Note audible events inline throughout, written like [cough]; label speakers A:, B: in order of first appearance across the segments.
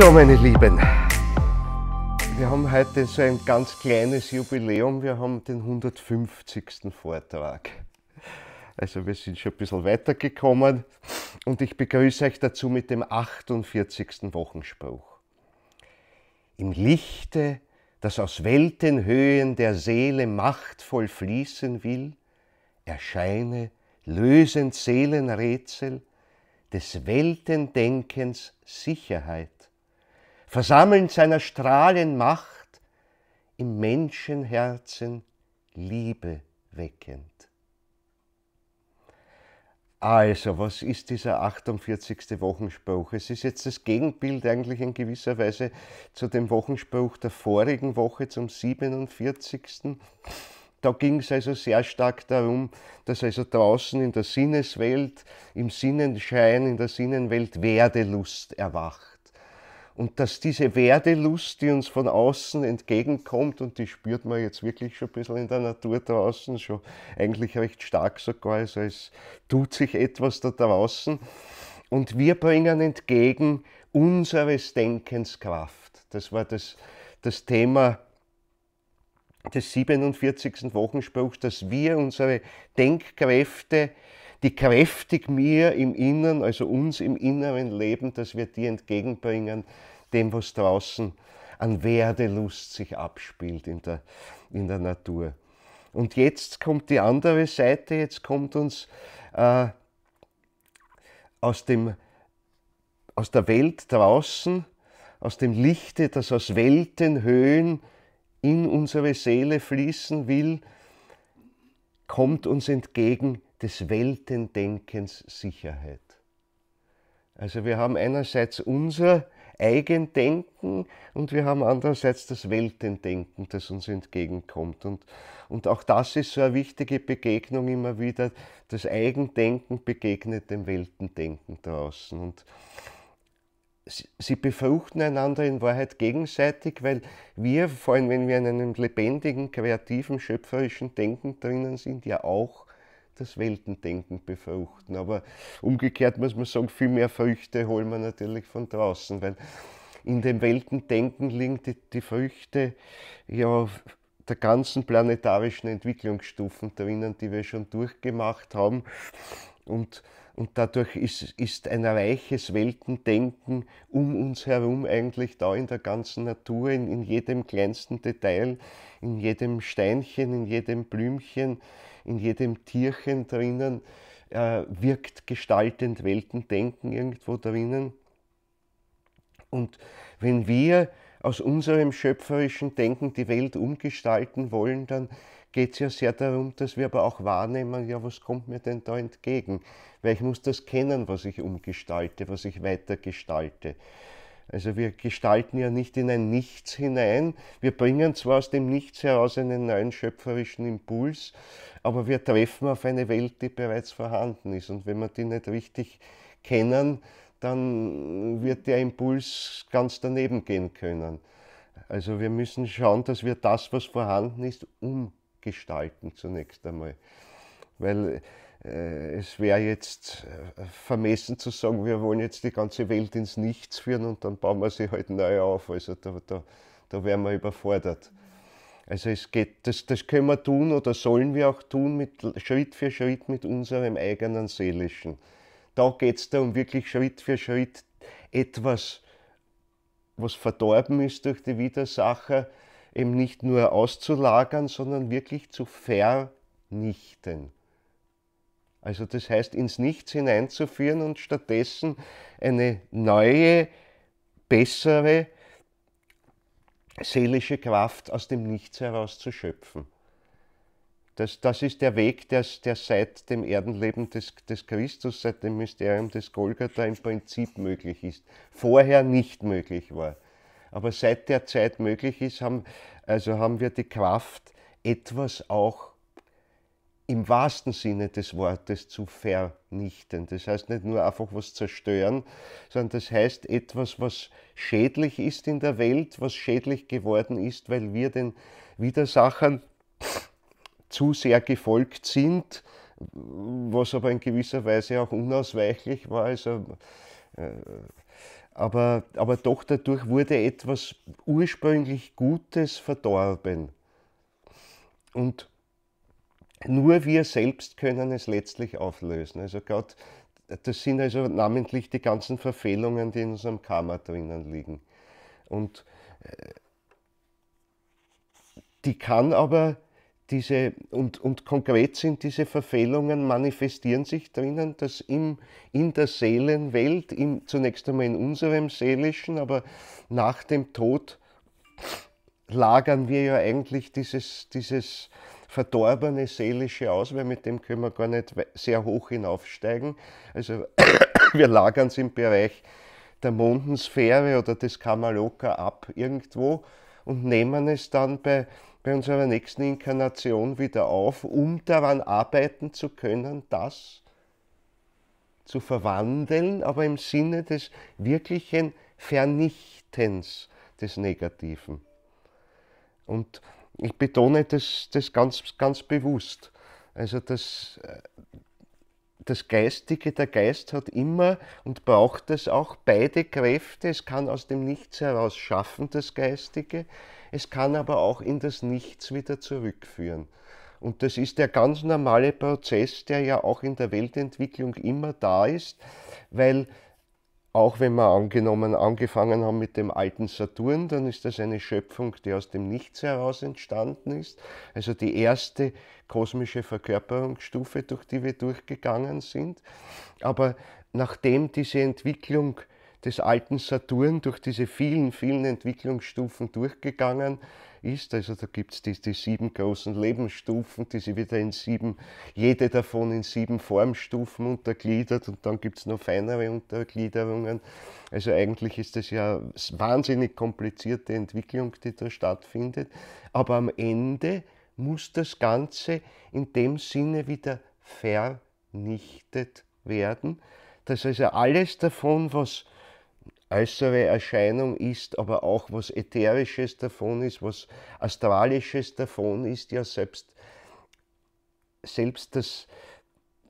A: So, meine Lieben, wir haben heute so ein ganz kleines Jubiläum. Wir haben den 150. Vortrag. Also wir sind schon ein bisschen weitergekommen und ich begrüße euch dazu mit dem 48. Wochenspruch. Im Lichte, das aus Weltenhöhen der Seele machtvoll fließen will, erscheine lösend Seelenrätsel des Weltendenkens Sicherheit versammeln seiner Strahlen Macht, im Menschenherzen Liebe weckend. Also, was ist dieser 48. Wochenspruch? Es ist jetzt das Gegenbild eigentlich in gewisser Weise zu dem Wochenspruch der vorigen Woche zum 47. Da ging es also sehr stark darum, dass also draußen in der Sinneswelt, im Sinnenschein, in der Sinnenwelt Werdelust erwacht. Und dass diese Werdelust, die uns von außen entgegenkommt, und die spürt man jetzt wirklich schon ein bisschen in der Natur draußen, schon eigentlich recht stark sogar, also es tut sich etwas da draußen. Und wir bringen entgegen unseres Denkens Kraft. Das war das, das Thema des 47. Wochenspruchs, dass wir unsere Denkkräfte die kräftig mir im Inneren, also uns im Inneren leben, dass wir die entgegenbringen, dem, was draußen an Werdelust sich abspielt in der, in der Natur. Und jetzt kommt die andere Seite, jetzt kommt uns äh, aus, dem, aus der Welt draußen, aus dem Lichte, das aus Weltenhöhen in unsere Seele fließen will, kommt uns entgegen des Weltendenkens Sicherheit. Also wir haben einerseits unser Eigendenken und wir haben andererseits das Weltendenken, das uns entgegenkommt. Und, und auch das ist so eine wichtige Begegnung immer wieder. Das Eigendenken begegnet dem Weltendenken draußen. Und sie, sie befruchten einander in Wahrheit gegenseitig, weil wir, vor allem wenn wir in einem lebendigen, kreativen, schöpferischen Denken drinnen sind, ja auch das Weltendenken befruchten. Aber umgekehrt muss man sagen, viel mehr Früchte holen wir natürlich von draußen, weil in dem Weltendenken liegen die, die Früchte ja der ganzen planetarischen Entwicklungsstufen drinnen, die wir schon durchgemacht haben. Und, und dadurch ist, ist ein reiches Weltendenken um uns herum eigentlich da in der ganzen Natur, in, in jedem kleinsten Detail, in jedem Steinchen, in jedem Blümchen, in jedem Tierchen drinnen, äh, wirkt gestaltend Weltendenken irgendwo drinnen. Und wenn wir aus unserem schöpferischen Denken die Welt umgestalten wollen, dann geht es ja sehr darum, dass wir aber auch wahrnehmen, ja, was kommt mir denn da entgegen? Weil ich muss das kennen, was ich umgestalte, was ich weitergestalte. Also wir gestalten ja nicht in ein Nichts hinein. Wir bringen zwar aus dem Nichts heraus einen neuen schöpferischen Impuls, aber wir treffen auf eine Welt, die bereits vorhanden ist. Und wenn wir die nicht richtig kennen, dann wird der Impuls ganz daneben gehen können. Also wir müssen schauen, dass wir das, was vorhanden ist, umgestalten zunächst einmal. Weil äh, es wäre jetzt äh, vermessen zu sagen, wir wollen jetzt die ganze Welt ins Nichts führen und dann bauen wir sie halt neu auf. Also da, da, da wären wir überfordert. Also es geht, das, das können wir tun oder sollen wir auch tun, mit, Schritt für Schritt mit unserem eigenen Seelischen. Da geht es darum, wirklich Schritt für Schritt etwas, was verdorben ist durch die Widersacher, eben nicht nur auszulagern, sondern wirklich zu vernichten. Also das heißt, ins Nichts hineinzuführen und stattdessen eine neue, bessere seelische Kraft aus dem Nichts heraus zu schöpfen. Das, das ist der Weg, der, der seit dem Erdenleben des, des Christus, seit dem Mysterium des Golgatha im Prinzip möglich ist. Vorher nicht möglich war. Aber seit der Zeit möglich ist, haben, also haben wir die Kraft, etwas auch im wahrsten Sinne des Wortes zu vernichten. Das heißt nicht nur einfach was zerstören, sondern das heißt etwas, was schädlich ist in der Welt, was schädlich geworden ist, weil wir den Widersachern zu sehr gefolgt sind, was aber in gewisser Weise auch unausweichlich war. Also, äh, aber, aber doch dadurch wurde etwas ursprünglich Gutes verdorben. Und nur wir selbst können es letztlich auflösen. Also Gott, das sind also namentlich die ganzen Verfehlungen, die in unserem Karma drinnen liegen. Und äh, die kann aber diese, und, und konkret sind diese Verfehlungen, manifestieren sich drinnen, dass im, in der Seelenwelt, im, zunächst einmal in unserem Seelischen, aber nach dem Tod lagern wir ja eigentlich dieses, dieses verdorbene seelische aus, weil mit dem können wir gar nicht sehr hoch hinaufsteigen. Also [coughs] wir lagern es im Bereich der Mondensphäre oder des Kamaloka ab irgendwo und nehmen es dann bei, bei unserer nächsten Inkarnation wieder auf, um daran arbeiten zu können, das zu verwandeln, aber im Sinne des wirklichen Vernichtens des Negativen. Und ich betone das, das ganz, ganz bewusst. Also das, äh, das Geistige, der Geist hat immer und braucht das auch beide Kräfte. Es kann aus dem Nichts heraus schaffen, das Geistige. Es kann aber auch in das Nichts wieder zurückführen. Und das ist der ganz normale Prozess, der ja auch in der Weltentwicklung immer da ist, weil auch wenn wir angenommen angefangen haben mit dem alten Saturn, dann ist das eine Schöpfung, die aus dem Nichts heraus entstanden ist. Also die erste kosmische Verkörperungsstufe, durch die wir durchgegangen sind. Aber nachdem diese Entwicklung des alten Saturn durch diese vielen, vielen Entwicklungsstufen durchgegangen ist. Also da gibt es die, die sieben großen Lebensstufen, die sie wieder in sieben, jede davon in sieben Formstufen untergliedert und dann gibt es noch feinere Untergliederungen. Also eigentlich ist das ja eine wahnsinnig komplizierte Entwicklung, die da stattfindet. Aber am Ende muss das Ganze in dem Sinne wieder vernichtet werden, dass also alles davon, was äußere Erscheinung ist, aber auch was Ätherisches davon ist, was Astralisches davon ist, ja selbst, selbst das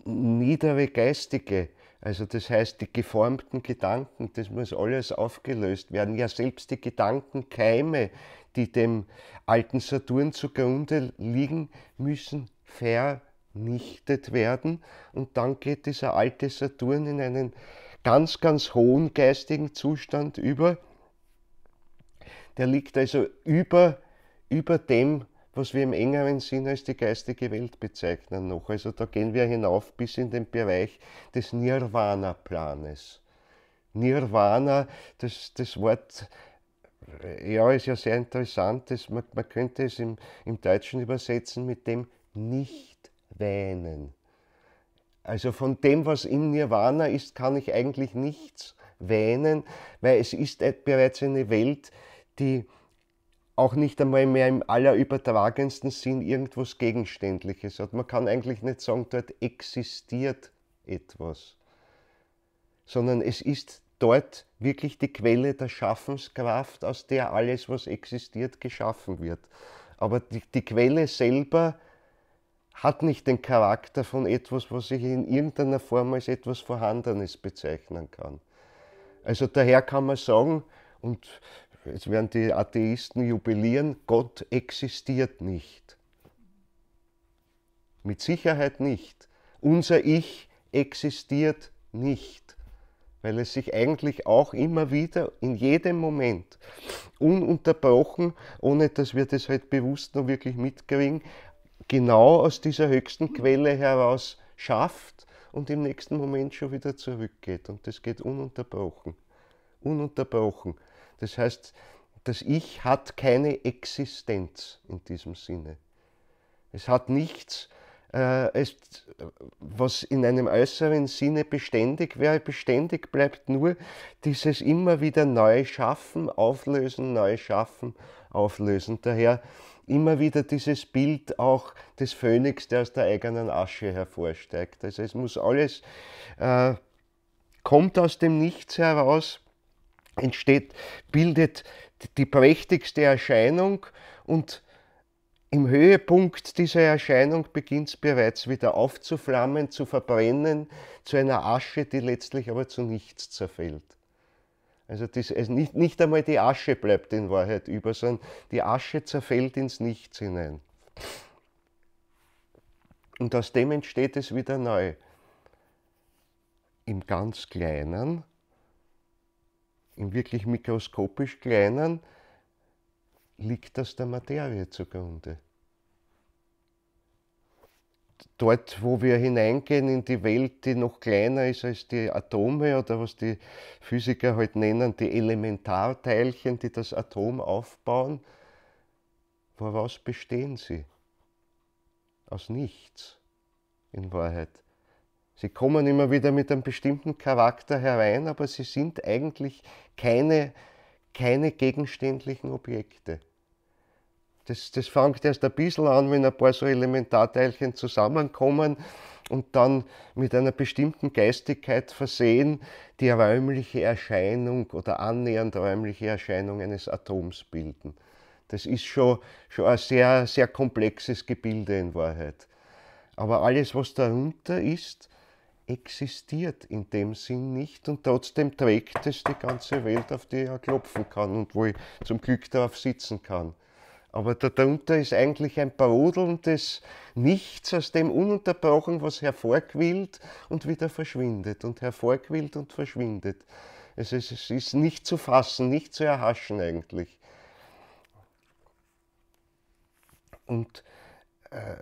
A: niedere Geistige, also das heißt die geformten Gedanken, das muss alles aufgelöst werden, ja selbst die Gedankenkeime, die dem alten Saturn zugrunde liegen, müssen vernichtet werden und dann geht dieser alte Saturn in einen ganz, ganz hohen geistigen Zustand über. Der liegt also über, über dem, was wir im engeren Sinn als die geistige Welt bezeichnen noch. Also da gehen wir hinauf bis in den Bereich des Nirvana-Planes. Nirvana, das, das Wort ja, ist ja sehr interessant. Das, man, man könnte es im, im Deutschen übersetzen mit dem Nicht-Weinen. Also von dem, was im Nirvana ist, kann ich eigentlich nichts wähnen, weil es ist äh, bereits eine Welt, die auch nicht einmal mehr im allerübertragensten Sinn irgendwas Gegenständliches hat. Man kann eigentlich nicht sagen, dort existiert etwas, sondern es ist dort wirklich die Quelle der Schaffenskraft, aus der alles, was existiert, geschaffen wird. Aber die, die Quelle selber hat nicht den Charakter von etwas, was ich in irgendeiner Form als etwas Vorhandenes bezeichnen kann. Also daher kann man sagen, und jetzt werden die Atheisten jubilieren, Gott existiert nicht. Mit Sicherheit nicht. Unser Ich existiert nicht, weil es sich eigentlich auch immer wieder in jedem Moment ununterbrochen, ohne dass wir das halt bewusst noch wirklich mitkriegen, genau aus dieser höchsten Quelle heraus schafft und im nächsten Moment schon wieder zurückgeht. Und das geht ununterbrochen. Ununterbrochen. Das heißt, das Ich hat keine Existenz in diesem Sinne. Es hat nichts, äh, es, was in einem äußeren Sinne beständig wäre. Beständig bleibt nur dieses immer wieder neu schaffen, auflösen, neu schaffen, auflösen. Daher immer wieder dieses Bild auch des Phönix, der aus der eigenen Asche hervorsteigt. Also es muss alles, äh, kommt aus dem Nichts heraus, entsteht, bildet die prächtigste Erscheinung und im Höhepunkt dieser Erscheinung beginnt es bereits wieder aufzuflammen, zu verbrennen, zu einer Asche, die letztlich aber zu nichts zerfällt. Also das, also nicht, nicht einmal die Asche bleibt in Wahrheit über, sondern die Asche zerfällt ins Nichts hinein. Und aus dem entsteht es wieder neu. Im ganz Kleinen, im wirklich mikroskopisch Kleinen, liegt das der Materie zugrunde dort, wo wir hineingehen in die Welt, die noch kleiner ist als die Atome oder was die Physiker heute halt nennen, die Elementarteilchen, die das Atom aufbauen, woraus bestehen sie? Aus nichts, in Wahrheit. Sie kommen immer wieder mit einem bestimmten Charakter herein, aber sie sind eigentlich keine, keine gegenständlichen Objekte. Das, das fängt erst ein bisschen an, wenn ein paar so Elementarteilchen zusammenkommen und dann mit einer bestimmten Geistigkeit versehen die räumliche Erscheinung oder annähernd räumliche Erscheinung eines Atoms bilden. Das ist schon, schon ein sehr, sehr komplexes Gebilde in Wahrheit. Aber alles, was darunter ist, existiert in dem Sinn nicht und trotzdem trägt es die ganze Welt, auf die er klopfen kann und wo ich zum Glück darauf sitzen kann. Aber darunter ist eigentlich ein brodelndes Nichts, aus dem ununterbrochen was hervorquillt und wieder verschwindet und hervorquillt und verschwindet. Es ist, es ist nicht zu fassen, nicht zu erhaschen eigentlich. Und äh,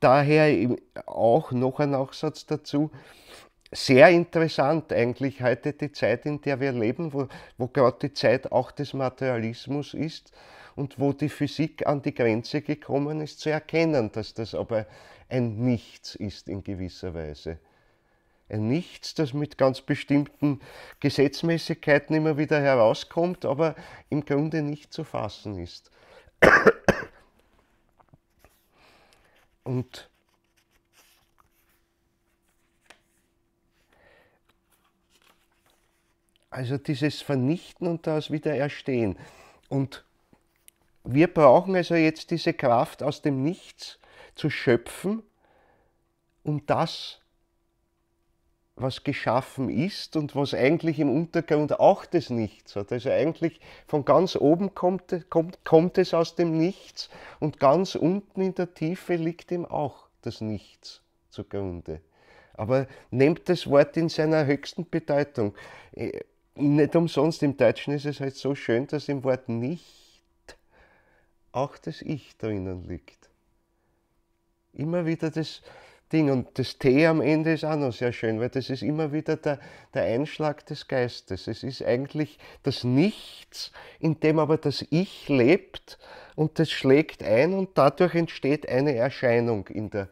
A: daher auch noch ein Nachsatz dazu, sehr interessant eigentlich heute die Zeit, in der wir leben, wo, wo gerade die Zeit auch des Materialismus ist und wo die Physik an die Grenze gekommen ist, zu erkennen, dass das aber ein Nichts ist in gewisser Weise. Ein Nichts, das mit ganz bestimmten Gesetzmäßigkeiten immer wieder herauskommt, aber im Grunde nicht zu fassen ist. [coughs] Und Also dieses Vernichten und daraus Wiedererstehen. Und wir brauchen also jetzt diese Kraft aus dem Nichts zu schöpfen, um das, was geschaffen ist und was eigentlich im Untergrund auch das Nichts hat. Also eigentlich von ganz oben kommt, kommt, kommt es aus dem Nichts und ganz unten in der Tiefe liegt ihm auch das Nichts zugrunde. Aber nehmt das Wort in seiner höchsten Bedeutung. Äh, nicht umsonst im Deutschen ist es halt so schön, dass im Wort nicht auch das Ich drinnen liegt. Immer wieder das Ding. Und das T am Ende ist auch noch sehr schön, weil das ist immer wieder der, der Einschlag des Geistes. Es ist eigentlich das Nichts, in dem aber das Ich lebt und das schlägt ein und dadurch entsteht eine Erscheinung in der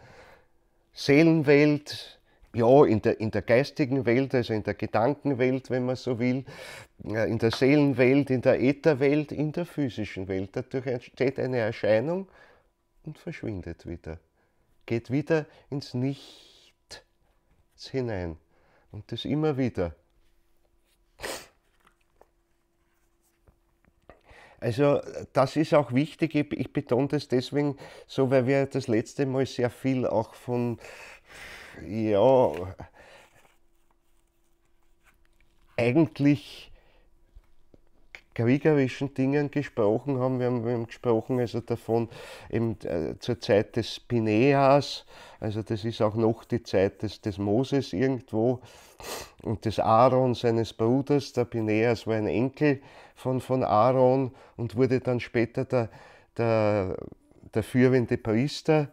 A: Seelenwelt, ja, in der, in der geistigen Welt, also in der Gedankenwelt, wenn man so will, äh, in der Seelenwelt, in der Ätherwelt, in der physischen Welt. Dadurch entsteht eine Erscheinung und verschwindet wieder, geht wieder ins Nichts hinein. Und das immer wieder. Also das ist auch wichtig, ich betone das deswegen so, weil wir das letzte Mal sehr viel auch von ja, eigentlich kriegerischen Dingen gesprochen haben. Wir haben, wir haben gesprochen also davon eben äh, zur Zeit des Pineas, also das ist auch noch die Zeit des, des Moses irgendwo und des Aaron seines Bruders. Der Pineas war ein Enkel von, von Aaron und wurde dann später der, der, der führende Priester,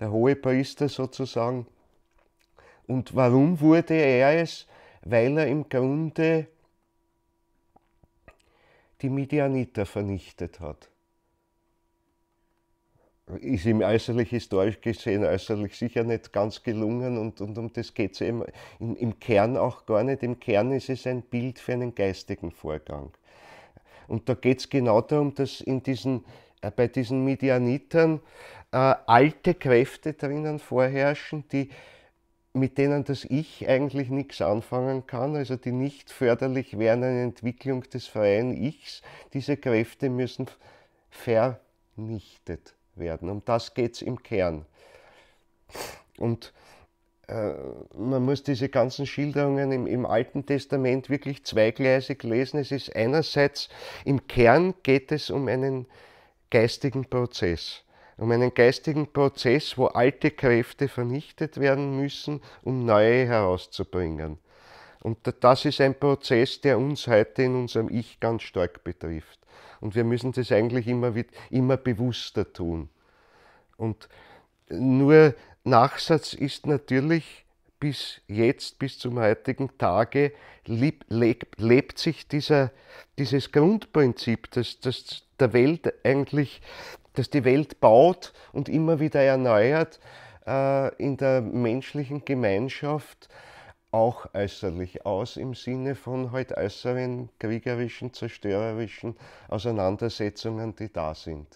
A: der hohe Priester sozusagen. Und warum wurde er es? Weil er im Grunde die Midianiter vernichtet hat. Ist ihm äußerlich historisch gesehen äußerlich sicher nicht ganz gelungen und, und um das geht es im, im Kern auch gar nicht. Im Kern ist es ein Bild für einen geistigen Vorgang. Und da geht es genau darum, dass in diesen, äh, bei diesen Midianitern äh, alte Kräfte drinnen vorherrschen, die mit denen das Ich eigentlich nichts anfangen kann, also die nicht förderlich wären eine Entwicklung des freien Ichs. Diese Kräfte müssen vernichtet werden. Um das geht es im Kern. Und äh, man muss diese ganzen Schilderungen im, im Alten Testament wirklich zweigleisig lesen. Es ist einerseits, im Kern geht es um einen geistigen Prozess um einen geistigen Prozess, wo alte Kräfte vernichtet werden müssen, um neue herauszubringen. Und das ist ein Prozess, der uns heute in unserem Ich ganz stark betrifft. Und wir müssen das eigentlich immer, immer bewusster tun. Und nur Nachsatz ist natürlich bis jetzt, bis zum heutigen Tage, lieb, leb, lebt sich dieser, dieses Grundprinzip, dass, dass der Welt eigentlich das die Welt baut und immer wieder erneuert, äh, in der menschlichen Gemeinschaft auch äußerlich aus, im Sinne von halt äußeren kriegerischen, zerstörerischen Auseinandersetzungen, die da sind.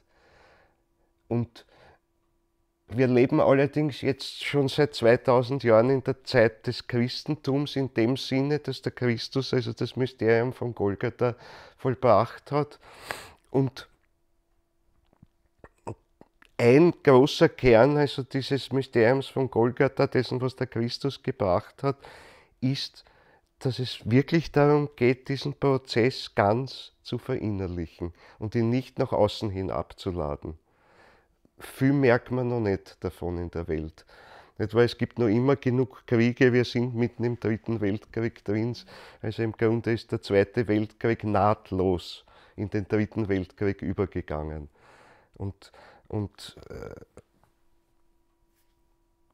A: Und wir leben allerdings jetzt schon seit 2000 Jahren in der Zeit des Christentums in dem Sinne, dass der Christus also das Mysterium von Golgatha vollbracht hat und ein großer Kern also dieses Mysteriums von Golgatha, dessen, was der Christus gebracht hat, ist, dass es wirklich darum geht, diesen Prozess ganz zu verinnerlichen und ihn nicht nach außen hin abzuladen. Viel merkt man noch nicht davon in der Welt. Nicht, es gibt noch immer genug Kriege, wir sind mitten im Dritten Weltkrieg drin. Also im Grunde ist der Zweite Weltkrieg nahtlos in den Dritten Weltkrieg übergegangen. Und und äh,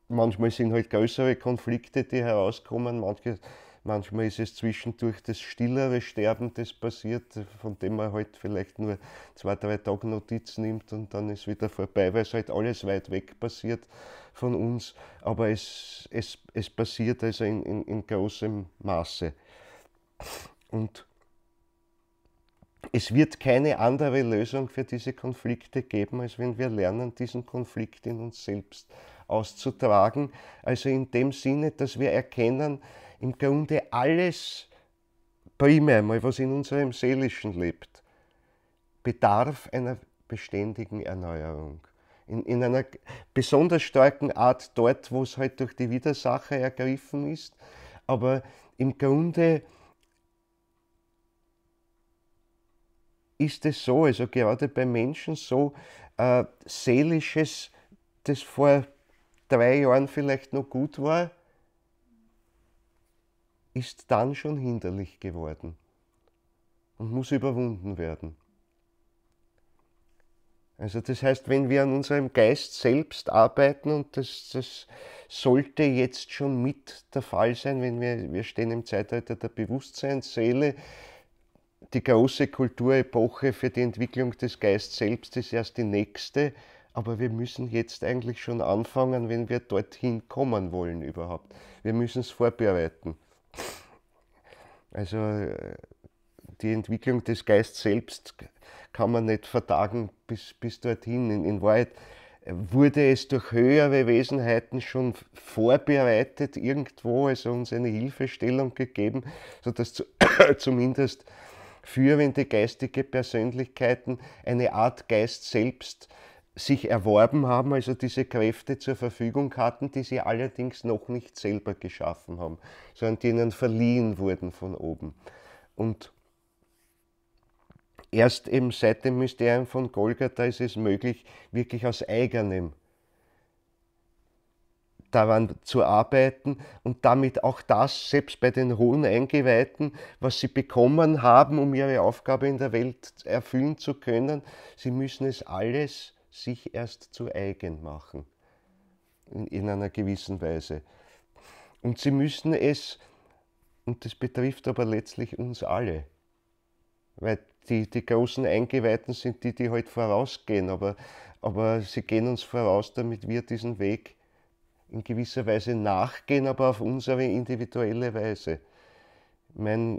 A: manchmal sind halt größere Konflikte, die herauskommen. Manche, manchmal ist es zwischendurch das stillere Sterben, das passiert, von dem man halt vielleicht nur zwei, drei Tage Notiz nimmt und dann ist wieder vorbei, weil es halt alles weit weg passiert von uns. Aber es, es, es passiert also in, in, in großem Maße. Und es wird keine andere Lösung für diese Konflikte geben, als wenn wir lernen, diesen Konflikt in uns selbst auszutragen. Also in dem Sinne, dass wir erkennen, im Grunde alles primär mal, was in unserem Seelischen lebt, bedarf einer beständigen Erneuerung. In, in einer besonders starken Art dort, wo es halt durch die Widersacher ergriffen ist, aber im Grunde ist es so, also gerade bei Menschen so äh, seelisches, das vor drei Jahren vielleicht noch gut war, ist dann schon hinderlich geworden und muss überwunden werden. Also das heißt, wenn wir an unserem Geist selbst arbeiten, und das, das sollte jetzt schon mit der Fall sein, wenn wir, wir stehen im Zeitalter der Bewusstseinsseele, die große Kulturepoche für die Entwicklung des Geistes selbst ist erst die nächste, aber wir müssen jetzt eigentlich schon anfangen, wenn wir dorthin kommen wollen überhaupt. Wir müssen es vorbereiten. Also äh, die Entwicklung des Geistes selbst kann man nicht vertagen bis, bis dorthin. In, in Wahrheit äh, wurde es durch höhere Wesenheiten schon vorbereitet irgendwo, also uns eine Hilfestellung gegeben, sodass zu, [coughs] zumindest führende geistige Persönlichkeiten eine Art Geist selbst sich erworben haben, also diese Kräfte zur Verfügung hatten, die sie allerdings noch nicht selber geschaffen haben, sondern denen verliehen wurden von oben. Und erst eben seit dem Mysterium von Golgatha ist es möglich, wirklich aus eigenem daran zu arbeiten und damit auch das, selbst bei den hohen Eingeweihten, was sie bekommen haben, um ihre Aufgabe in der Welt erfüllen zu können, sie müssen es alles sich erst zu eigen machen, in, in einer gewissen Weise. Und sie müssen es, und das betrifft aber letztlich uns alle, weil die, die großen Eingeweihten sind die, die heute halt vorausgehen, aber, aber sie gehen uns voraus, damit wir diesen Weg in gewisser Weise nachgehen, aber auf unsere individuelle Weise. Ich meine,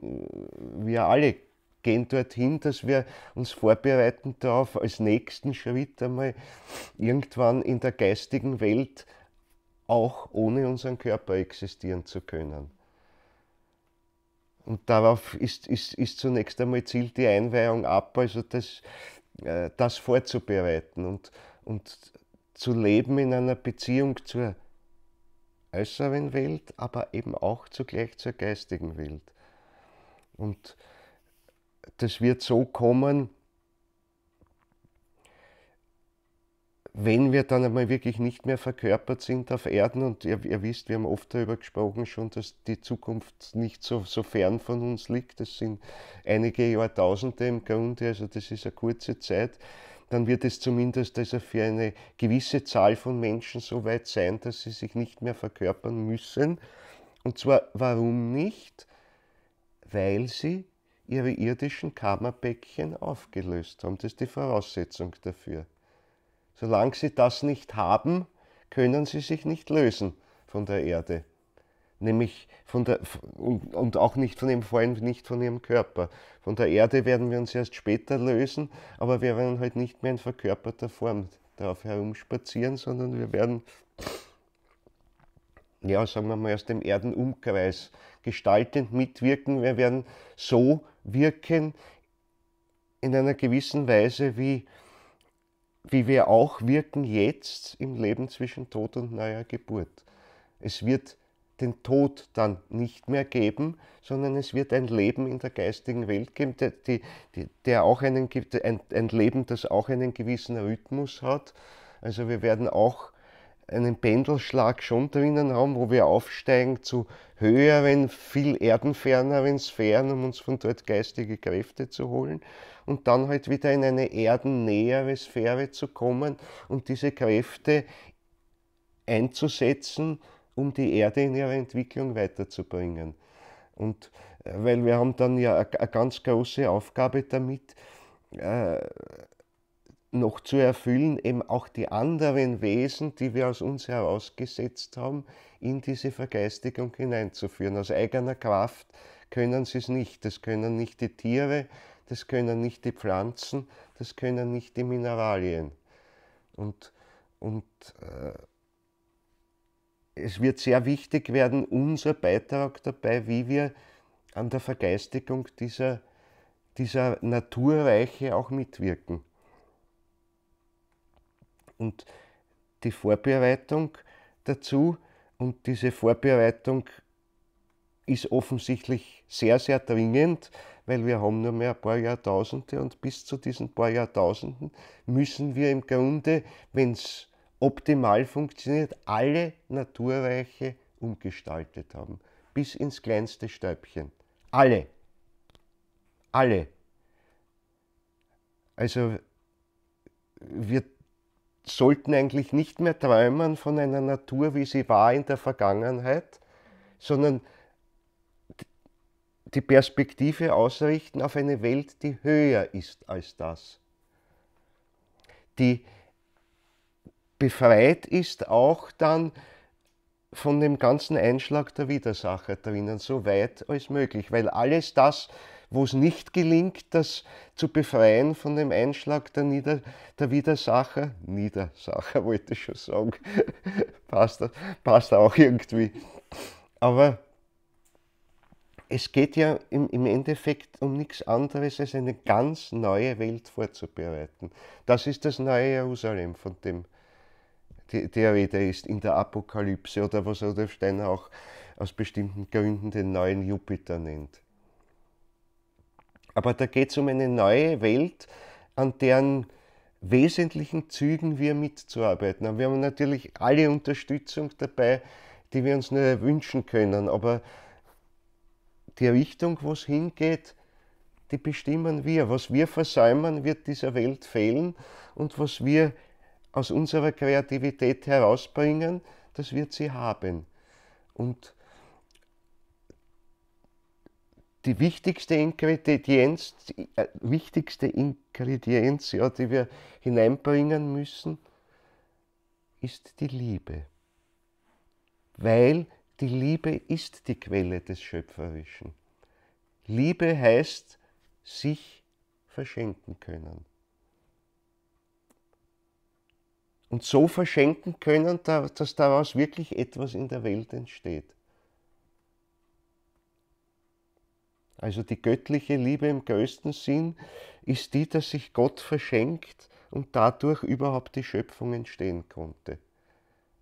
A: wir alle gehen dorthin, dass wir uns vorbereiten darauf, als nächsten Schritt einmal irgendwann in der geistigen Welt auch ohne unseren Körper existieren zu können. Und darauf ist, ist, ist zunächst einmal Ziel die Einweihung ab, also das, äh, das vorzubereiten und, und zu leben in einer Beziehung zur äußeren Welt, aber eben auch zugleich zur geistigen Welt. Und das wird so kommen, wenn wir dann einmal wirklich nicht mehr verkörpert sind auf Erden, und ihr, ihr, wisst, wir haben oft darüber gesprochen schon, dass die Zukunft nicht so, so fern von uns liegt, das sind einige Jahrtausende im Grunde, also das ist eine kurze Zeit, dann wird es zumindest also für eine gewisse Zahl von Menschen so weit sein, dass sie sich nicht mehr verkörpern müssen. Und zwar warum nicht? Weil sie ihre irdischen Karma-Päckchen aufgelöst haben. Das ist die Voraussetzung dafür. Solange sie das nicht haben, können sie sich nicht lösen von der Erde nämlich von der, und, und auch nicht von ihm, vor allem nicht von ihrem Körper. Von der Erde werden wir uns erst später lösen, aber wir werden halt nicht mehr in verkörperter Form darauf herumspazieren, sondern wir werden, ja, sagen wir mal, aus dem Erdenumkreis gestaltend mitwirken. Wir werden so wirken in einer gewissen Weise, wie, wie wir auch wirken jetzt im Leben zwischen Tod und neuer Geburt. Es wird den Tod dann nicht mehr geben, sondern es wird ein Leben in der geistigen Welt geben, der, die, der auch einen, ein, ein Leben, das auch einen gewissen Rhythmus hat. Also wir werden auch einen Pendelschlag schon drinnen haben, wo wir aufsteigen zu höheren, viel erdenferneren Sphären, um uns von dort geistige Kräfte zu holen und dann halt wieder in eine erdennähere Sphäre zu kommen und diese Kräfte einzusetzen, um die Erde in ihrer Entwicklung weiterzubringen. Und äh, weil wir haben dann ja eine ganz große Aufgabe damit, äh, noch zu erfüllen, eben auch die anderen Wesen, die wir aus uns herausgesetzt haben, in diese Vergeistigung hineinzuführen. Aus eigener Kraft können sie es nicht. Das können nicht die Tiere, das können nicht die Pflanzen, das können nicht die Mineralien. Und, und äh, es wird sehr wichtig werden, unser Beitrag dabei, wie wir an der Vergeistigung dieser, dieser Naturreiche auch mitwirken. Und die Vorbereitung dazu und diese Vorbereitung ist offensichtlich sehr, sehr dringend, weil wir haben nur mehr ein paar Jahrtausende und bis zu diesen paar Jahrtausenden müssen wir im Grunde, wenn es optimal funktioniert, alle Naturreiche umgestaltet haben, bis ins kleinste Stäubchen. Alle. Alle. Also wir sollten eigentlich nicht mehr träumen von einer Natur, wie sie war in der Vergangenheit, sondern die Perspektive ausrichten auf eine Welt, die höher ist als das. Die befreit ist auch dann von dem ganzen Einschlag der Widersacher drinnen, so weit als möglich. Weil alles das, wo es nicht gelingt, das zu befreien von dem Einschlag der, Nieder der Widersacher, Niedersacher [laughs] wollte ich schon sagen, [laughs] passt, passt auch irgendwie. Aber es geht ja im, im Endeffekt um nichts anderes, als eine ganz neue Welt vorzubereiten. Das ist das neue Jerusalem, von dem der Rede ist in der Apokalypse oder was Rudolf Steiner auch aus bestimmten Gründen den neuen Jupiter nennt. Aber da geht es um eine neue Welt, an deren wesentlichen Zügen wir mitzuarbeiten haben. Wir haben natürlich alle Unterstützung dabei, die wir uns nur wünschen können, aber die Richtung, wo es hingeht, die bestimmen wir. Was wir versäumen, wird dieser Welt fehlen und was wir aus unserer Kreativität herausbringen, das wird sie haben. Und die wichtigste Ingredienz, die äh, wichtigste Ingredienz ja, die wir hineinbringen müssen, ist die Liebe. Weil die Liebe ist die Quelle des Schöpferischen. Liebe heißt, sich verschenken können. und so verschenken können, dass daraus wirklich etwas in der Welt entsteht. Also die göttliche Liebe im größten Sinn ist die, dass sich Gott verschenkt und dadurch überhaupt die Schöpfung entstehen konnte.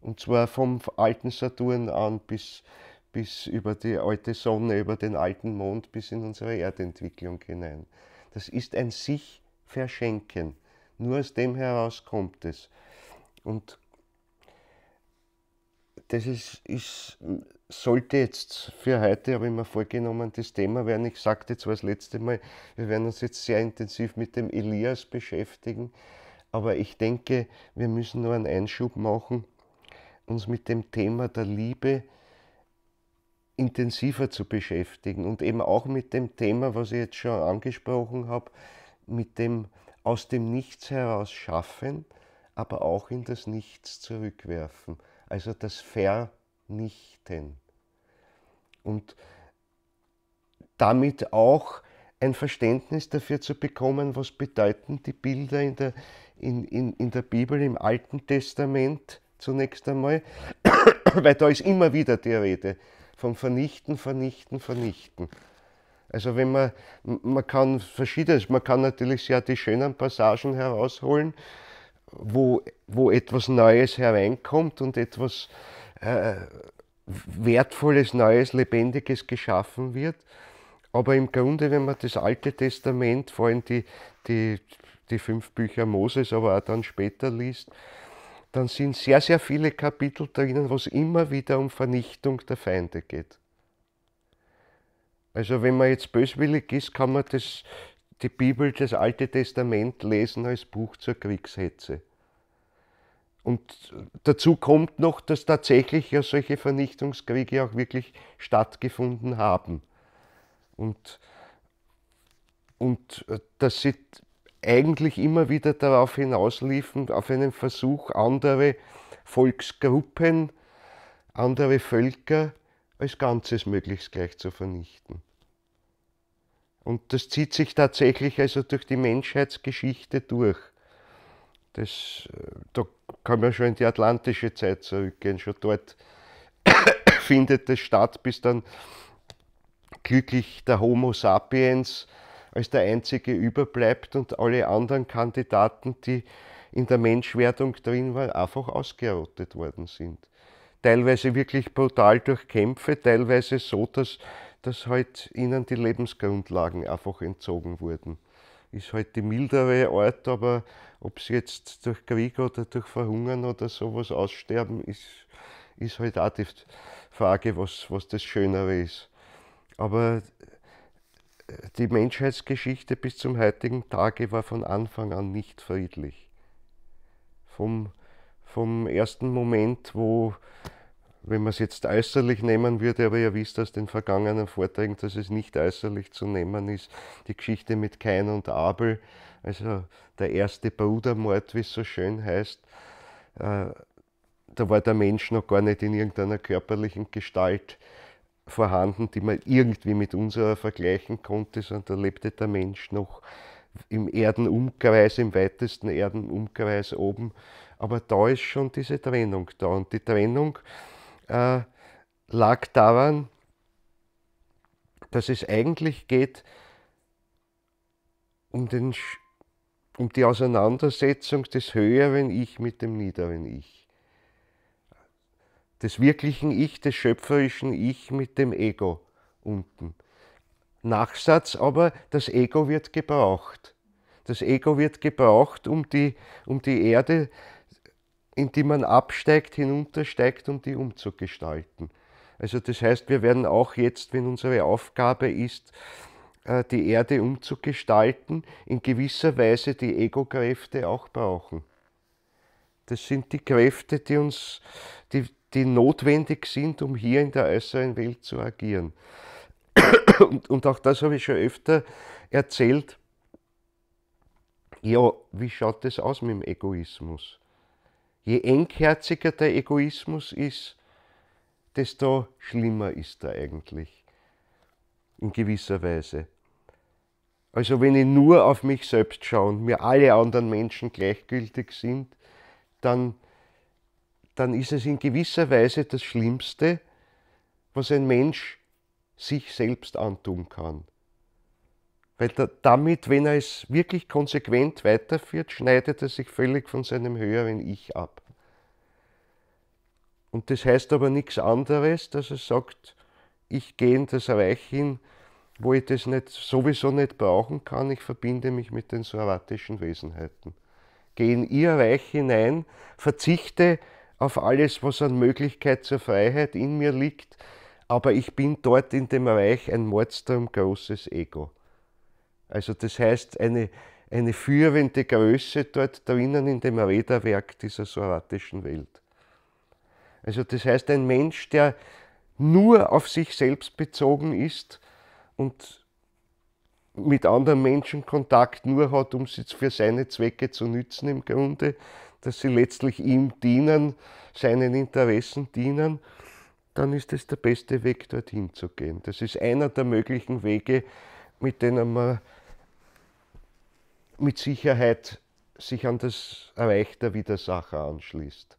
A: Und zwar vom alten Saturn an bis, bis über die alte Sonne, über den alten Mond, bis in unsere Erdentwicklung hinein. Das ist ein sich verschenken. Nur aus dem heraus kommt es. Und das ist, ist, sollte jetzt für heute, habe ich mir vorgenommen, das Thema werden. Ich sagte zwar das letzte Mal, wir werden uns jetzt sehr intensiv mit dem Elias beschäftigen, aber ich denke, wir müssen nur einen Einschub machen, uns mit dem Thema der Liebe intensiver zu beschäftigen und eben auch mit dem Thema, was ich jetzt schon angesprochen habe, mit dem aus dem Nichts heraus schaffen aber auch in das Nichts zurückwerfen, also das Vernichten. Und damit auch ein Verständnis dafür zu bekommen, was bedeuten die Bilder in der, in, in, in der Bibel, im Alten Testament zunächst einmal, [coughs] weil da ist immer wieder die Rede vom Vernichten, Vernichten, Vernichten. Also wenn man, man kann verschiedenes, man kann natürlich sehr die schönen Passagen herausholen, wo, wo etwas Neues hereinkommt und etwas äh, Wertvolles, Neues, Lebendiges geschaffen wird. Aber im Grunde, wenn man das Alte Testament, vor allem die, die, die fünf Bücher Moses, aber auch dann später liest, dann sind sehr, sehr viele Kapitel drinnen, wo es immer wieder um Vernichtung der Feinde geht. Also wenn man jetzt böswillig ist, kann man das die Bibel, das Alte Testament lesen als Buch zur Kriegshetze. Und dazu kommt noch, dass tatsächlich ja solche Vernichtungskriege auch wirklich stattgefunden haben. Und, und äh, dass sie eigentlich immer wieder darauf hinausliefen, auf einen Versuch, andere Volksgruppen, andere Völker als Ganzes möglichst gleich zu vernichten. Und das zieht sich tatsächlich also durch die Menschheitsgeschichte durch. Das, äh, da kann man schon in die atlantische Zeit zurückgehen. Schon dort [coughs] findet es statt, bis dann glücklich der Homo sapiens als der einzige überbleibt und alle anderen Kandidaten, die in der Menschwerdung drin waren, einfach ausgerottet worden sind. Teilweise wirklich brutal durch Kämpfe, teilweise so, dass dass halt ihnen die Lebensgrundlagen einfach entzogen wurden. Ist halt die mildere Art, aber ob sie jetzt durch Krieg oder durch Verhungern oder sowas aussterben, ist, ist halt auch die Frage, was, was das Schönere ist. Aber äh, die Menschheitsgeschichte bis zum heutigen Tage war von Anfang an nicht friedlich. Vom, vom ersten Moment, wo wenn man es jetzt äußerlich nehmen würde, aber ihr wisst aus den vergangenen Vorträgen, dass es nicht äußerlich zu nehmen ist, die Geschichte mit Cain und Abel, also der erste Brudermord, wie es so schön heißt, äh, da war der Mensch noch gar nicht in irgendeiner körperlichen Gestalt vorhanden, die man irgendwie mit unserer vergleichen konnte, sondern da lebte der Mensch noch im Erdenumkreis, im weitesten Erdenumkreis oben. Aber da ist schon diese Trennung da. Und die Trennung, äh, lag daran, dass es eigentlich geht um, den, um die Auseinandersetzung des höheren Ich mit dem niederen Ich. Des wirklichen Ich, des schöpferischen Ich mit dem Ego unten. Nachsatz aber, das Ego wird gebraucht. Das Ego wird gebraucht, um die, um die Erde in die man absteigt, hinuntersteigt, um die umzugestalten. Also das heißt, wir werden auch jetzt, wenn unsere Aufgabe ist, äh, die Erde umzugestalten, in gewisser Weise die Ego-Kräfte auch brauchen. Das sind die Kräfte, die uns, die, die notwendig sind, um hier in der äußeren Welt zu agieren. [coughs] Und, und auch das habe ich schon öfter erzählt. Ja, wie schaut es aus mit dem Egoismus? Je engherziger der Egoismus ist, desto schlimmer ist er eigentlich. In gewisser Weise. Also wenn ich nur auf mich selbst schaue und mir alle anderen Menschen gleichgültig sind, dann, dann ist es in gewisser Weise das Schlimmste, was ein Mensch sich selbst antun kann. Weil da, damit, wenn er es wirklich konsequent weiterführt, schneidet er sich völlig von seinem höheren Ich ab. Und das heißt aber nichts anderes, dass er sagt, ich gehe in das Reich hin, wo ich das nicht, sowieso nicht brauchen kann, ich verbinde mich mit den soratischen Wesenheiten. Gehe in ihr Reich hinein, verzichte auf alles, was an Möglichkeit zur Freiheit in mir liegt, aber ich bin dort in dem Reich ein mordstrom großes Ego. Also das heißt, eine, eine führende Größe dort drinnen in dem Räderwerk dieser soratischen Welt. Also das heißt, ein Mensch, der nur auf sich selbst bezogen ist und mit anderen Menschen Kontakt nur hat, um sie für seine Zwecke zu nützen im Grunde, dass sie letztlich ihm dienen, seinen Interessen dienen, dann ist es der beste Weg, dorthin zu gehen. Das ist einer der möglichen Wege, mit denen man mit Sicherheit sich an das Reich der Widersacher anschließt.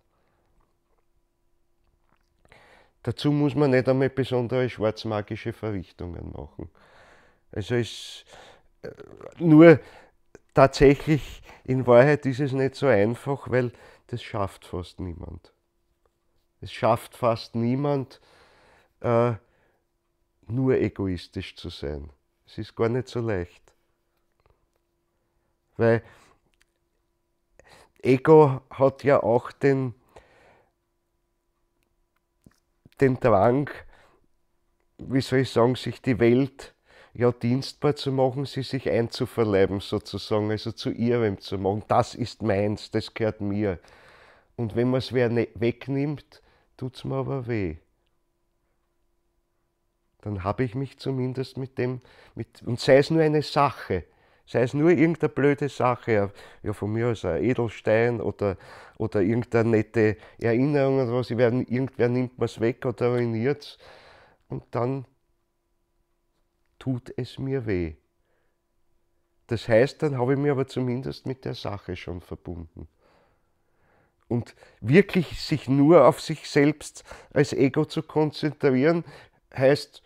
A: Dazu muss man nicht einmal besondere schwarzmagische Verrichtungen machen. Also es äh, nur tatsächlich in Wahrheit ist es nicht so einfach, weil das schafft fast niemand. Es schafft fast niemand, äh, nur egoistisch zu sein. Es ist gar nicht so leicht. Weil Ego hat ja auch den, den Drang, wie soll ich sagen, sich die Welt ja dienstbar zu machen, sie sich einzuverleiben sozusagen, also zu ihrem zu machen. Das ist meins, das gehört mir. Und wenn man es ne-, wegnimmt, tut es mir aber weh. Dann habe ich mich zumindest mit dem, mit, und sei es nur eine Sache, Sei es nur irgendeine blöde Sache, ja von mir aus ein Edelstein oder, oder irgendeine nette Erinnerung oder was, werde, irgendwer nimmt mir es weg oder ruiniert es. Und dann tut es mir weh. Das heißt, dann habe ich mich aber zumindest mit der Sache schon verbunden. Und wirklich sich nur auf sich selbst als Ego zu konzentrieren, heißt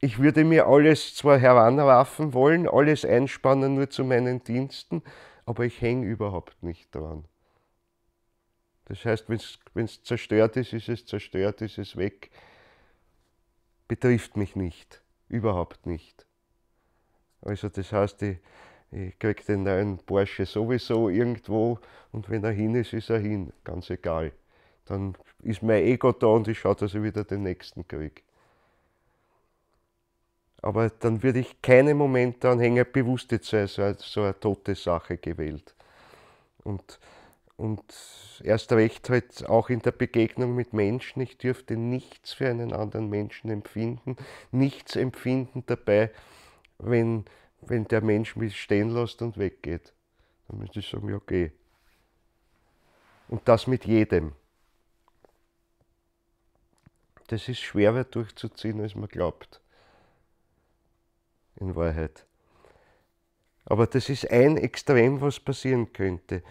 A: ich würde mir alles zwar heranwerfen wollen, alles einspannen nur zu meinen Diensten, aber ich hänge überhaupt nicht dran. Das heißt, wenn es zerstört ist, ist es zerstört, ist es weg. Betrifft mich nicht, überhaupt nicht. Also das heißt, ich, ich kriege den neuen Porsche sowieso irgendwo und wenn er hin ist, ist er hin, ganz egal. Dann ist mein Ego da und ich schaue, dass ich wieder den nächsten kriege. Aber dann würde ich keinen Moment daran hängen, bewusst jetzt sei als so eine tote Sache gewählt. Und, und erst recht halt auch in der Begegnung mit Menschen, ich dürfte nichts für einen anderen Menschen empfinden, nichts empfinden dabei, wenn, wenn der Mensch mich stehen lässt und weggeht. Dann müsste ich sagen, ja, okay. Und das mit jedem. Das ist schwerer durchzuziehen, als man glaubt in Wahrheit. Aber das ist ein Extrem, was passieren könnte.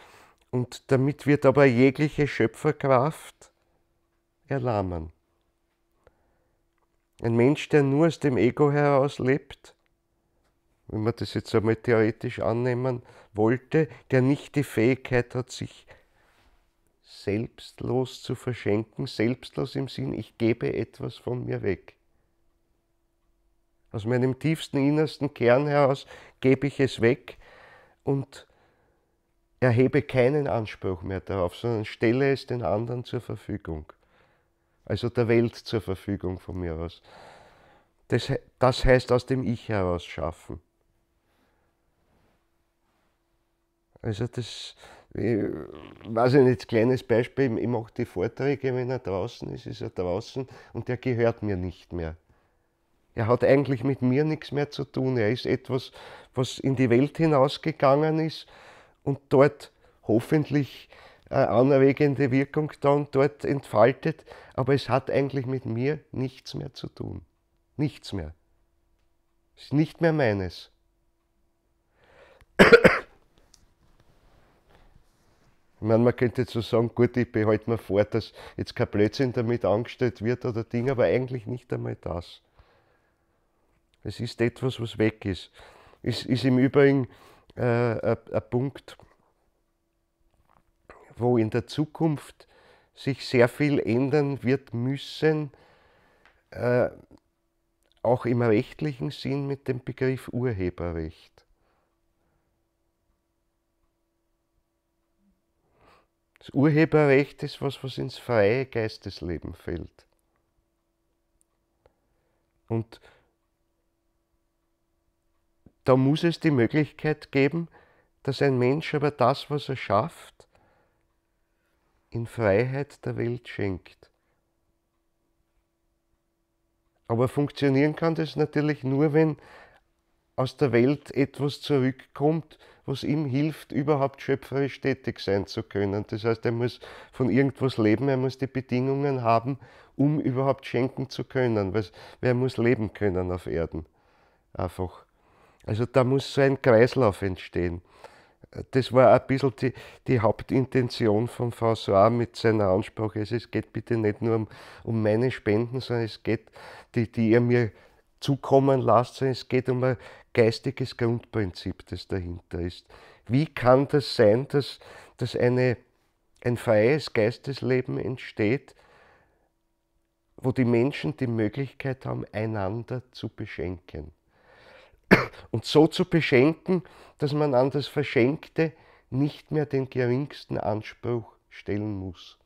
A: Und damit wird aber jegliche Schöpferkraft erlahmen. Ein Mensch, der nur aus dem Ego heraus lebt, wenn man das jetzt einmal theoretisch annehmen wollte, der nicht die Fähigkeit hat, sich selbstlos zu verschenken, selbstlos im Sinn, ich gebe etwas von mir weg. Aus meinem tiefsten innersten Kern heraus gebe ich es weg und erhebe keinen Anspruch mehr darauf, sondern stelle es den anderen zur Verfügung. Also der Welt zur Verfügung von mir aus. Das, das heißt aus dem Ich heraus schaffen. Also das, ich weiß ich nicht, kleines Beispiel, ich mache die Vorträge, wenn er draußen ist, ist er draußen und der gehört mir nicht mehr. Er hat eigentlich mit mir nichts mehr zu tun. Er ist etwas, was in die Welt hinausgegangen ist und dort hoffentlich eine äh, anregende Wirkung dann dort entfaltet. Aber es hat eigentlich mit mir nichts mehr zu tun. Nichts mehr. Es ist nicht mehr meines. Ich meine, man könnte jetzt so sagen, gut, ich behalte mir vor, dass jetzt kein Blödsinn damit angestellt wird oder Ding, aber eigentlich nicht einmal das. Es ist etwas, was weg ist. Es ist im Übrigen äh, äh, ein Punkt, wo in der Zukunft sich sehr viel ändern wird müssen, äh, auch im rechtlichen Sinn mit dem Begriff Urheberrecht. Das Urheberrecht ist was, was ins freie Geistesleben fällt. Und da muss es die Möglichkeit geben, dass ein Mensch aber das, was er schafft, in Freiheit der Welt schenkt. Aber funktionieren kann das natürlich nur, wenn aus der Welt etwas zurückkommt, was ihm hilft, überhaupt schöpferisch tätig sein zu können. Das heißt, er muss von irgendwas leben, er muss die Bedingungen haben, um überhaupt schenken zu können, weil er muss leben können auf Erden. Einfach. Also da muss so ein Kreislauf entstehen. Das war ein bisschen die, die Hauptintention von Frau François mit seiner Ansprache. Also es geht bitte nicht nur um, um meine Spenden, sondern es geht, die, die ihr mir zukommen lasst, sondern es geht um ein geistiges Grundprinzip, das dahinter ist. Wie kann das sein, dass, dass eine, ein freies Geistesleben entsteht, wo die Menschen die Möglichkeit haben, einander zu beschenken? und so zu beschenken, dass man an das Verschenkte nicht mehr den geringsten Anspruch stellen muss.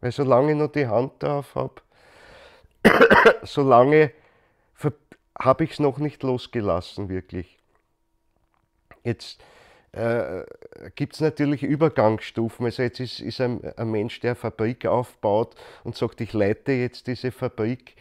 A: Weil solange ich noch die Hand drauf habe, [coughs] solange habe ich es noch nicht losgelassen, wirklich. Jetzt äh, gibt es natürlich Übergangsstufen. Also jetzt ist, ist ein, ein, Mensch, der eine Fabrik aufbaut und sagt, ich leite jetzt diese Fabrik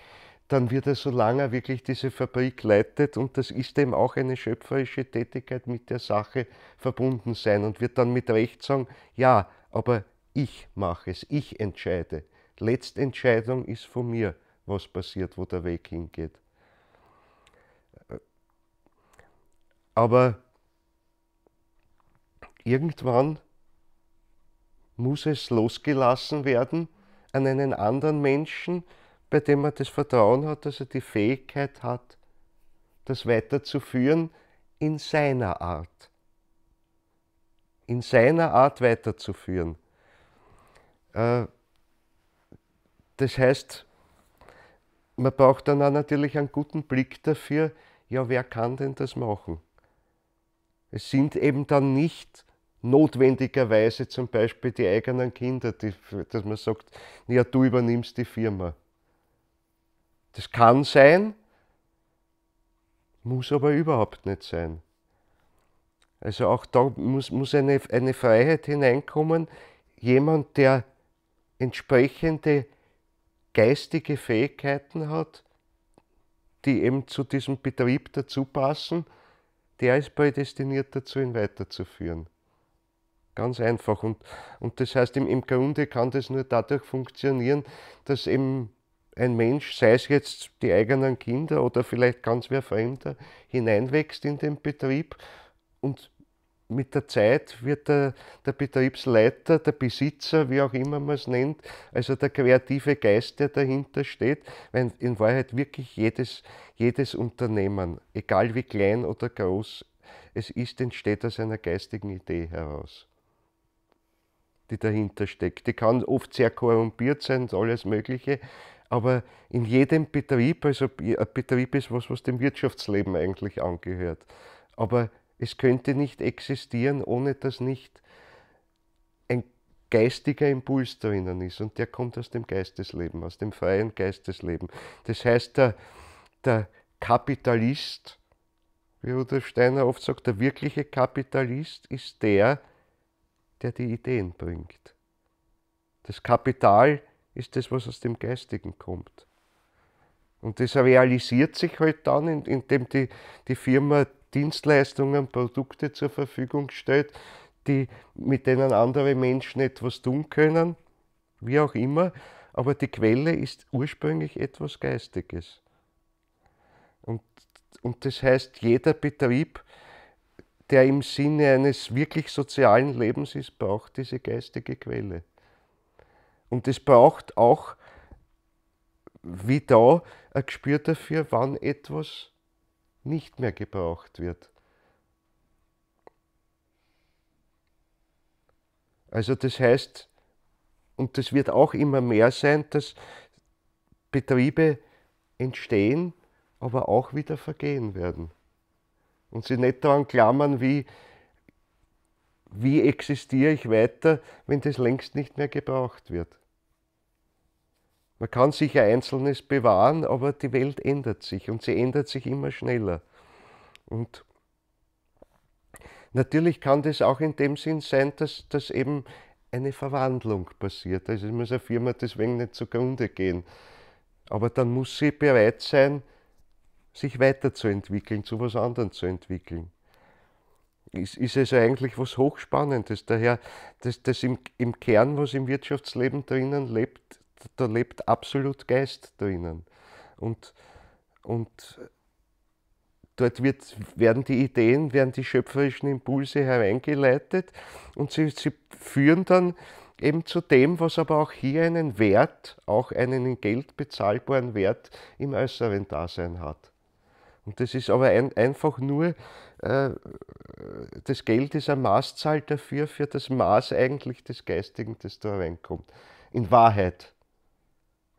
A: dann wird er, solange er wirklich diese Fabrik leitet, und das ist eben auch eine schöpferische Tätigkeit, mit der Sache verbunden sein und wird dann mit Recht sagen, ja, aber ich mache es, ich entscheide. Letztentscheidung ist von mir, was passiert, wo der Weg hingeht. Aber irgendwann muss es losgelassen werden an einen anderen Menschen, bei dem man das Vertrauen hat, dass er die Fähigkeit hat, das weiterzuführen in seiner Art. In seiner Art weiterzuführen. Äh, das heißt, man braucht dann auch natürlich einen guten Blick dafür, ja, wer kann denn das machen? Es sind eben dann nicht notwendigerweise zum Beispiel die eigenen Kinder, die, dass man sagt, ja, du übernimmst die Firma. Das kann sein, muss aber überhaupt nicht sein. Also auch da muss, muss eine, eine Freiheit hineinkommen. Jemand, der entsprechende geistige Fähigkeiten hat, die eben zu diesem Betrieb dazu passen, der ist prädestiniert dazu, ihn weiterzuführen. Ganz einfach. Und, und das heißt, im, im Grunde kann das nur dadurch funktionieren, dass eben ein Mensch, sei es jetzt die eigenen Kinder oder vielleicht ganz wer Fremder, hineinwächst in den Betrieb und mit der Zeit wird der, der Betriebsleiter, der Besitzer, wie auch immer man es nennt, also der kreative Geist, der dahinter steht, weil in Wahrheit wirklich jedes, jedes Unternehmen, egal wie klein oder groß es ist, entsteht aus einer geistigen Idee heraus die dahinter steckt. Die kann oft sehr korrumpiert sein und alles Mögliche, aber in jedem Betrieb, also ein Betrieb ist was, was dem Wirtschaftsleben eigentlich angehört. Aber es könnte nicht existieren, ohne dass nicht ein geistiger Impuls drinnen ist. Und der kommt aus dem Geistesleben, aus dem freien Geistesleben. Das heißt, der, der Kapitalist, wie Rudolf Steiner oft sagt, der wirkliche Kapitalist ist der, der die Ideen bringt. Das Kapital ist ist das, was aus dem Geistigen kommt. Und das realisiert sich halt dann, indem die, die Firma Dienstleistungen, Produkte zur Verfügung stellt, die, mit denen andere Menschen etwas tun können, wie auch immer. Aber die Quelle ist ursprünglich etwas Geistiges. Und, und das heißt, jeder Betrieb, der im Sinne eines wirklich sozialen Lebens ist, braucht diese geistige Quelle. Und es braucht auch, wie da, ein Gespür dafür, wann etwas nicht mehr gebraucht wird. Also das heißt, und das wird auch immer mehr sein, dass Betriebe entstehen, aber auch wieder vergehen werden. Und sie nicht daran klammern, wie, wie existiere ich weiter, wenn das längst nicht mehr gebraucht wird. Man kann sicher Einzelnes bewahren, aber die Welt ändert sich und sie ändert sich immer schneller. Und natürlich kann das auch in dem Sinn sein, dass, dass eben eine Verwandlung passiert. Also muss eine Firma deswegen nicht zugrunde gehen. Aber dann muss sie bereit sein, sich weiterzuentwickeln, zu was anderem zu entwickeln. Ist, ist also eigentlich was Hochspannendes. Daher, dass das im, im Kern, was im Wirtschaftsleben drinnen lebt, da lebt absolut Geist drinnen. Und, und dort wird, werden die Ideen, werden die schöpferischen Impulse hereingeleitet und sie, sie führen dann eben zu dem, was aber auch hier einen Wert, auch einen in Geld bezahlbaren Wert im äußeren Dasein hat. Und das ist aber ein, einfach nur, äh, das Geld ist eine Maßzahl dafür, für das Maß eigentlich des Geistigen, das da reinkommt. In Wahrheit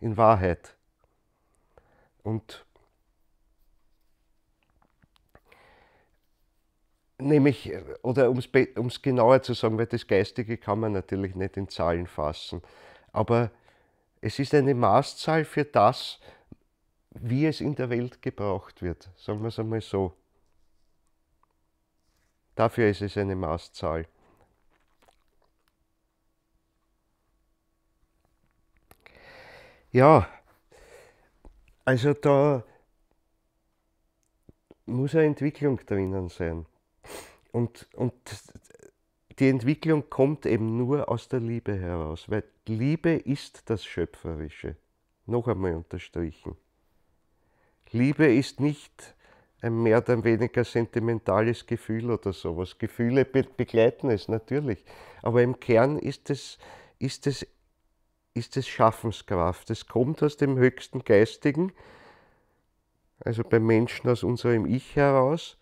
A: in Wahrheit. Und nämlich, oder um es genauer zu sagen, weil das Geistige kann man natürlich nicht in Zahlen fassen, aber es ist eine Maßzahl für das, wie es in der Welt gebraucht wird, sagen wir es einmal so. Dafür ist es eine Maßzahl. ja, also da muss eine Entwicklung drinnen sein. Und, und die Entwicklung kommt eben nur aus der Liebe heraus, weil Liebe ist das Schöpferische. Noch einmal unterstrichen. Liebe ist nicht ein mehr oder weniger sentimentales Gefühl oder sowas. Gefühle begleiten es natürlich, aber im Kern ist es, ist es ist es Schaffenskraft. Es kommt aus dem höchsten Geistigen, also beim Menschen aus unserem Ich heraus,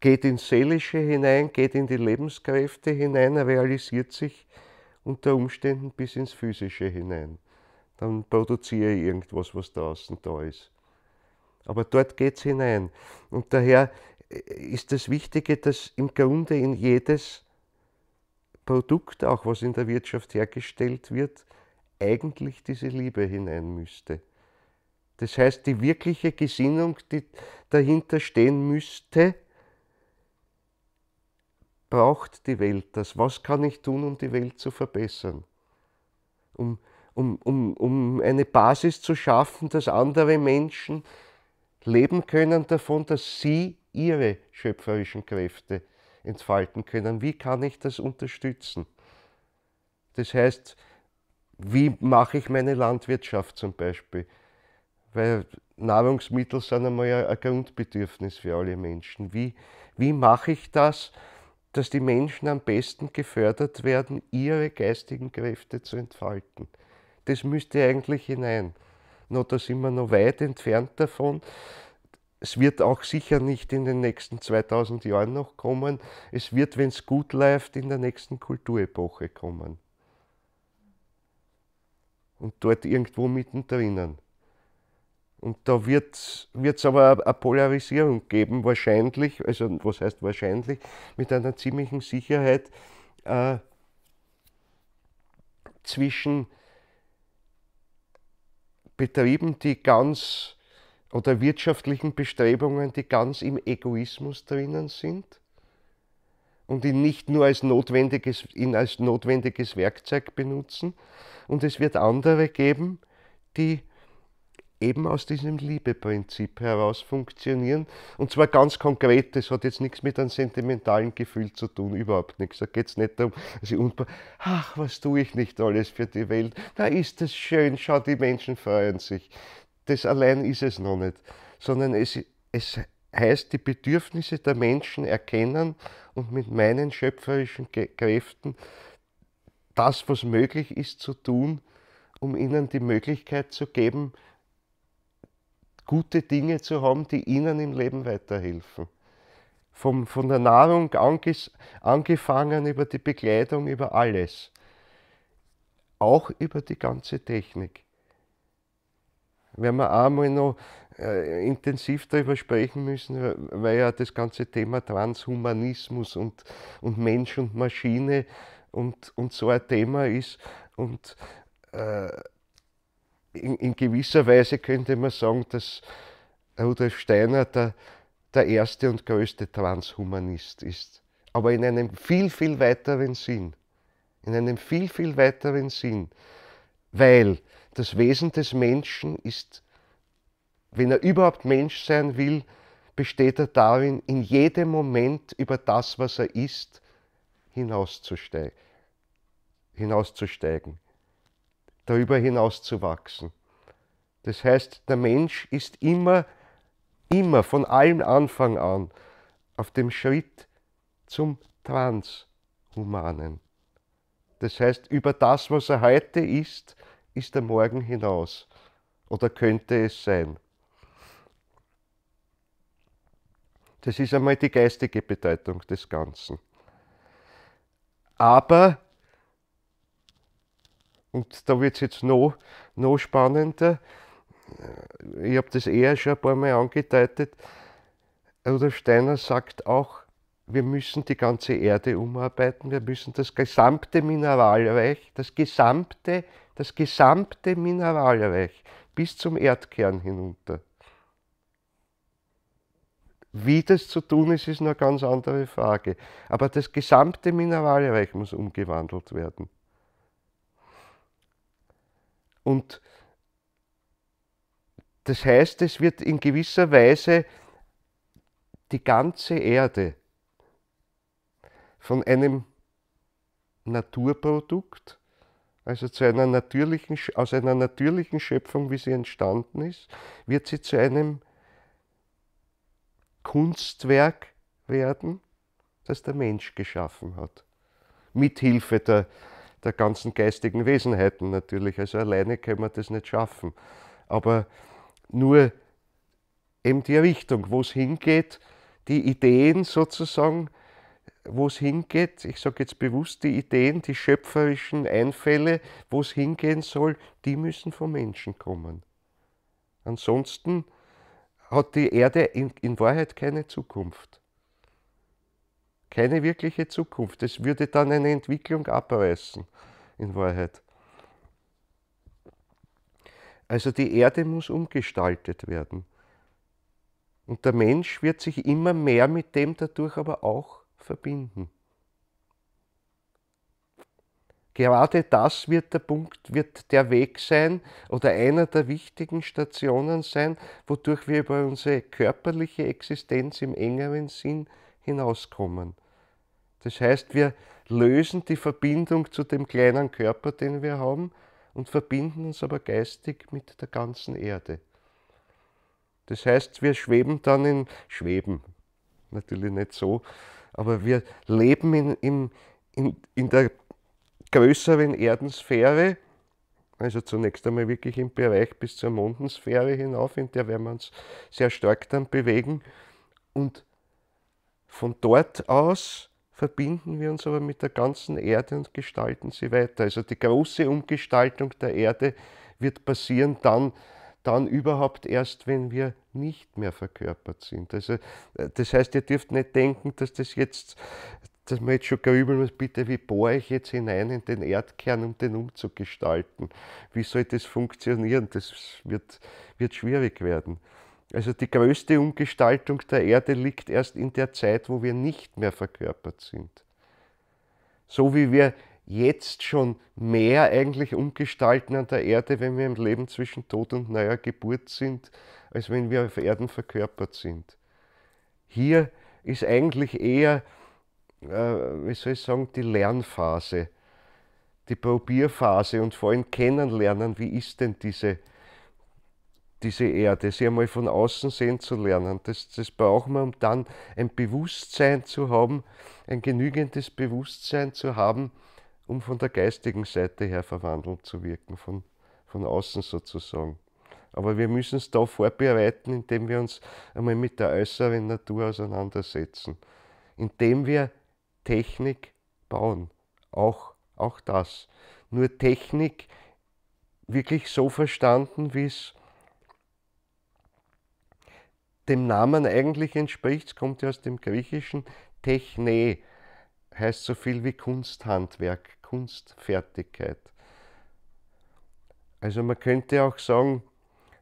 A: geht ins Seelische hinein, geht in die Lebenskräfte hinein, realisiert sich unter Umständen bis ins Physische hinein. Dann produziere ich irgendwas, was draußen da ist. Aber dort geht es hinein. Und daher äh, ist das Wichtige, dass im Grunde in jedes Produkt, auch was in der Wirtschaft hergestellt wird, eigentlich diese Liebe hinein müsste. Das heißt, die wirkliche Gesinnung, die dahinter stehen müsste, braucht die Welt das. Was kann ich tun, um die Welt zu verbessern? Um, um, um, um eine Basis zu schaffen, dass andere Menschen leben können davon, dass sie ihre schöpferischen Kräfte entfalten können? Wie kann ich das unterstützen? Das heißt, wie mache ich meine Landwirtschaft zum Beispiel? Weil Nahrungsmittel sind einmal ein Grundbedürfnis für alle Menschen. Wie, wie mache ich das, dass die Menschen am besten gefördert werden, ihre geistigen Kräfte zu entfalten? Das müsste eigentlich hinein. Nur da sind wir noch weit entfernt davon. Es wird auch sicher nicht in den nächsten 2000 Jahren noch kommen. Es wird, wenn es gut läuft, in der nächsten Kulturepoche kommen. Und dort irgendwo mittendrin. Und da wird es aber eine Polarisierung geben, wahrscheinlich, also was heißt wahrscheinlich, mit einer ziemlichen Sicherheit äh, zwischen Betrieben, die ganz oder wirtschaftlichen Bestrebungen, die ganz im Egoismus drinnen sind und ihn nicht nur als notwendiges, ihn als notwendiges Werkzeug benutzen. Und es wird andere geben, die eben aus diesem Liebeprinzip heraus funktionieren. Und zwar ganz konkret, das hat jetzt nichts mit einem sentimentalen Gefühl zu tun, überhaupt nichts. Da geht es nicht darum, dass ich unbe ach, was tue ich nicht alles für die Welt. Da ist es schön, schau, die Menschen freuen sich das allein ist es noch nicht, sondern es, es heißt, die Bedürfnisse der Menschen erkennen und mit meinen schöpferischen Kräften das, was möglich ist, zu tun, um ihnen die Möglichkeit zu geben, gute Dinge zu haben, die ihnen im Leben weiterhelfen. Vom, von der Nahrung angefangen über die Bekleidung, über alles. Auch über die ganze Technik werden wir auch mal noch äh, intensiv darüber sprechen müssen, weil ja das ganze Thema Transhumanismus und, und Mensch und Maschine und, und so ein Thema ist. Und äh, in, in, gewisser Weise könnte man sagen, dass Rudolf Steiner der, der erste und größte Transhumanist ist. Aber in einem viel, viel weiteren Sinn. In einem viel, viel weiteren Sinn. Weil das Wesen des Menschen ist, wenn er überhaupt Mensch sein will, besteht er darin, in jedem Moment über das, was er ist, hinauszusteigen, hinauszusteigen darüber hinauszuwachsen. Das heißt, der Mensch ist immer, immer von allem Anfang an auf dem Schritt zum Transhumanen. Das heißt, über das, was er heute ist, ist der Morgen hinaus oder könnte es sein. Das ist einmal die geistige Bedeutung des Ganzen. Aber, und da wird es jetzt noch, noch spannender, äh, ich habe das eher schon ein paar Mal angedeutet, Rudolf Steiner sagt auch, wir müssen die ganze Erde umarbeiten, wir müssen das gesamte Mineralreich, das gesamte das gesamte Mineralreich bis zum Erdkern hinunter. Wie das zu tun ist, ist eine ganz andere Frage. Aber das gesamte Mineralreich muss umgewandelt werden. Und das heißt, es wird in gewisser Weise die ganze Erde von einem Naturprodukt also zu einer natürlichen, aus einer natürlichen Schöpfung, wie sie entstanden ist, wird sie zu einem Kunstwerk werden, das der Mensch geschaffen hat. Mit Hilfe der, der ganzen geistigen Wesenheiten natürlich. Also alleine können wir das nicht schaffen. Aber nur eben die Richtung, wo es hingeht, die Ideen sozusagen, wo es hingeht, ich sage jetzt bewusst die Ideen, die schöpferischen Einfälle, wo es hingehen soll, die müssen vom Menschen kommen. Ansonsten hat die Erde in, in Wahrheit keine Zukunft. Keine wirkliche Zukunft. Es würde dann eine Entwicklung abreißen, in Wahrheit. Also die Erde muss umgestaltet werden. Und der Mensch wird sich immer mehr mit dem dadurch aber auch verbinden. Gerade das wird der Punkt, wird der Weg sein oder einer der wichtigen Stationen sein, wodurch wir über unsere körperliche Existenz im engeren Sinn hinauskommen. Das heißt, wir lösen die Verbindung zu dem kleinen Körper, den wir haben, und verbinden uns aber geistig mit der ganzen Erde. Das heißt, wir schweben dann in Schweben, natürlich nicht so, aber wir leben in, in, in, in der größeren Erdensphäre, also zunächst einmal wirklich im Bereich bis zur Mondensphäre hinauf, in der werden wir uns sehr stark dann bewegen. Und von dort aus verbinden wir uns aber mit der ganzen Erde und gestalten sie weiter. Also die große Umgestaltung der Erde wird passieren dann, dann überhaupt erst, wenn wir nicht mehr verkörpert sind. Also, äh, das heißt, ihr dürft nicht denken, dass das jetzt, dass man jetzt schon grübeln muss, bitte, wie bohre ich jetzt hinein in den Erdkern, um den umzugestalten? Wie soll das funktionieren? Das wird, wird schwierig werden. Also die größte Umgestaltung der Erde liegt erst in der Zeit, wo wir nicht mehr verkörpert sind. So wie wir jetzt schon mehr eigentlich umgestalten an der Erde, wenn wir im Leben zwischen Tod und neuer Geburt sind, als wenn wir auf Erden verkörpert sind. Hier ist eigentlich eher, äh, wie soll ich sagen, die Lernphase, die Probierphase und vor allem kennenlernen, wie ist denn diese, diese Erde, sie einmal von außen sehen zu lernen. Das, das brauchen wir, um dann ein Bewusstsein zu haben, ein genügendes Bewusstsein zu haben, um von der geistigen Seite her verwandelt zu wirken, von, von außen sozusagen. Aber wir müssen es da vorbereiten, indem wir uns einmal mit der äußeren Natur auseinandersetzen, indem wir Technik bauen. Auch, auch das. Nur Technik wirklich so verstanden, wie es dem Namen eigentlich entspricht, es kommt ja aus dem Griechischen Techne, heißt so viel wie Kunsthandwerk, Kunstfertigkeit. Also man könnte auch sagen,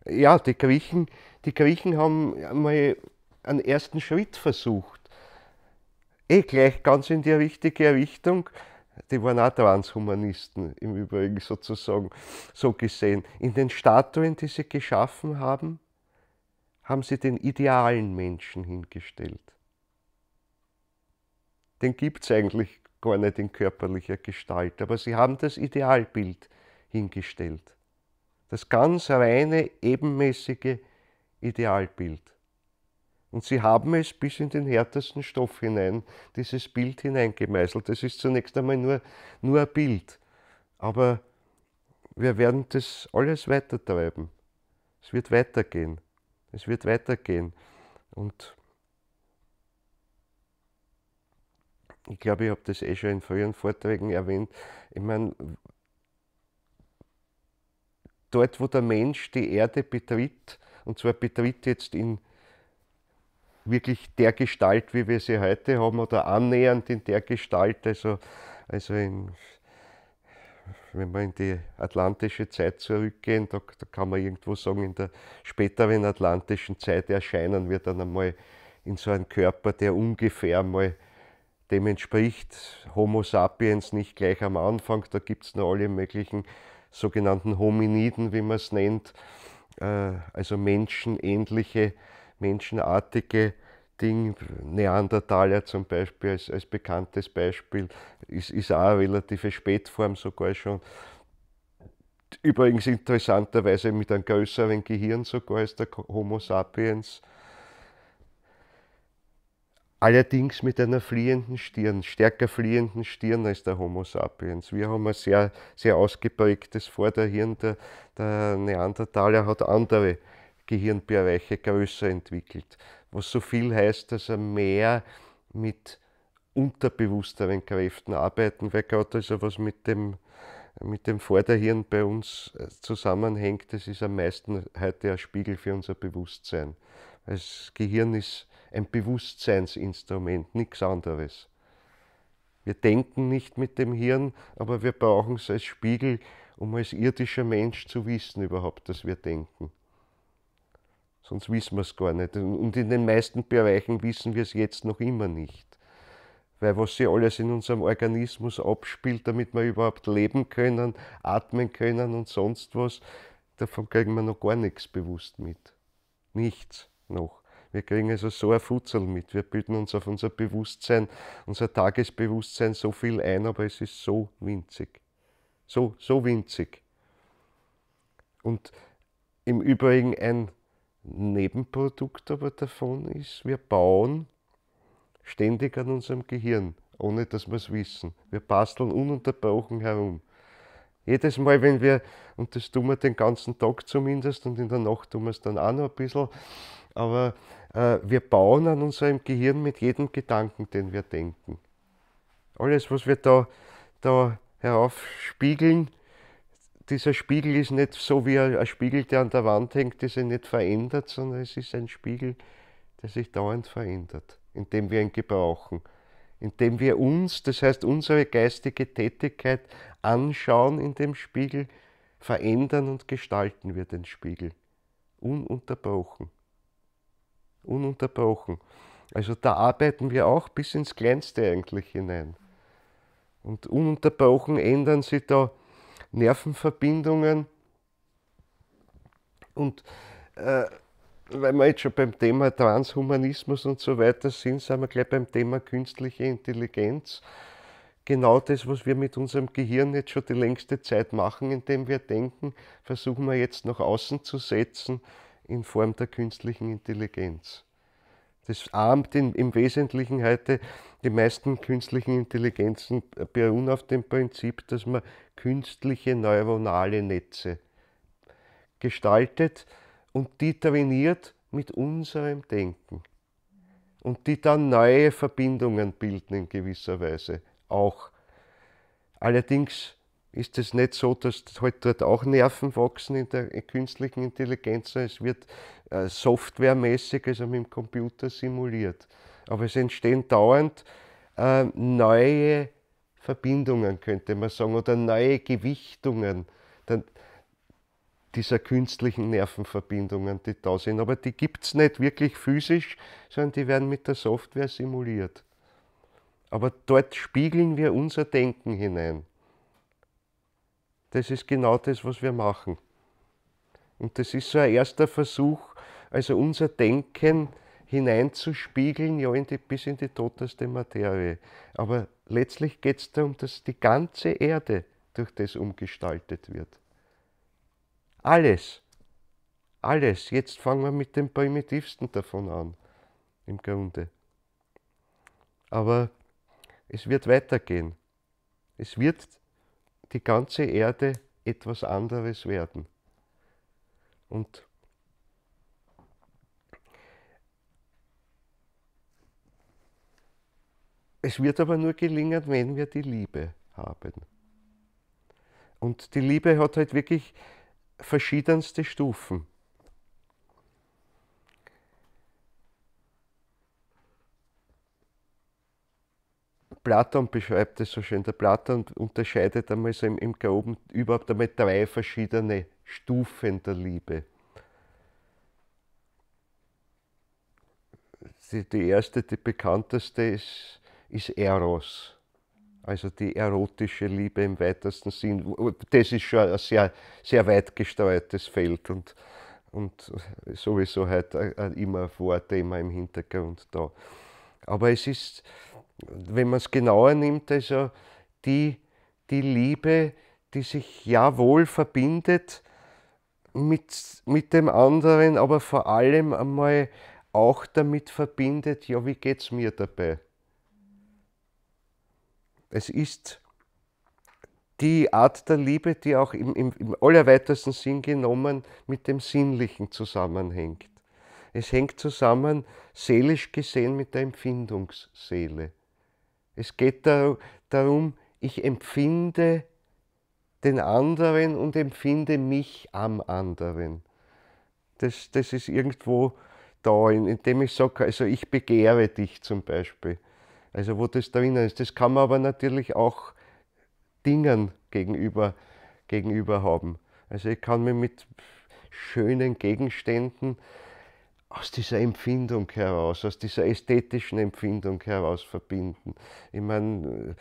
A: ja, die Griechen, die Griechen haben mal einen ersten Schritt versucht. Eh gleich ganz in die richtige Richtung. Die waren auch Transhumanisten im Übrigen sozusagen, so gesehen. In den Statuen, die sie geschaffen haben, haben sie den idealen Menschen hingestellt den gibt es eigentlich gar nicht in körperlicher Gestalt, aber sie haben das Idealbild hingestellt. Das ganz reine, ebenmäßige Idealbild. Und sie haben es bis in den härtesten Stoff hinein, dieses Bild hineingemeißelt. Das ist zunächst einmal nur, nur ein Bild. Aber wir werden das alles weitertreiben. Es wird weitergehen. Es wird weitergehen. Und ich glaube, ich habe das eh schon in früheren Vorträgen erwähnt. Ich meine, dort, wo der Mensch die Erde betritt, und zwar betritt jetzt in wirklich der Gestalt, wie wir sie heute haben, oder annähernd in der Gestalt, also, also in, wenn wir in die atlantische Zeit zurückgehen, da, da, kann man irgendwo sagen, in der späteren atlantischen Zeit erscheinen wir dann einmal in so einem Körper, der ungefähr mal dem entspricht Homo sapiens nicht gleich am Anfang. Da gibt es noch alle möglichen sogenannten Hominiden, wie man es nennt, äh, also menschenähnliche, menschenartige Dinge. Neandertaler zum Beispiel als, als bekanntes Beispiel, ist, ist auch eine relative Spätform sogar schon. Übrigens interessanterweise mit einem größeren Gehirn sogar als der Homo sapiens allerdings mit einer fliehenden Stirn, stärker fliehenden Stirn als der Homo sapiens. Wir haben ein sehr, sehr ausgeprägtes Vorderhirn, der, der Neandertaler hat andere Gehirnbereiche größer entwickelt, was so viel heißt, dass er mehr mit unterbewussteren Kräften arbeiten, weil gerade also was mit dem, mit dem Vorderhirn bei uns äh, zusammenhängt, das ist am meisten heute ein Spiegel für unser Bewusstsein. Das Gehirn ist ein Bewusstseinsinstrument, nichts anderes. Wir denken nicht mit dem Hirn, aber wir brauchen es als Spiegel, um als irdischer Mensch zu wissen überhaupt, dass wir denken. Sonst wissen wir es gar nicht. Und in den meisten Bereichen wissen wir es jetzt noch immer nicht. Weil was sich alles in unserem Organismus abspielt, damit wir überhaupt leben können, atmen können und sonst was, davon kriegen wir noch gar nichts bewusst mit. Nichts noch. Wir kriegen also so ein Futzel mit. Wir bilden uns auf unser Bewusstsein, unser Tagesbewusstsein so viel ein, aber es ist so winzig. So, so winzig. Und im Übrigen ein Nebenprodukt aber davon ist, wir bauen ständig an unserem Gehirn, ohne dass wir es wissen. Wir basteln ununterbrochen herum. Jedes Mal, wenn wir, und das tun wir den ganzen Tag zumindest, und in der Nacht tun wir es dann auch noch ein bisschen, aber äh, wir bauen an unserem Gehirn mit jedem Gedanken, den wir denken. Alles, was wir da, da heraufspiegeln, dieser Spiegel ist nicht so wie ein Spiegel, der an der Wand hängt, der sich nicht verändert, sondern es ist ein Spiegel, der sich dauernd verändert, indem wir ihn gebrauchen, indem wir uns, das heißt unsere geistige Tätigkeit anschauen in dem Spiegel, verändern und gestalten wir den Spiegel, ununterbrochen ununterbrochen. Also da arbeiten wir auch bis ins Kleinste eigentlich hinein. Und ununterbrochen ändern sich da Nervenverbindungen. Und äh, weil wir jetzt schon beim Thema Transhumanismus und so weiter sind, sind wir gleich beim Thema künstliche Intelligenz. Genau das, was wir mit unserem Gehirn jetzt schon die längste Zeit machen, indem wir denken, versuchen wir jetzt nach außen zu setzen, in Form der künstlichen Intelligenz. Das ahmt in, im Wesentlichen heute die meisten künstlichen Intelligenzen beruhen auf dem Prinzip, dass man künstliche neuronale Netze gestaltet und die trainiert mit unserem Denken. Und die dann neue Verbindungen bilden in gewisser Weise auch. Allerdings ist es nicht so, dass halt dort auch Nerven wachsen in der künstlichen Intelligenz. Es wird äh, softwaremäßig, also mit dem Computer simuliert. Aber es entstehen dauernd äh, neue Verbindungen, könnte man sagen, oder neue Gewichtungen dann dieser künstlichen Nervenverbindungen, die da sind. Aber die gibt es nicht wirklich physisch, sondern die werden mit der Software simuliert. Aber dort spiegeln wir unser Denken hinein. Das ist genau das, was wir machen. Und das ist so ein erster Versuch, also unser Denken hineinzuspiegeln, ja, in die, bis in die toteste Materie. Aber letztlich geht es darum, dass die ganze Erde durch das umgestaltet wird. Alles. Alles. Jetzt fangen wir mit dem primitivsten davon an, im Grunde. Aber es wird weitergehen. Es wird die ganze Erde etwas anderes werden. Und es wird aber nur gelingen, wenn wir die Liebe haben. Und die Liebe hat halt wirklich verschiedenste Stufen. Platon beschreibt es so schön. Der Platon unterscheidet einmal so im, im Groben überhaupt einmal drei verschiedene Stufen der Liebe. Die, die erste, die bekannteste ist, ist Eros. Also die erotische Liebe im weitesten Sinn. Das ist schon ein sehr, sehr weit gestreutes Feld und, und sowieso halt immer ein Vorthema im Hintergrund da. Aber es ist, wenn man es genauer nimmt, also die, die Liebe, die sich ja wohl verbindet mit, mit dem anderen, aber vor allem einmal auch damit verbindet, ja, wie geht es mir dabei? Es ist die Art der Liebe, die auch im, im, im allerweitesten Sinn genommen mit dem Sinnlichen zusammenhängt. Es hängt zusammen, seelisch gesehen, mit der Empfindungsseele. Es geht darum, ich empfinde den anderen und empfinde mich am anderen. Das, das ist irgendwo da, indem ich sage, also ich begehre dich zum Beispiel. Also wo das drinnen ist. Das kann man aber natürlich auch Dingen gegenüber, gegenüber haben. Also ich kann mir mit schönen Gegenständen aus dieser Empfindung heraus, aus dieser ästhetischen Empfindung heraus verbinden. Ich meine,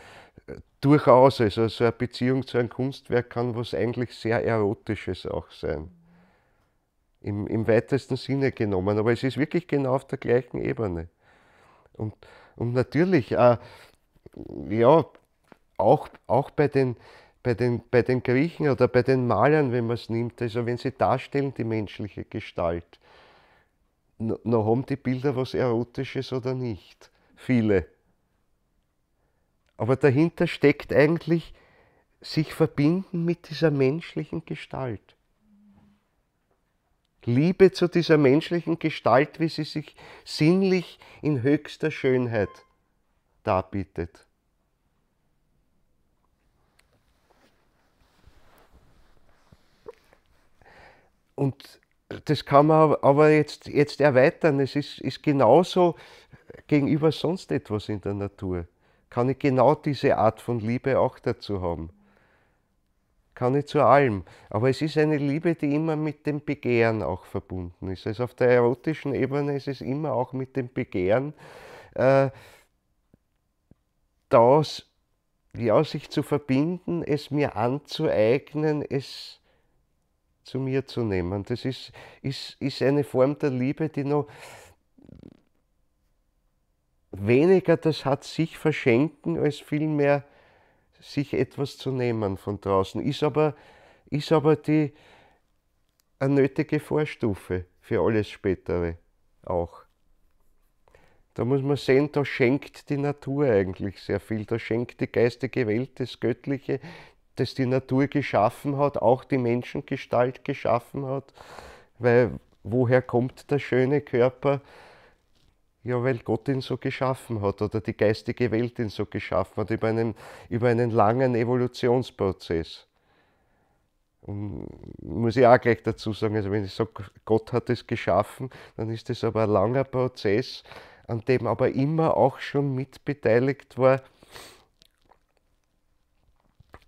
A: durchaus, also so eine Beziehung zu einem Kunstwerk kann was eigentlich sehr Erotisches auch sein. Im, im weitesten Sinne genommen, aber es ist wirklich genau auf der gleichen Ebene. Und, und natürlich, äh, ja, auch, auch bei den, bei den, bei den Griechen oder bei den Malern, wenn man es nimmt, also wenn sie darstellen die menschliche Gestalt, noch haben die Bilder was Erotisches oder nicht. Viele. Aber dahinter steckt eigentlich sich verbinden mit dieser menschlichen Gestalt. Liebe zu dieser menschlichen Gestalt, wie sie sich sinnlich in höchster Schönheit darbietet. Und das kann man aber jetzt, jetzt erweitern. Es ist, ist genauso gegenüber sonst etwas in der Natur. Kann ich genau diese Art von Liebe auch dazu haben? Kann ich zu allem. Aber es ist eine Liebe, die immer mit dem Begehren auch verbunden ist. Also auf der erotischen Ebene ist es immer auch mit dem Begehren, äh, das, ja, sich zu verbinden, es mir anzueignen, es zu zu mir zu nehmen. Das ist, ist, ist eine Form der Liebe, die noch weniger das hat sich verschenken, als vielmehr sich etwas zu nehmen von draußen. Ist aber, ist aber die eine nötige Vorstufe für alles Spätere auch. Da muss man sehen, da schenkt die Natur eigentlich sehr viel, da schenkt die geistige Welt, das Göttliche, das die Natur geschaffen hat, auch die Menschengestalt geschaffen hat. Weil woher kommt der schöne Körper? Ja, weil Gott ihn so geschaffen hat oder die geistige Welt ihn so geschaffen hat über einen, über einen langen Evolutionsprozess. Und muss ich auch gleich dazu sagen, also wenn ich sage, Gott hat es geschaffen, dann ist das aber ein langer Prozess, an dem aber immer auch schon mitbeteiligt war,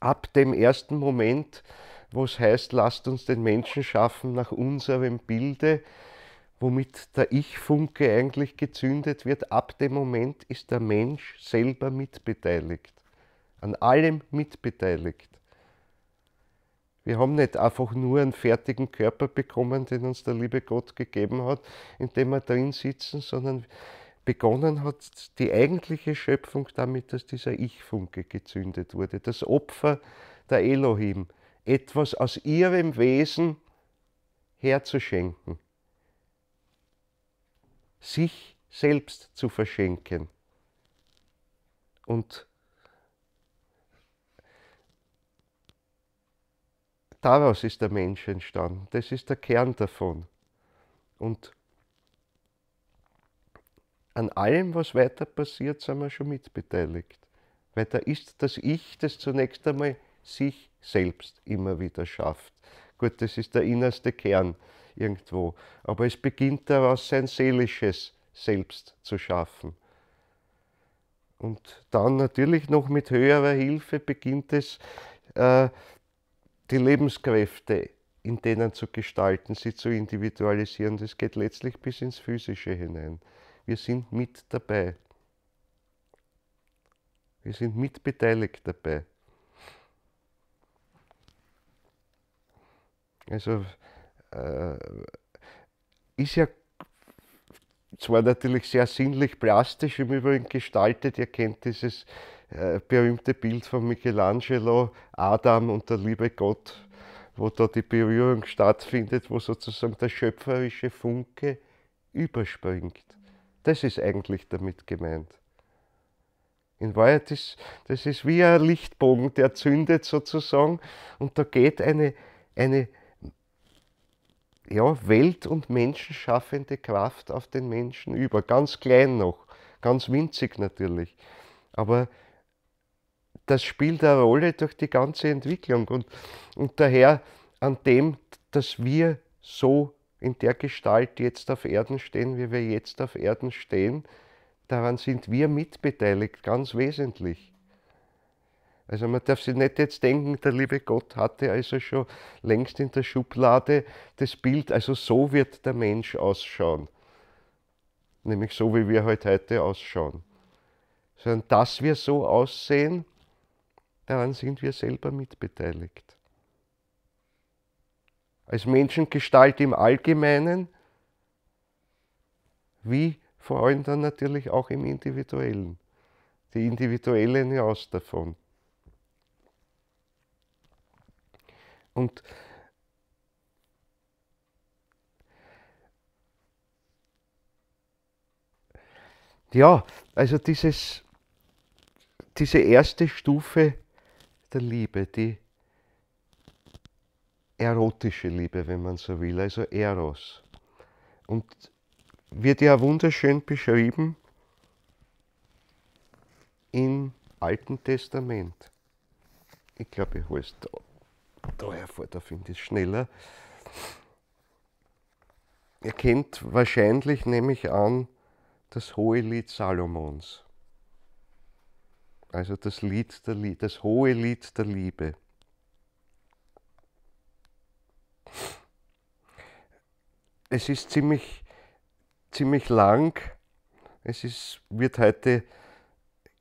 A: ab dem ersten Moment, wo es heißt, lasst uns den Menschen schaffen nach unserem Bilde, womit der Ich-Funke eigentlich gezündet wird, ab dem Moment ist der Mensch selber mitbeteiligt, an allem mitbeteiligt. Wir haben nicht einfach nur einen fertigen Körper bekommen, den uns der liebe Gott gegeben hat, in dem wir drin sitzen, sondern begonnen hat die eigentliche Schöpfung damit, dass dieser Ich-Funke gezündet wurde, das Opfer der Elohim, etwas aus ihrem Wesen herzuschenken, sich selbst zu verschenken. Und daraus ist der Mensch entstanden, das ist der Kern davon. Und an allem, was weiter passiert, sind wir schon mitbeteiligt. Weil da ist das Ich, das zunächst einmal sich selbst immer wieder schafft. Gut, das ist der innerste Kern irgendwo. Aber es beginnt daraus sein seelisches Selbst zu schaffen. Und dann natürlich noch mit höherer Hilfe beginnt es, äh, die Lebenskräfte in denen zu gestalten, sie zu individualisieren. Das geht letztlich bis ins Physische hinein wir sind mit dabei. Wir sind mitbeteiligt dabei. Also äh, ist ja zwar natürlich sehr sinnlich plastisch im Übrigen gestaltet, ihr kennt dieses äh, berühmte Bild von Michelangelo, Adam und der liebe Gott, wo da die Berührung stattfindet, wo sozusagen der schöpferische Funke überspringt. Das ist eigentlich damit gemeint. In Wahrheit ist das ist wie ein Lichtbogen, der zündet sozusagen und da geht eine, eine ja, welt- und menschenschaffende Kraft auf den Menschen über. Ganz klein noch, ganz winzig natürlich. Aber das spielt eine Rolle durch die ganze Entwicklung und, und daher an dem, dass wir so in der Gestalt jetzt auf Erden stehen, wie wir jetzt auf Erden stehen, daran sind wir mitbeteiligt, ganz wesentlich. Also man darf sich nicht jetzt denken, der liebe Gott hatte also schon längst in der Schublade das Bild, also so wird der Mensch ausschauen. Nämlich so, wie wir halt heute ausschauen. Sondern dass wir so aussehen, daran sind wir selber mitbeteiligt als Menschengestalt im Allgemeinen, wie vor allem dann natürlich auch im Individuellen. Die individuelle Nuance davon. Und ja, also dieses, diese erste Stufe der Liebe, die erotische Liebe, wenn man so will, also Eros. Und wird ja wunderschön beschrieben im Alten Testament. Ich glaube, ich hole es da, da hervor, da finde ich es schneller. Ihr kennt wahrscheinlich, nehme ich an, das hohe Lied Salomons. Also das Lied der das hohe Lied der Liebe. Es ist ziemlich, ziemlich lang. Es ist, wird heute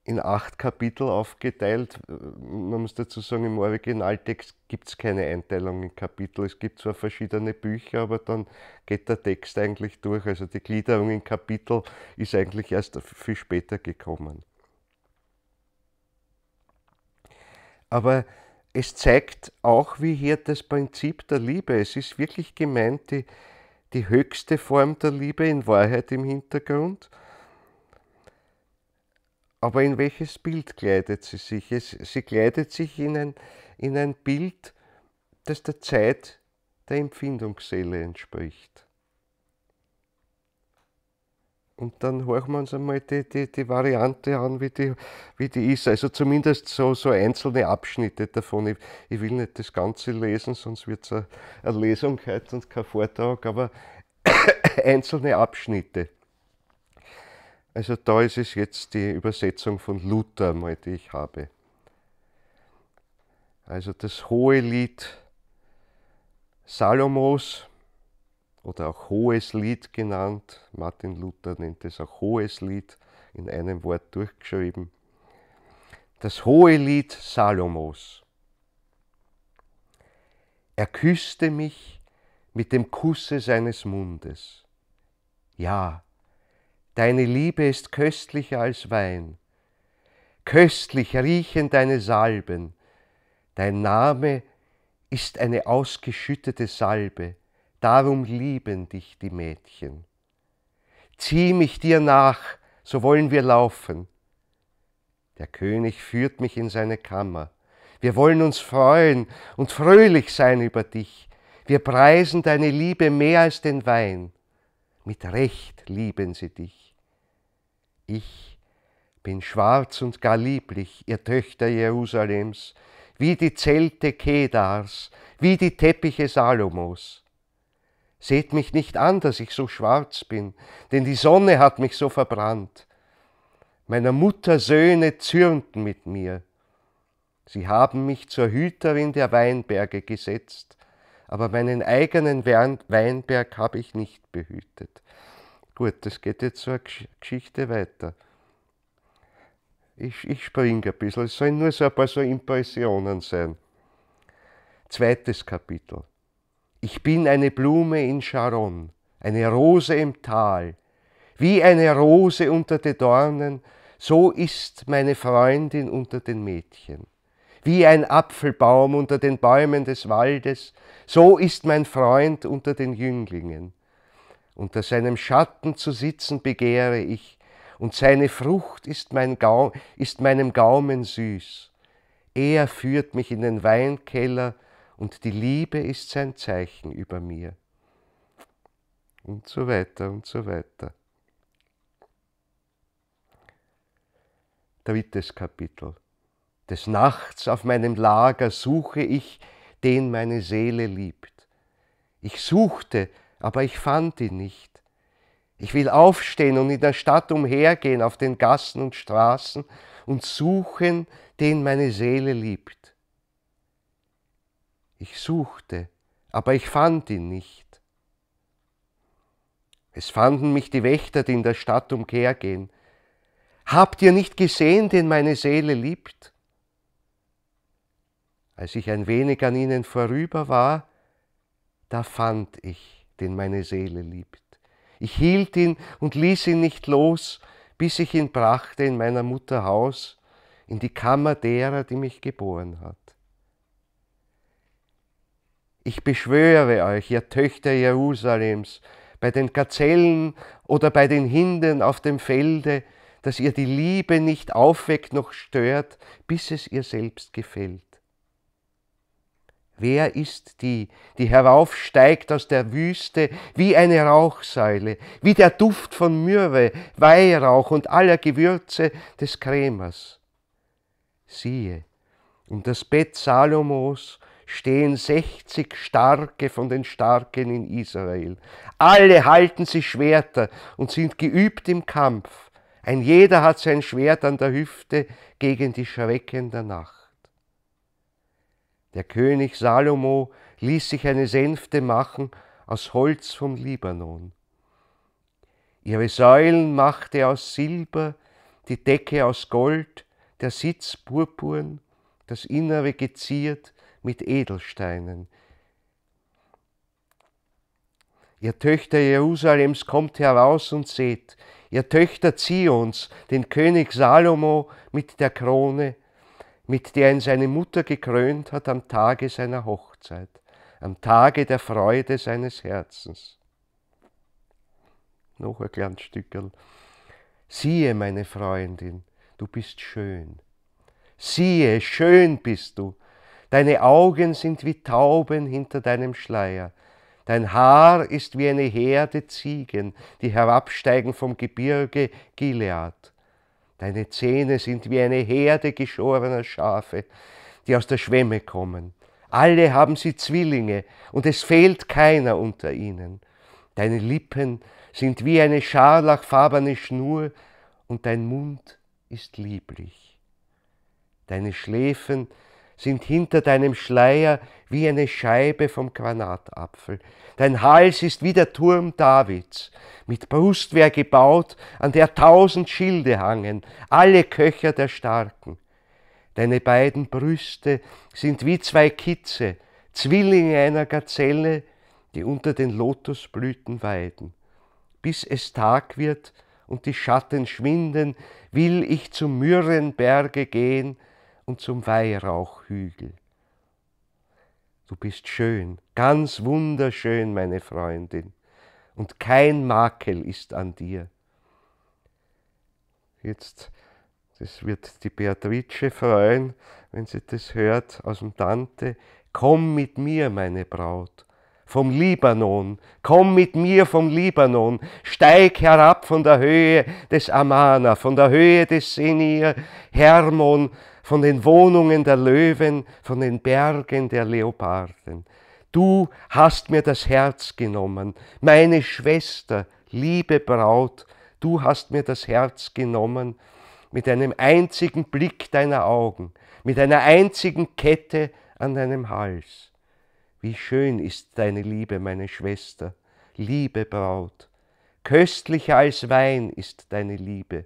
A: in acht Kapitel aufgeteilt. Man muss dazu sagen, im Originaltext gibt es keine Einteilung in Kapitel. Es gibt zwar verschiedene Bücher, aber dann geht der Text eigentlich durch. Also die Gliederung in Kapitel ist eigentlich erst viel später gekommen. Aber es zeigt auch wie hier das Prinzip der Liebe. Es ist wirklich gemeint die, die höchste Form der Liebe in Wahrheit im Hintergrund. Aber in welches Bild kleidet sie sich? Es, sie kleidet sich in ein, in ein Bild, das der Zeit der Empfindungsseele entspricht. Und dann horchen wir uns einmal die, die, die Variante an, wie die, wie die ist. Also zumindest so, so einzelne Abschnitte davon. Ich, ich will nicht das Ganze lesen, sonst wird es eine, eine Lesung heute und kein Vortrag, aber [coughs] einzelne Abschnitte. Also da ist es jetzt die Übersetzung von Luther, mal, die ich habe. Also das hohe Lied Salomos oder auch hohes Lied genannt. Martin Luther nennt es auch hohes Lied, in einem Wort durchgeschrieben. Das hohe Lied Salomos. Er küsste mich mit dem Kusse seines Mundes. Ja, deine Liebe ist köstlicher als Wein. Köstlich riechen deine Salben. Dein Name ist eine ausgeschüttete Salbe darum lieben dich die Mädchen. Zieh mich dir nach, so wollen wir laufen. Der König führt mich in seine Kammer. Wir wollen uns freuen und fröhlich sein über dich. Wir preisen deine Liebe mehr als den Wein. Mit Recht lieben sie dich. Ich bin schwarz und gar lieblich, ihr Töchter Jerusalems, wie die Zelte Kedars, wie die Teppiche Salomos. Seht mich nicht an, dass ich so schwarz bin, denn die Sonne hat mich so verbrannt. Meiner Mutter Söhne zürnten mit mir. Sie haben mich zur Hüterin der Weinberge gesetzt, aber meinen eigenen Weinberg habe ich nicht behütet. Gut, das geht jetzt zur Geschichte weiter. Ich, ich springe ein bisschen, es sollen nur so ein paar so Impressionen sein. Zweites Kapitel. Ich bin eine Blume in Sharon, eine Rose im Tal. Wie eine Rose unter den Dornen, so ist meine Freundin unter den Mädchen. Wie ein Apfelbaum unter den Bäumen des Waldes, so ist mein Freund unter den Jünglingen. Unter seinem Schatten zu sitzen begehre ich, und seine Frucht ist, mein Gaum, ist meinem Gaumen süß. Er führt mich in den Weinkeller und die Liebe ist sein Zeichen über mir. Und so weiter und so weiter. Drittes Kapitel. Des Nachts auf meinem Lager suche ich, den meine Seele liebt. Ich suchte, aber ich fand ihn nicht. Ich will aufstehen und in der Stadt umhergehen auf den Gassen und Straßen und suchen, den meine Seele liebt. Ich suchte, aber ich fand ihn nicht. Es fanden mich die Wächter, die in der Stadt umhergehen. Habt ihr nicht gesehen, den meine Seele liebt? Als ich ein wenig an ihnen vorüber war, da fand ich, den meine Seele liebt. Ich hielt ihn und ließ ihn nicht los, bis ich ihn brachte in meiner Mutter Haus, in die Kammer derer, die mich geboren hat. Ich beschwöre euch, ihr Töchter Jerusalems, bei den Gazellen oder bei den Hinden auf dem Felde, dass ihr die Liebe nicht aufweckt noch stört, bis es ihr selbst gefällt. Wer ist die, die heraufsteigt aus der Wüste wie eine Rauchsäule, wie der Duft von Myrrhe, Weihrauch und aller Gewürze des Krämers? Siehe, um das Bett Salomos stehen sechzig Starke von den Starken in Israel. Alle halten sie Schwerter und sind geübt im Kampf. Ein jeder hat sein Schwert an der Hüfte gegen die Schrecken der Nacht. Der König Salomo ließ sich eine Sänfte machen aus Holz vom Libanon. Ihre Säulen machte er aus Silber, die Decke aus Gold, der Sitz purpurn, das Innere geziert mit Edelsteinen. Ihr Töchter Jerusalems kommt heraus und seht, ihr Töchter Zions, den König Salomo mit der Krone, mit der ihn seine Mutter gekrönt hat am Tage seiner Hochzeit, am Tage der Freude seines Herzens. Noch ein kleines Stückerl. Siehe, meine Freundin, du bist schön. Siehe, schön bist du, Deine Augen sind wie Tauben hinter deinem Schleier. Dein Haar ist wie eine Herde Ziegen, die herabsteigen vom Gebirge Gilead. Deine Zähne sind wie eine Herde geschorener Schafe, die aus der Schwemme kommen. Alle haben sie Zwillinge, und es fehlt keiner unter ihnen. Deine Lippen sind wie eine scharlachfarbene Schnur, und dein Mund ist lieblich. Deine Schläfen sind sind hinter deinem Schleier wie eine Scheibe vom Granatapfel. Dein Hals ist wie der Turm Davids, mit Brustwehr gebaut, an der tausend Schilde hangen, alle Köcher der Starken. Deine beiden Brüste sind wie zwei Kitze, Zwillinge einer Gazelle, die unter den Lotusblüten weiden. Bis es Tag wird und die Schatten schwinden, will ich zum Myrrenberge gehen, und zum Weihrauchhügel. Du bist schön, ganz wunderschön, meine Freundin, und kein Makel ist an dir. Jetzt, das wird die Beatrice freuen, wenn sie das hört aus dem Dante. Komm mit mir, meine Braut, vom Libanon, komm mit mir vom Libanon, steig herab von der Höhe des Amana, von der Höhe des Senir, Hermon, von den Wohnungen der Löwen, von den Bergen der Leoparden. Du hast mir das Herz genommen, meine Schwester, liebe Braut, du hast mir das Herz genommen mit einem einzigen Blick deiner Augen, mit einer einzigen Kette an deinem Hals. Wie schön ist deine Liebe, meine Schwester, liebe Braut. Köstlicher als Wein ist deine Liebe,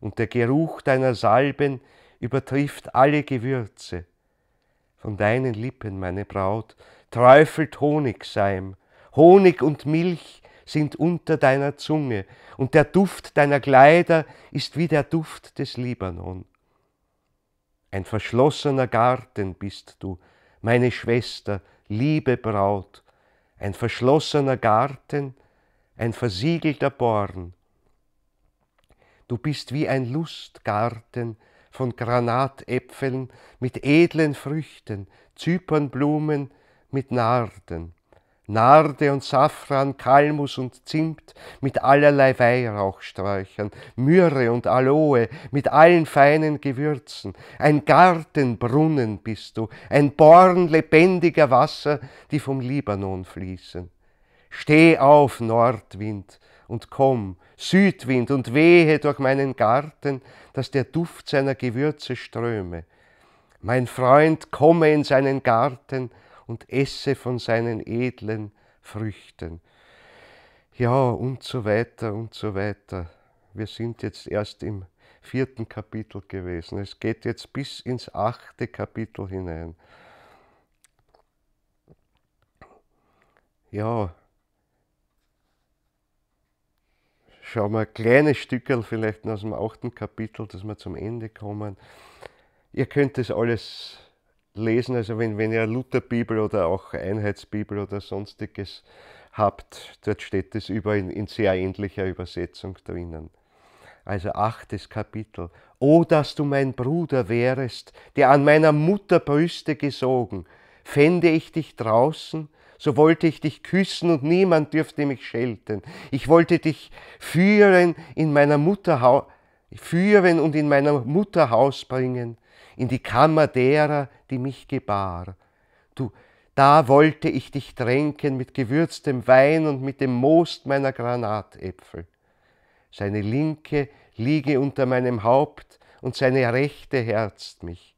A: und der Geruch deiner Salben übertrifft alle Gewürze. Von deinen Lippen, meine Braut, träufelt Honigseim. Honig und Milch sind unter deiner Zunge, und der Duft deiner Kleider ist wie der Duft des Libanon. Ein verschlossener Garten bist du, meine Schwester, liebe Braut, ein verschlossener Garten, ein versiegelter Born. Du bist wie ein Lustgarten, von Granatäpfeln mit edlen Früchten, Zypernblumen mit Narden, Narde und Safran, Kalmus und Zimt mit allerlei Weihrauchsträuchern, Myrrhe und Aloe mit allen feinen Gewürzen. Ein Gartenbrunnen bist du, ein Born lebendiger Wasser, die vom Libanon fließen. Steh auf, Nordwind, und komm, Südwind und wehe durch meinen Garten, dass der Duft seiner Gewürze ströme. Mein Freund komme in seinen Garten und esse von seinen edlen Früchten. Ja, und so weiter und so weiter. Wir sind jetzt erst im vierten Kapitel gewesen. Es geht jetzt bis ins achte Kapitel hinein. Ja, schauen wir ein kleines Stückel vielleicht aus dem achten Kapitel, dass wir zum Ende kommen. Ihr könnt das alles lesen, also wenn, wenn ihr Lutherbibel oder auch Einheitsbibel oder sonstiges habt, dort steht es über in, in sehr ähnlicher Übersetzung drinnen. Also achtes Kapitel. O, dass du mein Bruder wärest, der an meiner Mutter Brüste gesogen, fände ich dich draußen, so wollte ich dich küssen und niemand dürfte mich schelten. Ich wollte dich führen in meiner Mutterhaus führen und in meiner Mutterhaus bringen, in die Kammer derer, die mich gebar. Du, da wollte ich dich tränken mit gewürztem Wein und mit dem Most meiner Granatäpfel. Seine linke liege unter meinem Haupt und seine rechte herzt mich.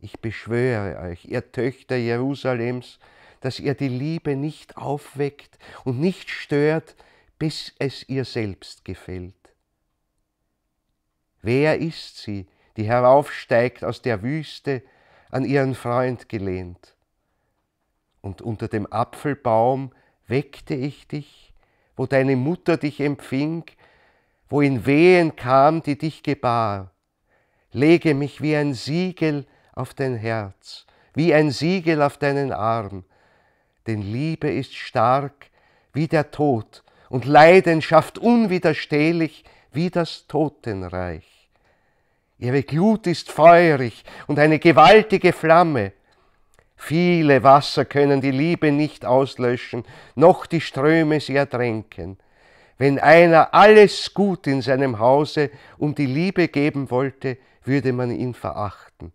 A: Ich beschwöre euch, ihr Töchter Jerusalems, dass ihr die Liebe nicht aufweckt und nicht stört, bis es ihr selbst gefällt. Wer ist sie, die heraufsteigt aus der Wüste, an ihren Freund gelehnt? Und unter dem Apfelbaum weckte ich dich, wo deine Mutter dich empfing, wo in Wehen kam, die dich gebar. Lege mich wie ein Siegel auf dein Herz, wie ein Siegel auf deinen Arm, denn Liebe ist stark wie der Tod und Leidenschaft unwiderstehlich wie das Totenreich. Ihre Glut ist feurig und eine gewaltige Flamme. Viele Wasser können die Liebe nicht auslöschen, noch die Ströme sie ertränken. Wenn einer alles Gut in seinem Hause um die Liebe geben wollte, würde man ihn verachten.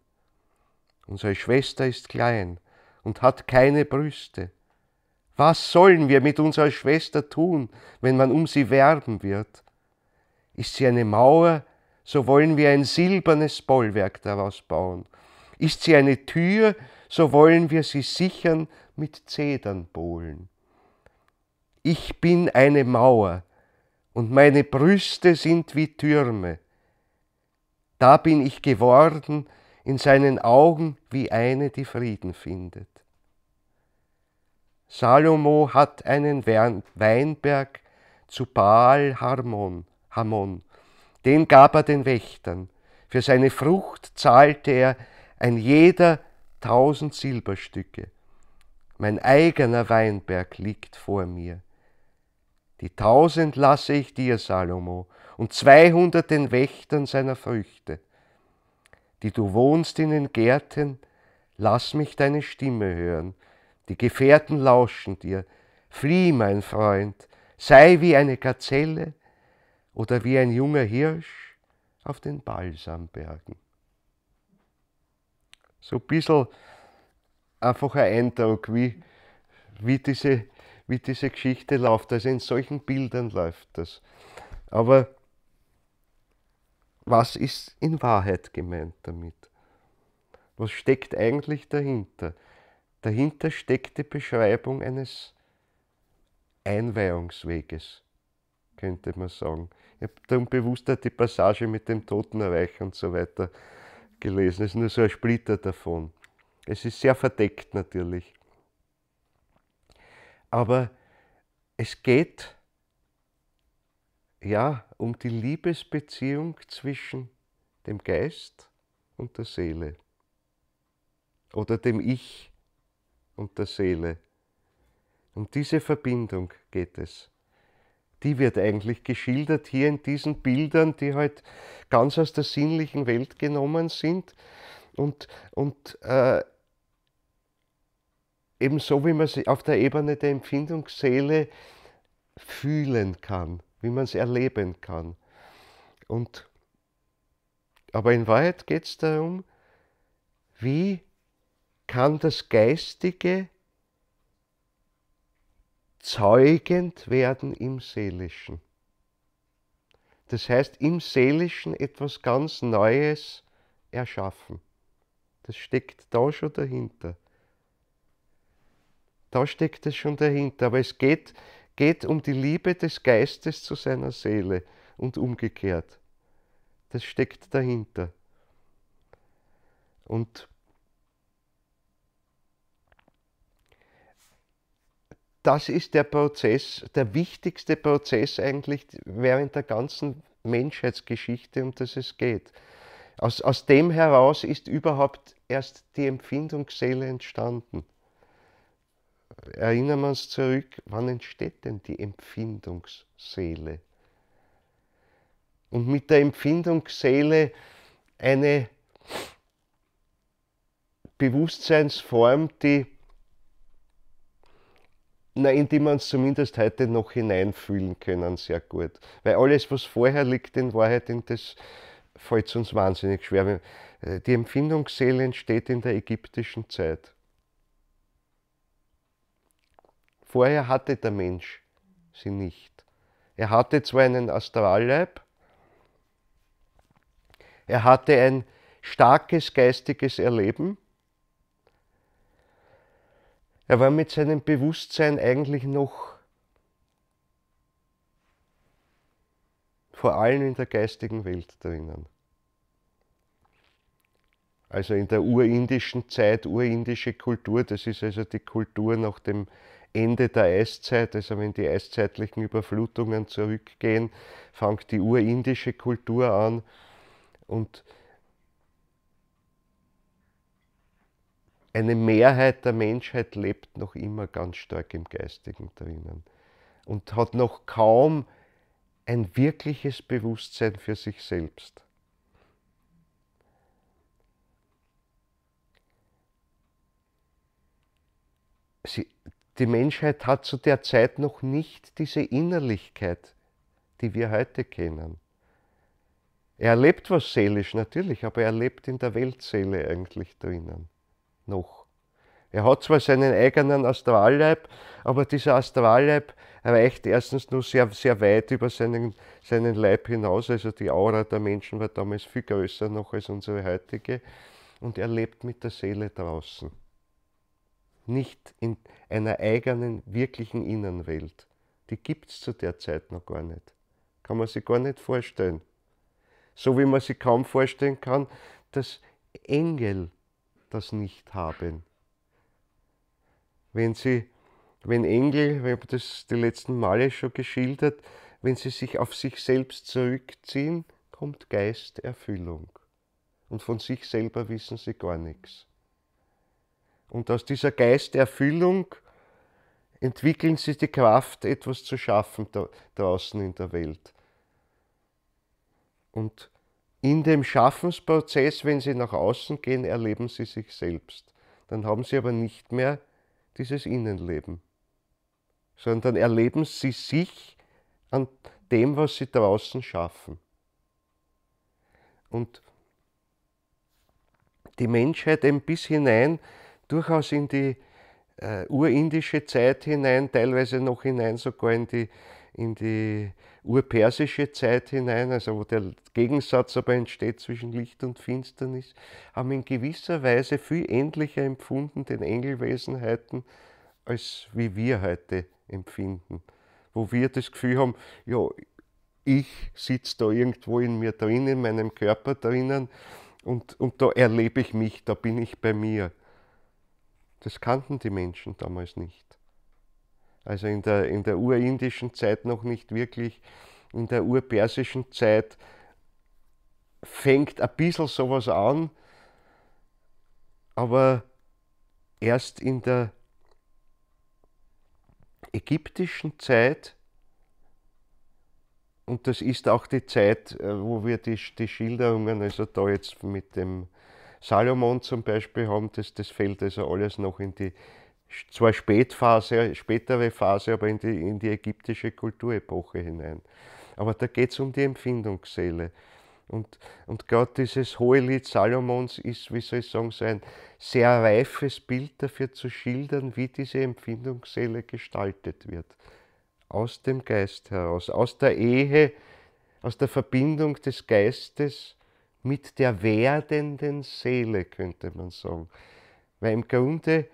A: Unsere Schwester ist klein und hat keine Brüste. Was sollen wir mit unserer Schwester tun, wenn man um sie werben wird? Ist sie eine Mauer, so wollen wir ein silbernes Bollwerk daraus bauen. Ist sie eine Tür, so wollen wir sie sichern mit Zedernbohlen. Ich bin eine Mauer und meine Brüste sind wie Türme. Da bin ich geworden, in seinen Augen wie eine, die Frieden findet. Salomo hat einen Weinberg zu Baal Harmon, Hamon. Den gab er den Wächtern. Für seine Frucht zahlte er ein jeder tausend Silberstücke. Mein eigener Weinberg liegt vor mir. Die tausend lasse ich dir, Salomo, und zweihundert den Wächtern seiner Früchte. Die du wohnst in den Gärten, lass mich deine Stimme hören die Gefährten lauschen dir. Flieh, mein Freund, sei wie eine Gazelle oder wie ein junger Hirsch auf den Balsambergen. So ein bisschen einfach ein Eindruck, wie, wie, diese, wie diese Geschichte läuft. Also in solchen Bildern läuft das. Aber was ist in Wahrheit gemeint damit? Was steckt eigentlich dahinter? Dahinter steckt die Beschreibung eines Einweihungsweges, könnte man sagen. Ich habe darum bewusst die Passage mit dem Totenreich und so weiter gelesen. Es ist nur so ein Splitter davon. Es ist sehr verdeckt natürlich. Aber es geht ja um die Liebesbeziehung zwischen dem Geist und der Seele oder dem Ich und der Seele. Um diese Verbindung geht es. Die wird eigentlich geschildert hier in diesen Bildern, die halt ganz aus der sinnlichen Welt genommen sind und, und äh, eben so, wie man sie auf der Ebene der Empfindungsseele fühlen kann, wie man es erleben kann. Und, aber in Wahrheit geht es darum, wie kann das Geistige zeugend werden im Seelischen. Das heißt, im Seelischen etwas ganz Neues erschaffen. Das steckt da schon dahinter. Da steckt es schon dahinter. Aber es geht, geht um die Liebe des Geistes zu seiner Seele und umgekehrt. Das steckt dahinter. Und das ist der Prozess, der wichtigste Prozess eigentlich während der ganzen Menschheitsgeschichte, um das es geht. Aus, aus dem heraus ist überhaupt erst die Empfindungsseele entstanden. Erinnern wir uns zurück, wann entsteht denn die Empfindungsseele? Und mit der Empfindungsseele eine Bewusstseinsform, die na, in die wir uns zumindest heute noch hineinfühlen können, sehr gut. Weil alles, was vorher liegt, in Wahrheit, in das fällt uns wahnsinnig schwer. Äh, die Empfindungsseele entsteht in der ägyptischen Zeit. Vorher hatte der Mensch sie nicht. Er hatte zwar einen Astralleib, er hatte ein starkes geistiges Erleben, er war mit seinem Bewusstsein eigentlich noch vor allem in der geistigen Welt drinnen. Also in der urindischen Zeit, urindische Kultur, das ist also die Kultur nach dem Ende der Eiszeit, also wenn die eiszeitlichen Überflutungen zurückgehen, fängt die urindische Kultur an und eine Mehrheit der Menschheit lebt noch immer ganz stark im Geistigen drinnen und hat noch kaum ein wirkliches Bewusstsein für sich selbst. Sie, die Menschheit hat zu der Zeit noch nicht diese Innerlichkeit, die wir heute kennen. Er erlebt was seelisch natürlich, aber er lebt in der Weltseele eigentlich drinnen noch. Er hat zwar seinen eigenen Astralleib, aber dieser Astralleib reicht erstens nur sehr, sehr weit über seinen, seinen Leib hinaus. Also die Aura der Menschen war damals viel größer noch als unsere heutige. Und er lebt mit der Seele draußen. Nicht in einer eigenen, wirklichen Innenwelt. Die gibt es zu der Zeit noch gar nicht. Kann man sich gar nicht vorstellen. So wie man sich kaum vorstellen kann, dass Engel das nicht haben. Wenn sie, wenn Engel, wir haben das die letzten Male schon geschildert, wenn sie sich auf sich selbst zurückziehen, kommt Geisterfüllung. Und von sich selber wissen sie gar nichts. Und aus dieser Geisterfüllung entwickeln sie die Kraft, etwas zu schaffen da, draußen in der Welt. Und in dem Schaffensprozess, wenn sie nach außen gehen, erleben sie sich selbst. Dann haben sie aber nicht mehr dieses Innenleben, sondern erleben sie sich an dem, was sie draußen schaffen. Und die Menschheit eben bis hinein, durchaus in die äh, urindische Zeit hinein, teilweise noch hinein sogar in die, in die urpersische Zeit hinein, also wo der Gegensatz aber entsteht zwischen Licht und Finsternis, haben in gewisser Weise viel ähnlicher empfunden den Engelwesenheiten, als wie wir heute empfinden. Wo wir das Gefühl haben, ja, ich sitze da irgendwo in mir drin, in meinem Körper drinnen und, und da erlebe ich mich, da bin ich bei mir. Das kannten die Menschen damals nicht also in der, in der urindischen Zeit noch nicht wirklich, in der urpersischen Zeit fängt ein bisschen sowas an, aber erst in der ägyptischen Zeit, und das ist auch die Zeit, äh, wo wir die, die Schilderungen, also da jetzt mit dem Salomon zum Beispiel haben, das, das fällt also alles noch in die zwar Spätphase, spätere Phase, aber in die, in die ägyptische Kulturepoche hinein. Aber da geht es um die Empfindungsseele. Und, und gerade dieses hohe Lied Salomons ist, wie soll ich sagen, so ein sehr reifes Bild dafür zu schildern, wie diese Empfindungsseele gestaltet wird. Aus dem Geist heraus, aus der Ehe, aus der Verbindung des Geistes mit der werdenden Seele, könnte man sagen. Weil im Grunde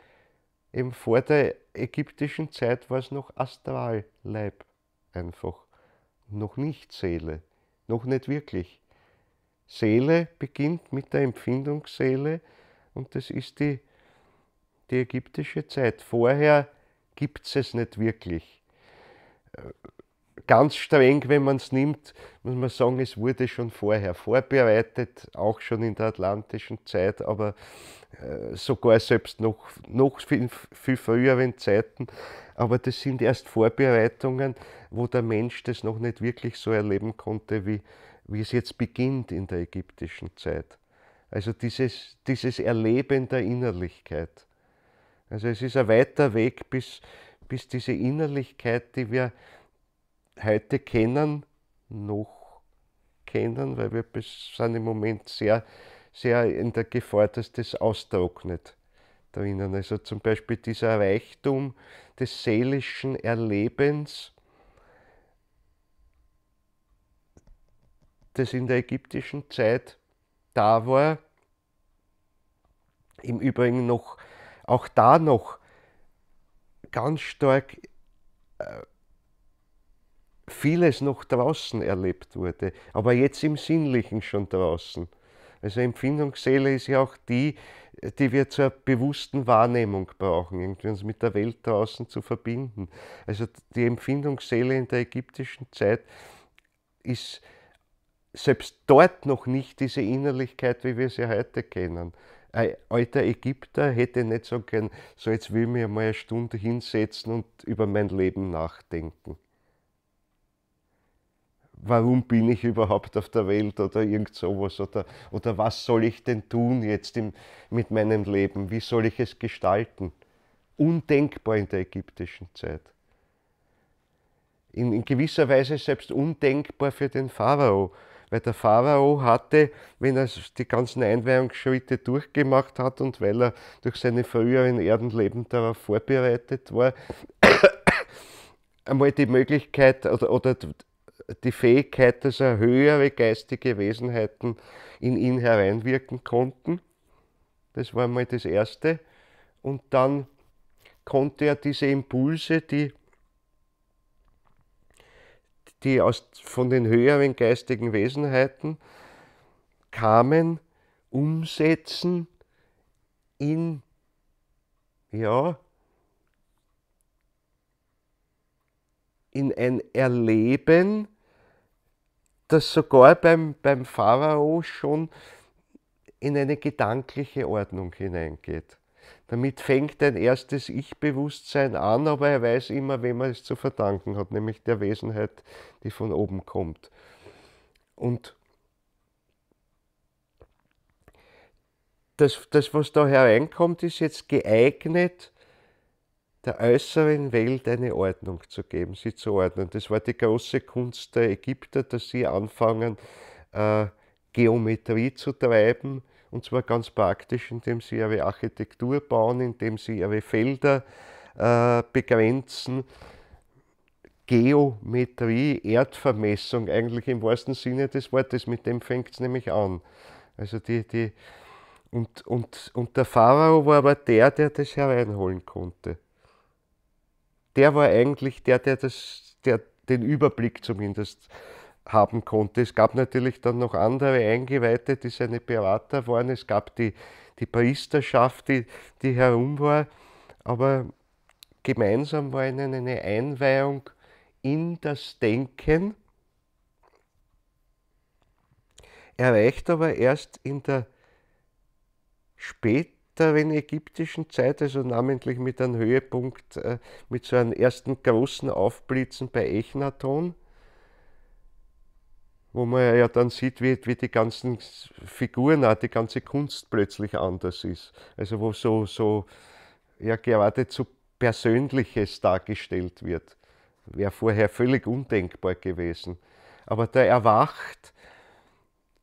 A: eben vor der ägyptischen Zeit war es noch Astralleib einfach, noch nicht Seele, noch nicht wirklich. Seele beginnt mit der Empfindungsseele und das ist die, die ägyptische Zeit. Vorher gibt es es nicht wirklich. Äh, ganz streng, wenn man es nimmt, muss man sagen, es wurde schon vorher vorbereitet, auch schon in der atlantischen Zeit, aber äh, sogar selbst noch, noch viel, viel früheren Zeiten. Aber das sind erst Vorbereitungen, wo der Mensch das noch nicht wirklich so erleben konnte, wie, wie es jetzt beginnt in der ägyptischen Zeit. Also dieses, dieses Erleben der Innerlichkeit. Also es ist ein weiter Weg bis, bis diese Innerlichkeit, die wir heute kennen, noch kennen, weil wir sind im Moment sehr, sehr in der Gefahr, dass das austrocknet drinnen. Also zum Beispiel dieser Reichtum des seelischen Erlebens, das in der ägyptischen Zeit da war, im Übrigen noch, auch da noch ganz stark äh, vieles noch draußen erlebt wurde, aber jetzt im Sinnlichen schon draußen. Also Empfindungsseele ist ja auch die, die wir zur bewussten Wahrnehmung brauchen, irgendwie uns mit der Welt draußen zu verbinden. Also die Empfindungsseele in der ägyptischen Zeit ist selbst dort noch nicht diese Innerlichkeit, wie wir sie heute kennen. Ein alter Ägypter hätte nicht sagen können, so jetzt will ich mir mal eine Stunde hinsetzen und über mein Leben nachdenken warum bin ich überhaupt auf der Welt oder irgend sowas oder, oder was soll ich denn tun jetzt im, mit meinem Leben, wie soll ich es gestalten. Undenkbar in der ägyptischen Zeit. In, in gewisser Weise selbst undenkbar für den Pharao, weil der Pharao hatte, wenn er die ganzen Einweihungsschritte durchgemacht hat und weil er durch seine früheren Erdenleben darauf vorbereitet war, [coughs] einmal die Möglichkeit oder, oder die Fähigkeit, dass er höhere geistige Wesenheiten in ihn hereinwirken konnten. Das war mal das Erste. Und dann konnte er diese Impulse, die, die aus, von den höheren geistigen Wesenheiten kamen, umsetzen in, ja, in ein Erleben, das sogar beim, beim Pharao schon in eine gedankliche Ordnung hineingeht. Damit fängt ein erstes Ich-Bewusstsein an, aber er weiß immer, wem er es zu verdanken hat, nämlich der Wesenheit, die von oben kommt. Und das, das was da hereinkommt, ist jetzt geeignet, der äußeren Welt eine Ordnung zu geben, sie zu ordnen. Das war die große Kunst der Ägypter, dass sie anfangen, äh, Geometrie zu treiben, und zwar ganz praktisch, indem sie ihre Architektur bauen, indem sie ihre Felder äh, begrenzen. Geometrie, Erdvermessung, eigentlich im wahrsten Sinne des Wortes, mit dem fängt es nämlich an. Also die, die, und, und, und der Pharao war aber der, der das hereinholen konnte der war eigentlich der, der, das, der den Überblick zumindest haben konnte. Es gab natürlich dann noch andere Eingeweihte, die seine Berater waren. Es gab die, die Priesterschaft, die, die herum war. Aber gemeinsam war ihnen eine Einweihung in das Denken, erreicht aber erst in der spät der venägyptischen Zeit, also namentlich mit einem Höhepunkt, äh, mit so einem ersten großen Aufblitzen bei Echnaton, wo man ja dann sieht, wie, wie die ganzen Figuren, auch die ganze Kunst plötzlich anders ist. Also wo so, so ja geradezu Persönliches dargestellt wird. Wäre vorher völlig undenkbar gewesen. Aber da erwacht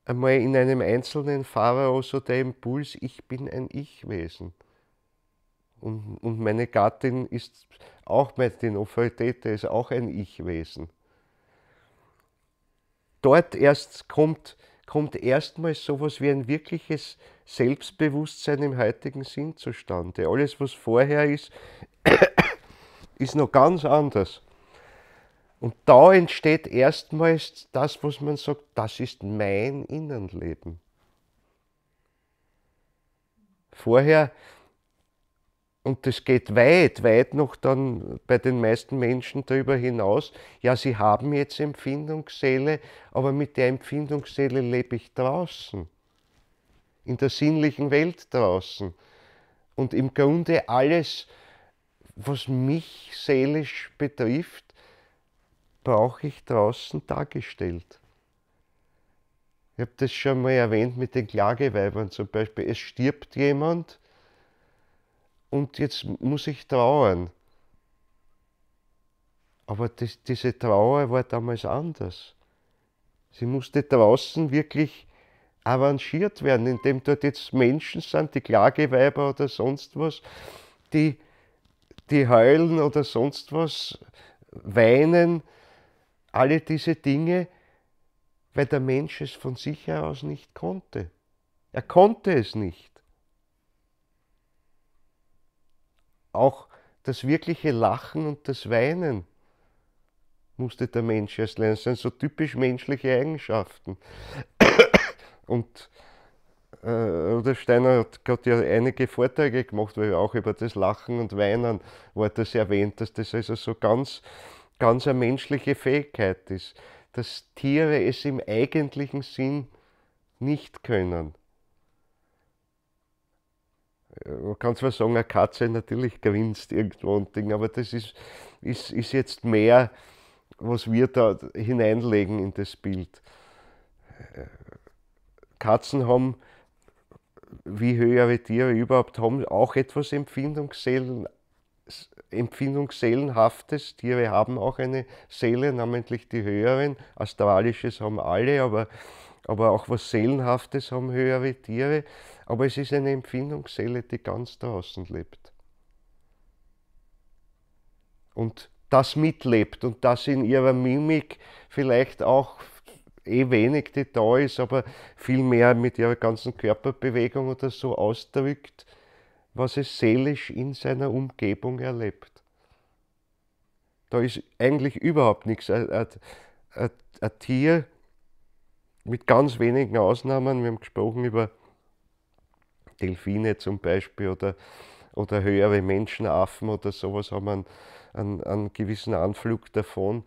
A: einmal in einem einzelnen Pharao so der Impuls, ich bin ein Ich-Wesen. Und, und meine Gattin ist auch, den Opfertete ist auch ein Ich-Wesen. Dort erst kommt, kommt erstmals etwas wie ein wirkliches Selbstbewusstsein im heutigen Sinn zustande. Alles, was vorher ist, [coughs] ist noch ganz anders. Und da entsteht erstmals das, was man sagt, das ist mein Innenleben. Vorher, und das geht weit, weit noch dann bei den meisten Menschen darüber hinaus, ja, sie haben jetzt Empfindungsseele, aber mit der Empfindungsseele lebe ich draußen, in der sinnlichen Welt draußen. Und im Grunde alles, was mich seelisch betrifft, brauche ich draußen dargestellt. Ich habe das schon mal erwähnt mit den Klageweibern zum Beispiel. Es stirbt jemand und jetzt muss ich trauern. Aber das, diese Trauer war damals anders. Sie musste draußen wirklich arrangiert werden, indem dort jetzt Menschen sind, die Klageweiber oder sonst was, die, die heulen oder sonst was, weinen. Alle diese Dinge, weil der Mensch es von sich heraus nicht konnte. Er konnte es nicht. Auch das wirkliche Lachen und das Weinen musste der Mensch erst lernen. Das sind so typisch menschliche Eigenschaften. Und äh, Rudolf Steiner hat gerade ja einige Vorträge gemacht, weil auch über das Lachen und Weinen war das erwähnt, dass das also so ganz ganz eine menschliche Fähigkeit ist, dass Tiere es im eigentlichen Sinn nicht können. Man kann zwar sagen, eine Katze natürlich grinst irgendwo und Ding, aber das ist, ist, ist jetzt mehr, was wir da hineinlegen in das Bild. Katzen haben, wie höhere Tiere überhaupt haben, auch etwas Empfindungszellen, empfindungsseelenhaftes. Tiere haben auch eine Seele, namentlich die höheren. Astralisches haben alle, aber, aber auch was Seelenhaftes haben höhere Tiere. Aber es ist eine Empfindungsseele, die ganz draußen lebt. Und das mitlebt und das in ihrer Mimik vielleicht auch eh wenig die da ist, aber viel mehr mit ihrer ganzen Körperbewegung oder so ausdrückt was es seelisch in seiner Umgebung erlebt. Da ist eigentlich überhaupt nichts. Ein, ein, ein Tier mit ganz wenigen Ausnahmen, wir haben gesprochen über Delfine zum Beispiel oder, oder höhere Menschenaffen oder sowas, haben einen, einen, einen gewissen Anflug davon.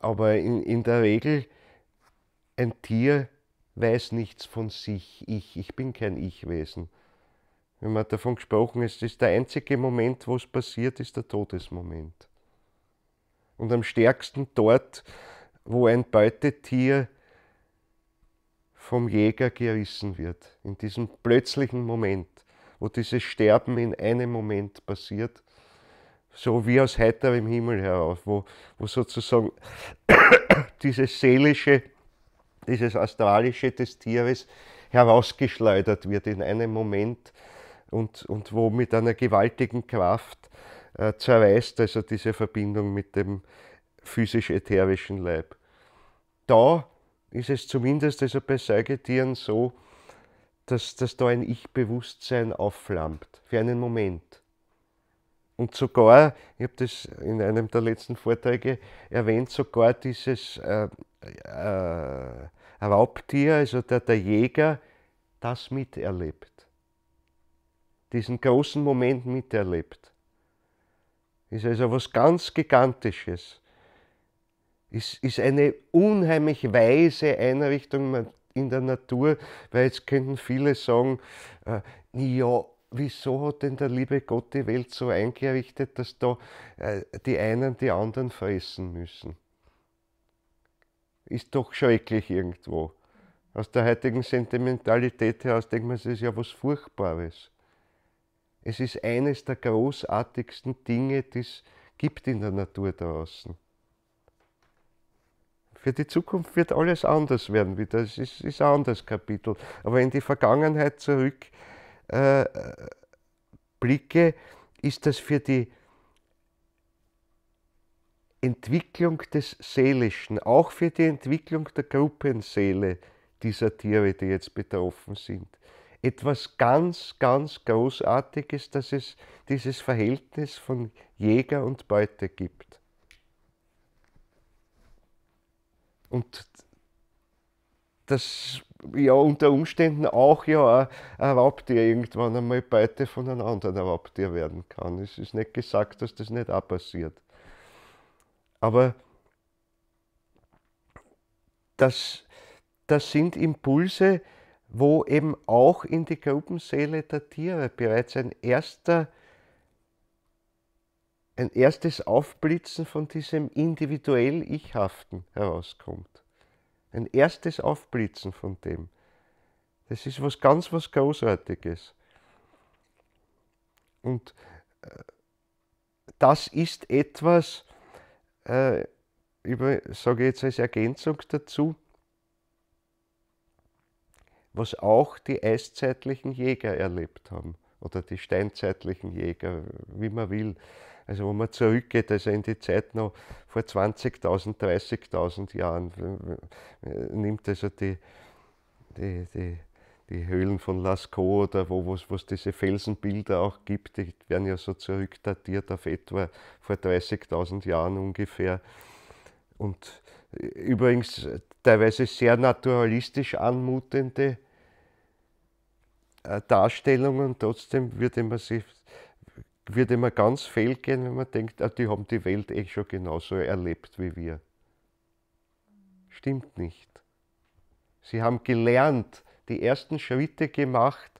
A: Aber in, in der Regel, ein Tier weiß nichts von sich, ich, ich bin kein Ich-Wesen wenn man davon gesprochen ist, ist der einzige Moment, wo es passiert, ist der Todesmoment. Und am stärksten dort, wo ein Beutetier vom Jäger gerissen wird, in diesem plötzlichen Moment, wo dieses Sterben in einem Moment passiert, so wie aus heiterem Himmel herauf, wo, wo sozusagen [coughs] dieses seelische, dieses astralische des Tieres herausgeschleudert wird in einem Moment, und, und wo mit einer gewaltigen Kraft äh, zerreißt, also diese Verbindung mit dem physisch-ätherischen Leib. Da ist es zumindest also bei Säugetieren so, dass, dass da ein Ich-Bewusstsein aufflammt, für einen Moment. Und sogar, ich habe das in einem der letzten Vorträge erwähnt, sogar dieses äh, äh, Raubtier, also der, der Jäger, das miterlebt diesen großen Moment miterlebt. Ist also was ganz Gigantisches. Ist, ist eine unheimlich weise Einrichtung in der Natur, weil jetzt könnten viele sagen, äh, ja, wieso hat denn der liebe Gott die Welt so eingerichtet, dass da äh, die einen die anderen fressen müssen? Ist doch schrecklich irgendwo. Aus der heutigen Sentimentalität heraus denkt man, es ist ja was Furchtbares. Es ist eines der großartigsten Dinge, die es gibt in der Natur draußen. Für die Zukunft wird alles anders werden wieder. Es ist, ist ein anderes Kapitel. Aber in die Vergangenheit zurück äh, blicke, ist das für die Entwicklung des Seelischen, auch für die Entwicklung der Gruppenseele dieser Tiere, die jetzt betroffen sind, etwas ganz, ganz Großartiges, dass es dieses Verhältnis von Jäger und Beute gibt. Und dass ja unter Umständen auch ja ein Raubtier irgendwann einmal Beute von einem anderen Raubtier werden kann. Es ist nicht gesagt, dass das nicht auch passiert. Aber das, das sind Impulse, wo eben auch in die Gruppenseele der Tiere bereits ein erster ein erstes Aufblitzen von diesem individuell Ichhaften herauskommt. Ein erstes Aufblitzen von dem. Das ist was ganz was Großartiges. Und äh, das ist etwas, äh, über, sage ich jetzt als Ergänzung dazu, was auch die eiszeitlichen Jäger erlebt haben oder die steinzeitlichen Jäger, wie man will. Also wenn man zurückgeht, also in die Zeit noch vor 20.000, 30.000 Jahren, nimmt also die, die, die, die Höhlen von Lascaux oder wo es diese Felsenbilder auch gibt, die werden ja so zurückdatiert auf etwa vor 30.000 Jahren ungefähr. Und äh, übrigens teilweise sehr naturalistisch anmutende äh, Darstellungen. Trotzdem würde man sich würde man ganz fehl gehen, wenn man denkt, ah, die haben die Welt echt schon genauso erlebt wie wir. Stimmt nicht. Sie haben gelernt, die ersten Schritte gemacht.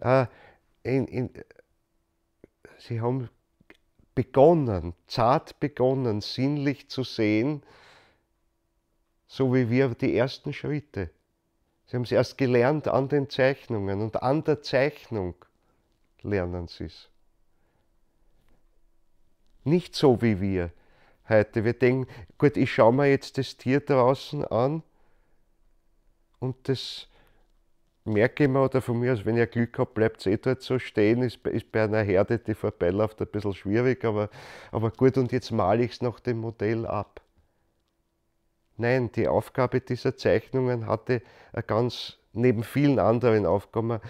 A: Äh, in, in, sie haben begonnen, zart begonnen, sinnlich zu sehen, so wie wir die ersten Schritte Sie haben es erst gelernt an den Zeichnungen und an der Zeichnung lernen sie es. Nicht so wie wir heute. Wir denken, gut, ich schaue mir jetzt das Tier draußen an und das merke ich mir oder von mir aus, wenn ich Glück habe, bleibt es eh dort so stehen. Ist, ist bei einer Herde, die vorbeiläuft, ein bisschen schwierig, aber, aber gut, und jetzt male ich es nach dem Modell ab. Nein, die Aufgabe dieser Zeichnungen hatte ganz neben vielen anderen Aufgaben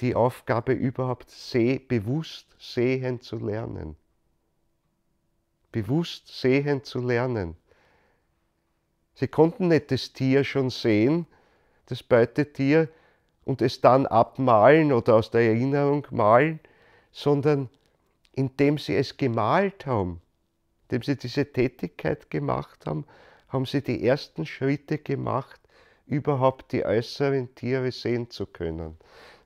A: die Aufgabe überhaupt seh, bewusst sehen zu lernen. Bewusst sehen zu lernen. Sie konnten nicht das Tier schon sehen, das Beutetier, und es dann abmalen oder aus der Erinnerung malen, sondern indem sie es gemalt haben, indem sie diese Tätigkeit gemacht haben, haben sie die ersten Schritte gemacht, überhaupt die äußeren Tiere sehen zu können.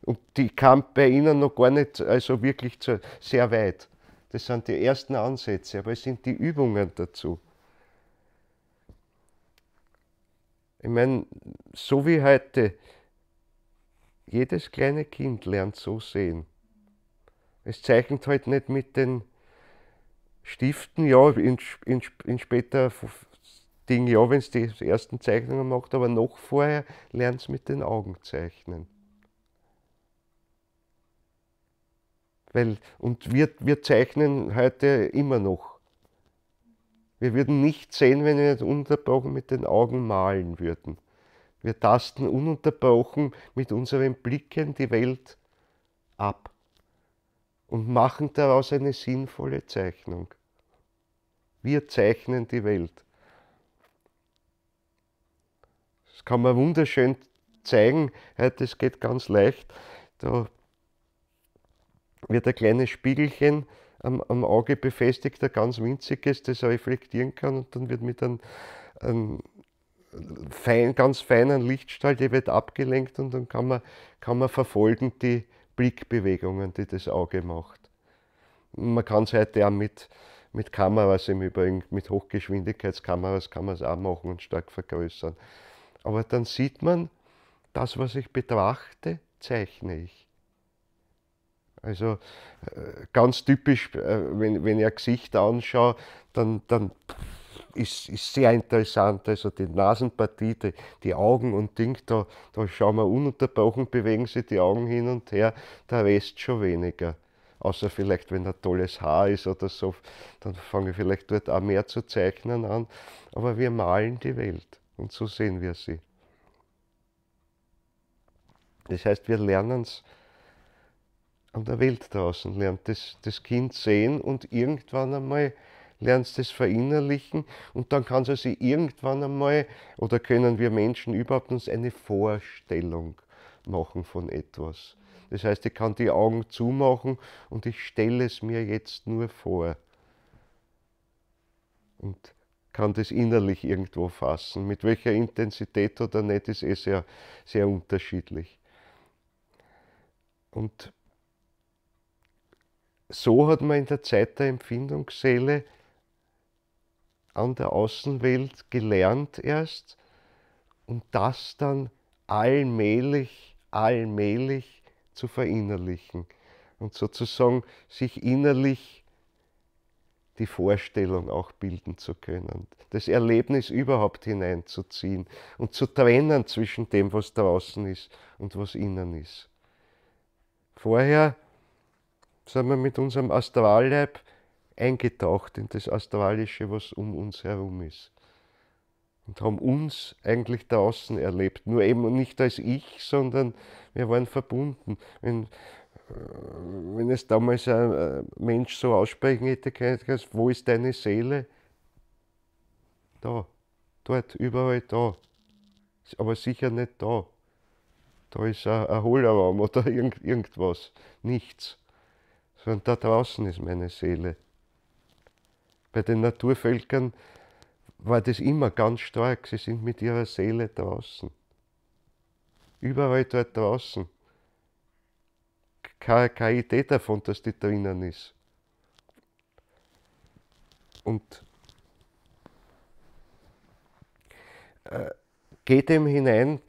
A: Und die kam bei ihnen noch gar nicht, also wirklich zu, sehr weit. Das sind die ersten Ansätze, aber es sind die Übungen dazu. Ich meine, so wie heute, jedes kleine Kind lernt so sehen. Es zeichnet halt nicht mit den Stiften, ja, in, in, in später Ding, ja, wenn es die ersten Zeichnungen macht, aber noch vorher lernt es mit den Augen zeichnen. Weil, und wir, wir zeichnen heute immer noch. Wir würden nicht sehen, wenn wir nicht ununterbrochen mit den Augen malen würden. Wir tasten ununterbrochen mit unseren Blicken die Welt ab und machen daraus eine sinnvolle Zeichnung. Wir zeichnen die Welt. kann man wunderschön zeigen. Das geht ganz leicht. Da wird ein kleines Spiegelchen am, am Auge befestigt, ein ganz winziges, das er reflektieren kann und dann wird mit einem, einem fein, ganz feinen Lichtstrahl, der wird abgelenkt und dann kann man, kann man verfolgen die Blickbewegungen, die das Auge macht. Man kann es heute auch mit, mit Kameras im Übrigen, mit Hochgeschwindigkeitskameras kann man es auch machen und stark vergrößern. Aber dann sieht man, das, was ich betrachte, zeichne ich. Also äh, ganz typisch, äh, wenn, wenn ich ein Gesicht anschaue, dann, dann ist, es sehr interessant. Also die Nasenpartie, die, die Augen und Ding, da, da schauen wir ununterbrochen, bewegen sich die Augen hin und her, der Rest schon weniger. Außer vielleicht, wenn ein tolles Haar ist oder so, dann fange ich vielleicht dort auch mehr zu zeichnen an. Aber wir malen die Welt. Und so sehen wir sie. Das heißt, wir lernen es an der Welt draußen, lernt das, das Kind sehen und irgendwann einmal lernt es das verinnerlichen und dann kann es sich also irgendwann einmal oder können wir Menschen überhaupt uns eine Vorstellung machen von etwas. Das heißt, ich kann die Augen zumachen und ich stelle es mir jetzt nur vor. Und kann das innerlich irgendwo fassen. Mit welcher Intensität oder nicht, ist eh sehr, sehr unterschiedlich. Und so hat man in der Zeit der Empfindungsseele an der Außenwelt gelernt erst und das dann allmählich, allmählich zu verinnerlichen und sozusagen sich innerlich zu die Vorstellung auch bilden zu können, das Erlebnis überhaupt hineinzuziehen und zu trennen zwischen dem, was draußen ist und was innen ist. Vorher sind wir mit unserem Astralleib eingetaucht in das Astralische, was um uns herum ist. Und haben uns eigentlich draußen erlebt. Nur eben nicht als ich, sondern wir waren verbunden. Wenn, wenn es damals ein äh, Mensch so aussprechen hätte können, wo ist deine Seele? Da, dort, überall da. Aber sicher nicht da. Da ist ein, ein Hohlerraum oder [laughs] irgend, irgendwas. Nichts. Sondern da draußen ist meine Seele. Bei den Naturvölkern war das immer ganz stark. Sie sind mit ihrer Seele draußen. Überall dort draußen keine, keine Idee davon, dass die drinnen ist. Und äh, geht eben hinein,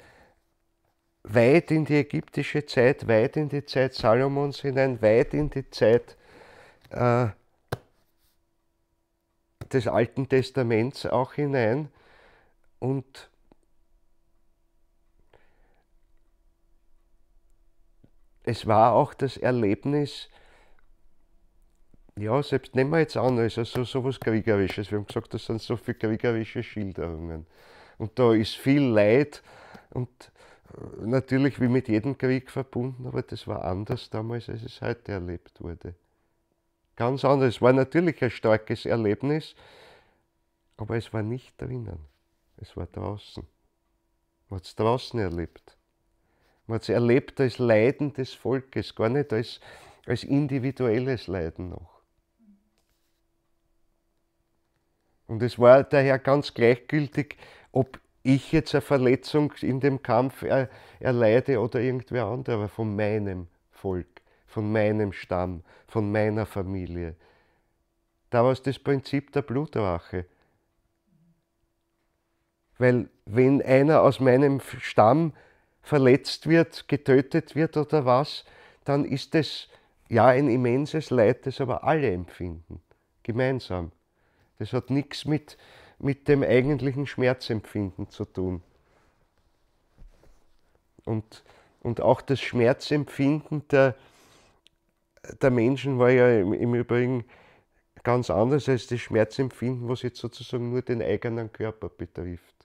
A: weit in die ägyptische Zeit, weit in die Zeit Salomons hinein, weit in die Zeit äh, des Alten Testaments auch hinein und es war auch das Erlebnis, ja, selbst nehmen wir jetzt an, also so, so was Kriegerisches. Wir haben gesagt, das sind so viele kriegerische Schilderungen. Und da ist viel Leid und äh, natürlich wie mit jedem Krieg verbunden, aber das war anders damals, als es heute erlebt wurde. Ganz anders. Es war natürlich ein starkes Erlebnis, aber es war nicht drinnen. Es war draußen. Man hat es draußen erlebt. Man hat es erlebt als Leiden des Volkes, gar nicht als, als individuelles Leiden noch. Und es war daher ganz gleichgültig, ob ich jetzt eine Verletzung in dem Kampf er, erleide oder irgendwer anderer von meinem Volk, von meinem Stamm, von meiner Familie. Da war es das Prinzip der Blutrache. Weil wenn einer aus meinem Stamm verletzt wird, getötet wird oder was, dann ist es ja ein immenses Leid, das aber alle empfinden, gemeinsam. Das hat nichts mit, mit dem eigentlichen Schmerzempfinden zu tun. Und, und auch das Schmerzempfinden der, der Menschen war ja im, im Übrigen ganz anders als das Schmerzempfinden, was jetzt sozusagen nur den eigenen Körper betrifft.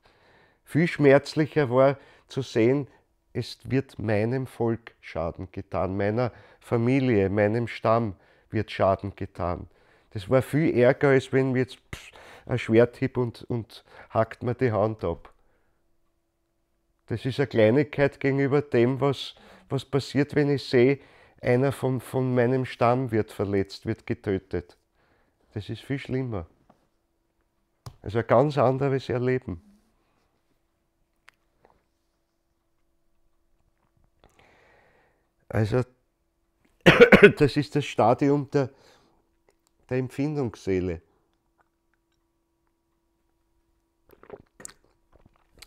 A: Viel schmerzlicher war zu sehen, es wird meinem Volk Schaden getan, meiner Familie, meinem Stamm wird Schaden getan. Das war viel ärger, als wenn wir jetzt pff, ein Schwert hieb und, und hackt mir die Hand ab. Das ist eine Kleinigkeit gegenüber dem, was, was passiert, wenn ich sehe, einer von, von meinem Stamm wird verletzt, wird getötet. Das ist viel schlimmer. Also ein ganz anderes Erleben. Also, [coughs] das ist das Stadium der, der Empfindungsseele.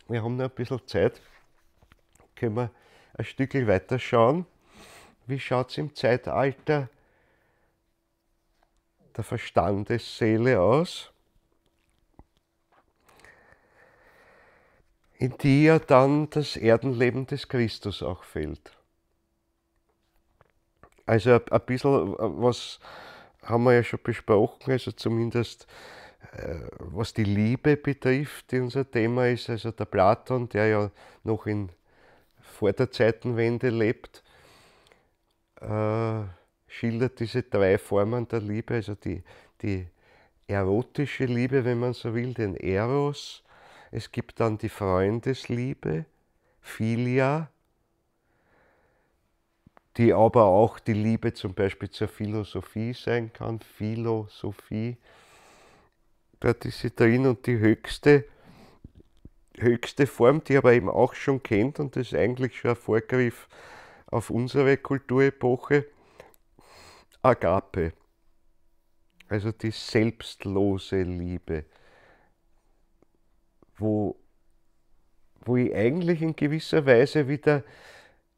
A: Wir haben noch ein bisschen Zeit, können wir ein Stück weiter schauen. Wie schaut es im Zeitalter der Verstandesseele aus, in die ja dann das Erdenleben des Christus auch fällt? Also ein bisschen äh, was haben wir ja schon besprochen, also zumindest äh, was die Liebe betrifft, die unser Thema ist. Also der Platon, der ja noch in vor der Zeitenwende lebt, äh, schildert diese drei Formen der Liebe, also die, die erotische Liebe, wenn man so will, den Eros. Es gibt dann die Freundesliebe, Philia, die aber auch die Liebe zum Beispiel zur Philosophie sein kann. Philosophie, das ist sie drin und die höchste, höchste Form, die aber eben auch schon kennt und das ist eigentlich schon ein Vorgriff auf unsere Kulturepoche, Agape, also die selbstlose Liebe, wo, wo ich eigentlich in gewisser Weise wieder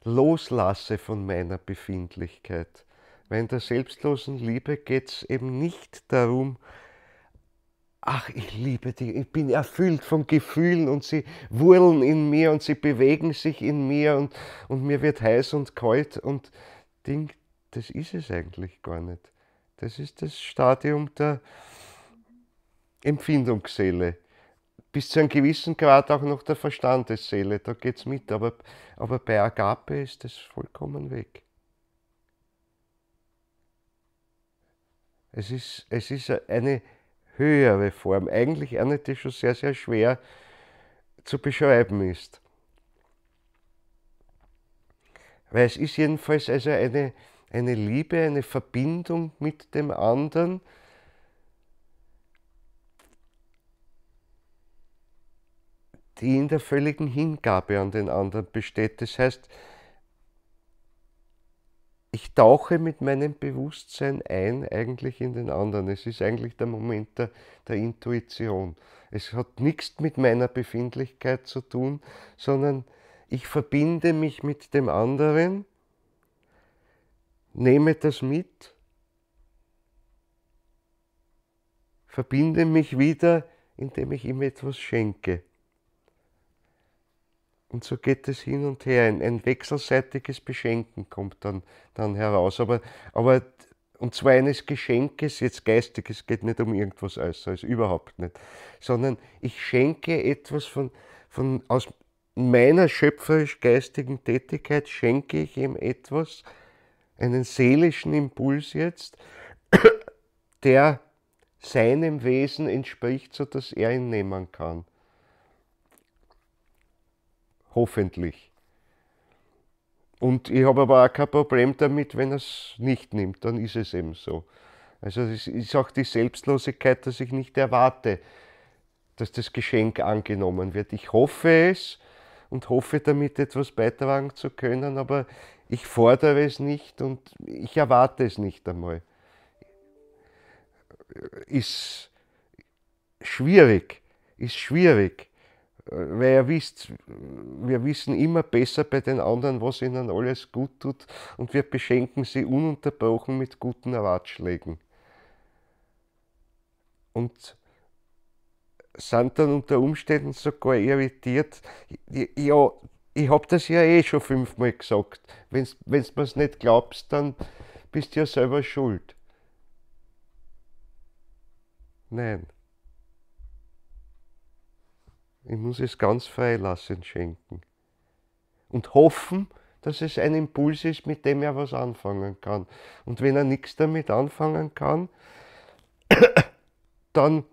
A: loslasse von meiner Befindlichkeit. Weil in der selbstlosen Liebe geht es eben nicht darum, ach, ich liebe dich, ich bin erfüllt von Gefühlen und sie wurlen in mir und sie bewegen sich in mir und, und mir wird heiß und kalt und Ding, das ist es eigentlich gar nicht. Das ist das Stadium der Empfindungsseele bis zu einem gewissen Grad auch noch der Verstand des Seele, da geht's mit, aber, aber bei Agape ist das vollkommen weg. Es ist, es ist eine höhere Form, eigentlich eine, die schon sehr, sehr schwer zu beschreiben ist. Weil es ist jedenfalls also eine, eine Liebe, eine Verbindung mit dem anderen, die in der völligen Hingabe an den anderen besteht. Das heißt, ich tauche mit meinem Bewusstsein ein eigentlich in den anderen. Es ist eigentlich der Moment der, der Intuition. Es hat nichts mit meiner Befindlichkeit zu tun, sondern ich verbinde mich mit dem anderen, nehme das mit, verbinde mich wieder, indem ich ihm etwas schenke. Und so geht es hin und her. Ein, ein wechselseitiges Beschenken kommt dann, dann heraus. Aber, aber und zwar eines Geschenkes, jetzt geistiges, geht nicht um irgendwas Äußeres, also überhaupt nicht, sondern ich schenke etwas von, von aus meiner schöpferisch-geistigen Tätigkeit, schenke ich ihm etwas, einen seelischen Impuls jetzt, der seinem Wesen entspricht, sodass er ihn nehmen kann. Hoffentlich. Und ich habe aber auch kein Problem damit, wenn er es nicht nimmt, dann ist es eben so. Also es ist auch die Selbstlosigkeit, dass ich nicht erwarte, dass das Geschenk angenommen wird. Ich hoffe es und hoffe damit etwas beitragen zu können, aber ich fordere es nicht und ich erwarte es nicht einmal. Ist schwierig, ist schwierig weil ihr wisst, wir wissen immer besser bei den anderen, was ihnen alles gut tut und wir beschenken sie ununterbrochen mit guten Ratschlägen. Und sind dann unter Umständen sogar irritiert, ja, ich habe das ja eh schon fünfmal gesagt. Wenn du mir es nicht glaubst, dann bist du ja selber schuld. Nein. Ich muss es ganz freilassend schenken. Und hoffen, dass es ein Impuls ist, mit dem er was anfangen kann. Und wenn er nichts damit anfangen kann, [coughs] dann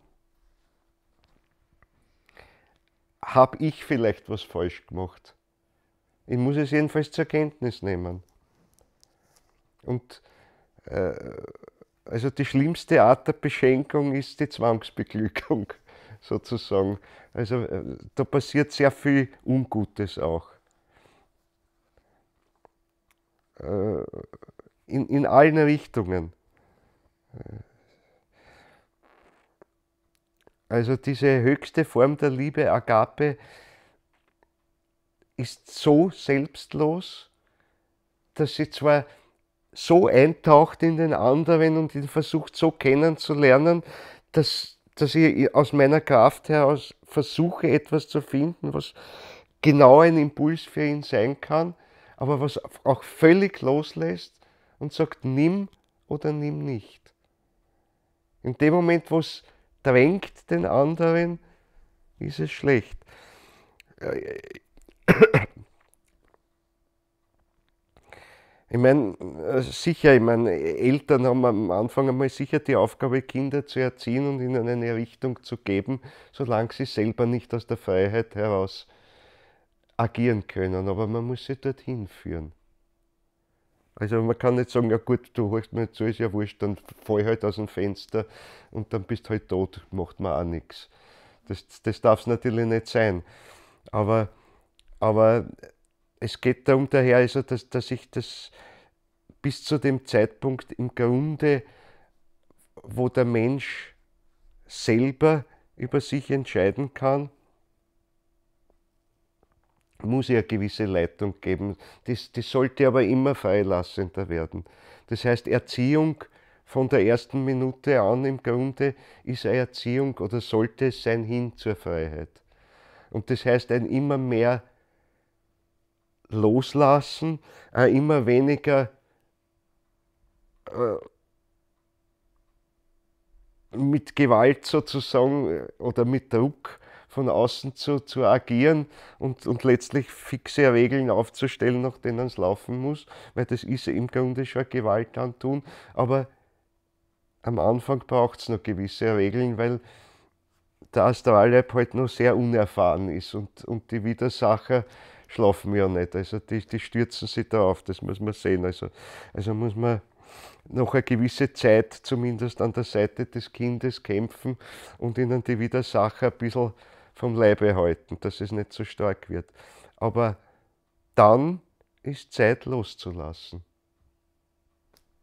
A: habe ich vielleicht was falsch gemacht. Ich muss es jedenfalls zur Kenntnis nehmen. Und äh, also die schlimmste Art der Beschenkung ist die Zwangsbeglückung sozusagen. Also äh, da passiert sehr viel Ungutes auch. Äh, in, in allen Richtungen. Äh, also diese höchste Form der Liebe, Agape, ist so selbstlos, dass sie zwar so eintaucht in den anderen und ihn versucht so kennenzulernen, dass dass ich aus meiner Kraft heraus versuche, etwas zu finden, was genau ein Impuls für ihn sein kann, aber was auch völlig loslässt und sagt, nimm oder nimm nicht. In dem Moment, wo es drängt den anderen, ist es schlecht. Äh, Ich meine, äh, sicher, ich meine, äh, Eltern haben am Anfang einmal sicher die Aufgabe, Kinder zu erziehen und ihnen eine Richtung zu geben, solange sie selber nicht aus der Freiheit heraus agieren können. Aber man muss sie dorthin führen. Also man kann nicht sagen, ja gut, du holst mir zu, ist ja wurscht, dann fall halt aus dem Fenster und dann bist halt tot, macht man auch nichts. Das, das darf es natürlich nicht sein. Aber, aber es geht darum daher, also, dass, dass ich das bis zu dem Zeitpunkt im Grunde, wo der Mensch selber über sich entscheiden kann, muss ja gewisse Leitung geben. Das, das sollte aber immer freilassender werden. Das heißt, Erziehung von der ersten Minute an im Grunde ist eine Erziehung oder sollte es sein hin zur Freiheit. Und das heißt, ein immer mehr Loslassen auch äh, immer weniger äh, mit Gewalt sozusagen äh, oder mit Druck von außen zu, zu agieren und, und letztlich fixe Regeln aufzustellen, nach denen es laufen muss, weil das ist im Grunde schon Gewalt antun. Aber am Anfang braucht es noch gewisse Regeln, weil der Astralleib halt noch sehr unerfahren ist und, und die Widersacher schlafen ja nicht. Also die, die stürzen sich darauf, das muss man sehen. Also, also muss man noch eine gewisse Zeit zumindest an der Seite des Kindes kämpfen und ihnen die Widersacher ein bisschen vom Leibe halten, dass es nicht so stark wird. Aber dann ist Zeit loszulassen.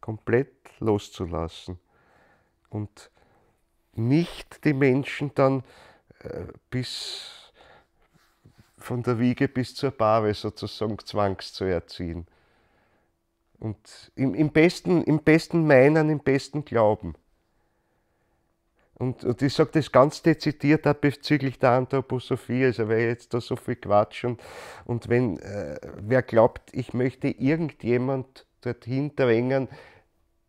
A: Komplett loszulassen. Und nicht die Menschen dann äh, bis von der Wiege bis zur Bahre sozusagen zwangs zu erziehen. Und im, im, besten, im besten Meinen, im besten Glauben. Und, und ich sage das ganz dezidiert auch bezüglich der Anthroposophie, also weil jetzt da so viel Quatsch und, und wenn äh, wer glaubt, ich möchte irgendjemand dorthin drängen,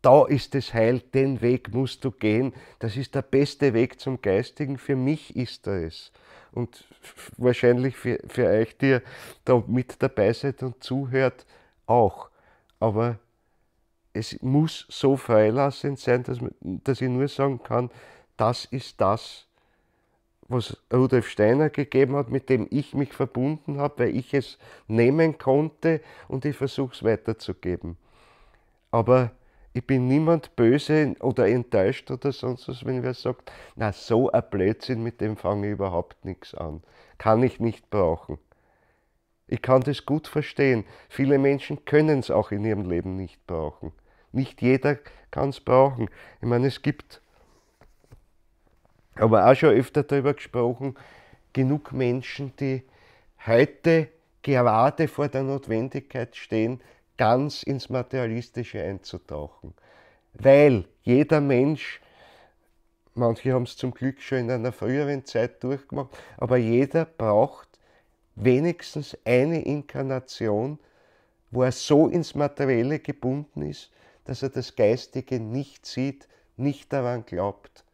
A: da ist es Heil, den Weg musst du gehen, das ist der beste Weg zum Geistigen, für mich ist er es und wahrscheinlich für, für euch, die da mit dabei seid und zuhört, auch. Aber es muss so freilassend sein, dass, dass ich nur sagen kann, das ist das, was Rudolf Steiner gegeben hat, mit dem ich mich verbunden habe, weil ich es nehmen konnte und ich versuche es weiterzugeben. Aber ich bin niemand böse oder enttäuscht oder sonst was, wenn wer sagt, na so ein Blödsinn, mit dem fange ich überhaupt nichts an. Kann ich nicht brauchen. Ich kann das gut verstehen. Viele Menschen können es auch in ihrem Leben nicht brauchen. Nicht jeder kann es brauchen. Ich meine, es gibt, aber auch schon öfter darüber gesprochen, genug Menschen, die heute gerade vor der Notwendigkeit stehen, ganz ins Materialistische einzutauchen. Weil jeder Mensch, manche haben es zum Glück schon in einer früheren Zeit durchgemacht, aber jeder braucht wenigstens eine Inkarnation, wo er so ins Materielle gebunden ist, dass er das Geistige nicht sieht, nicht daran glaubt,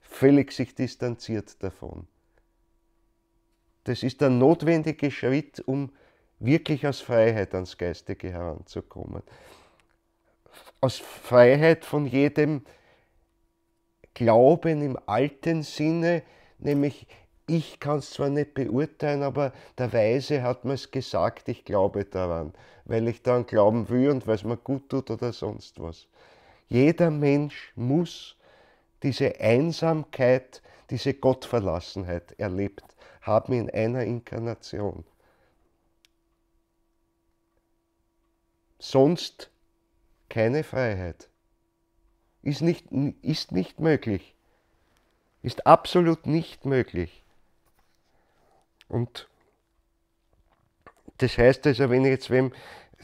A: völlig sich distanziert davon. Das ist der notwendige Schritt, um wirklich aus Freiheit ans Geistige heranzukommen. Aus Freiheit von jedem Glauben im alten Sinne, nämlich ich kann es zwar nicht beurteilen, aber der Weise hat mir es gesagt, ich glaube daran, weil ich daran glauben will und weil es mir gut tut oder sonst was. Jeder Mensch muss diese Einsamkeit, diese Gottverlassenheit erlebt haben in einer Inkarnation. Sonst keine Freiheit. Ist nicht, ist nicht möglich. Ist absolut nicht möglich. Und das heißt also, wenn ich jetzt wem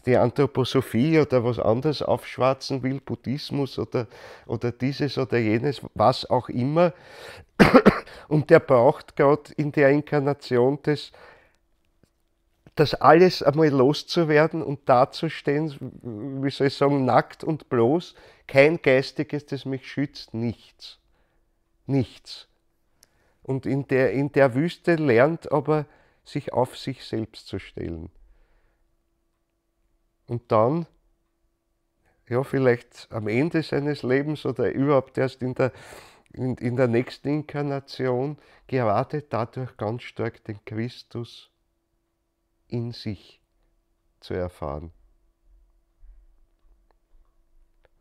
A: die Anthroposophie oder was anderes aufschwarzen will, Buddhismus oder, oder dieses oder jenes, was auch immer, [coughs] und der braucht gerade in der Inkarnation des das alles einmal loszuwerden und dazustehen, wie soll ich sagen, nackt und bloß, kein Geistiges, das mich schützt, nichts. Nichts. Und in der, in der Wüste lernt aber, sich auf sich selbst zu stellen. Und dann, ja, vielleicht am Ende seines Lebens oder überhaupt erst in der, in, in der nächsten Inkarnation, gerade dadurch ganz stark den Christus in sich zu erfahren.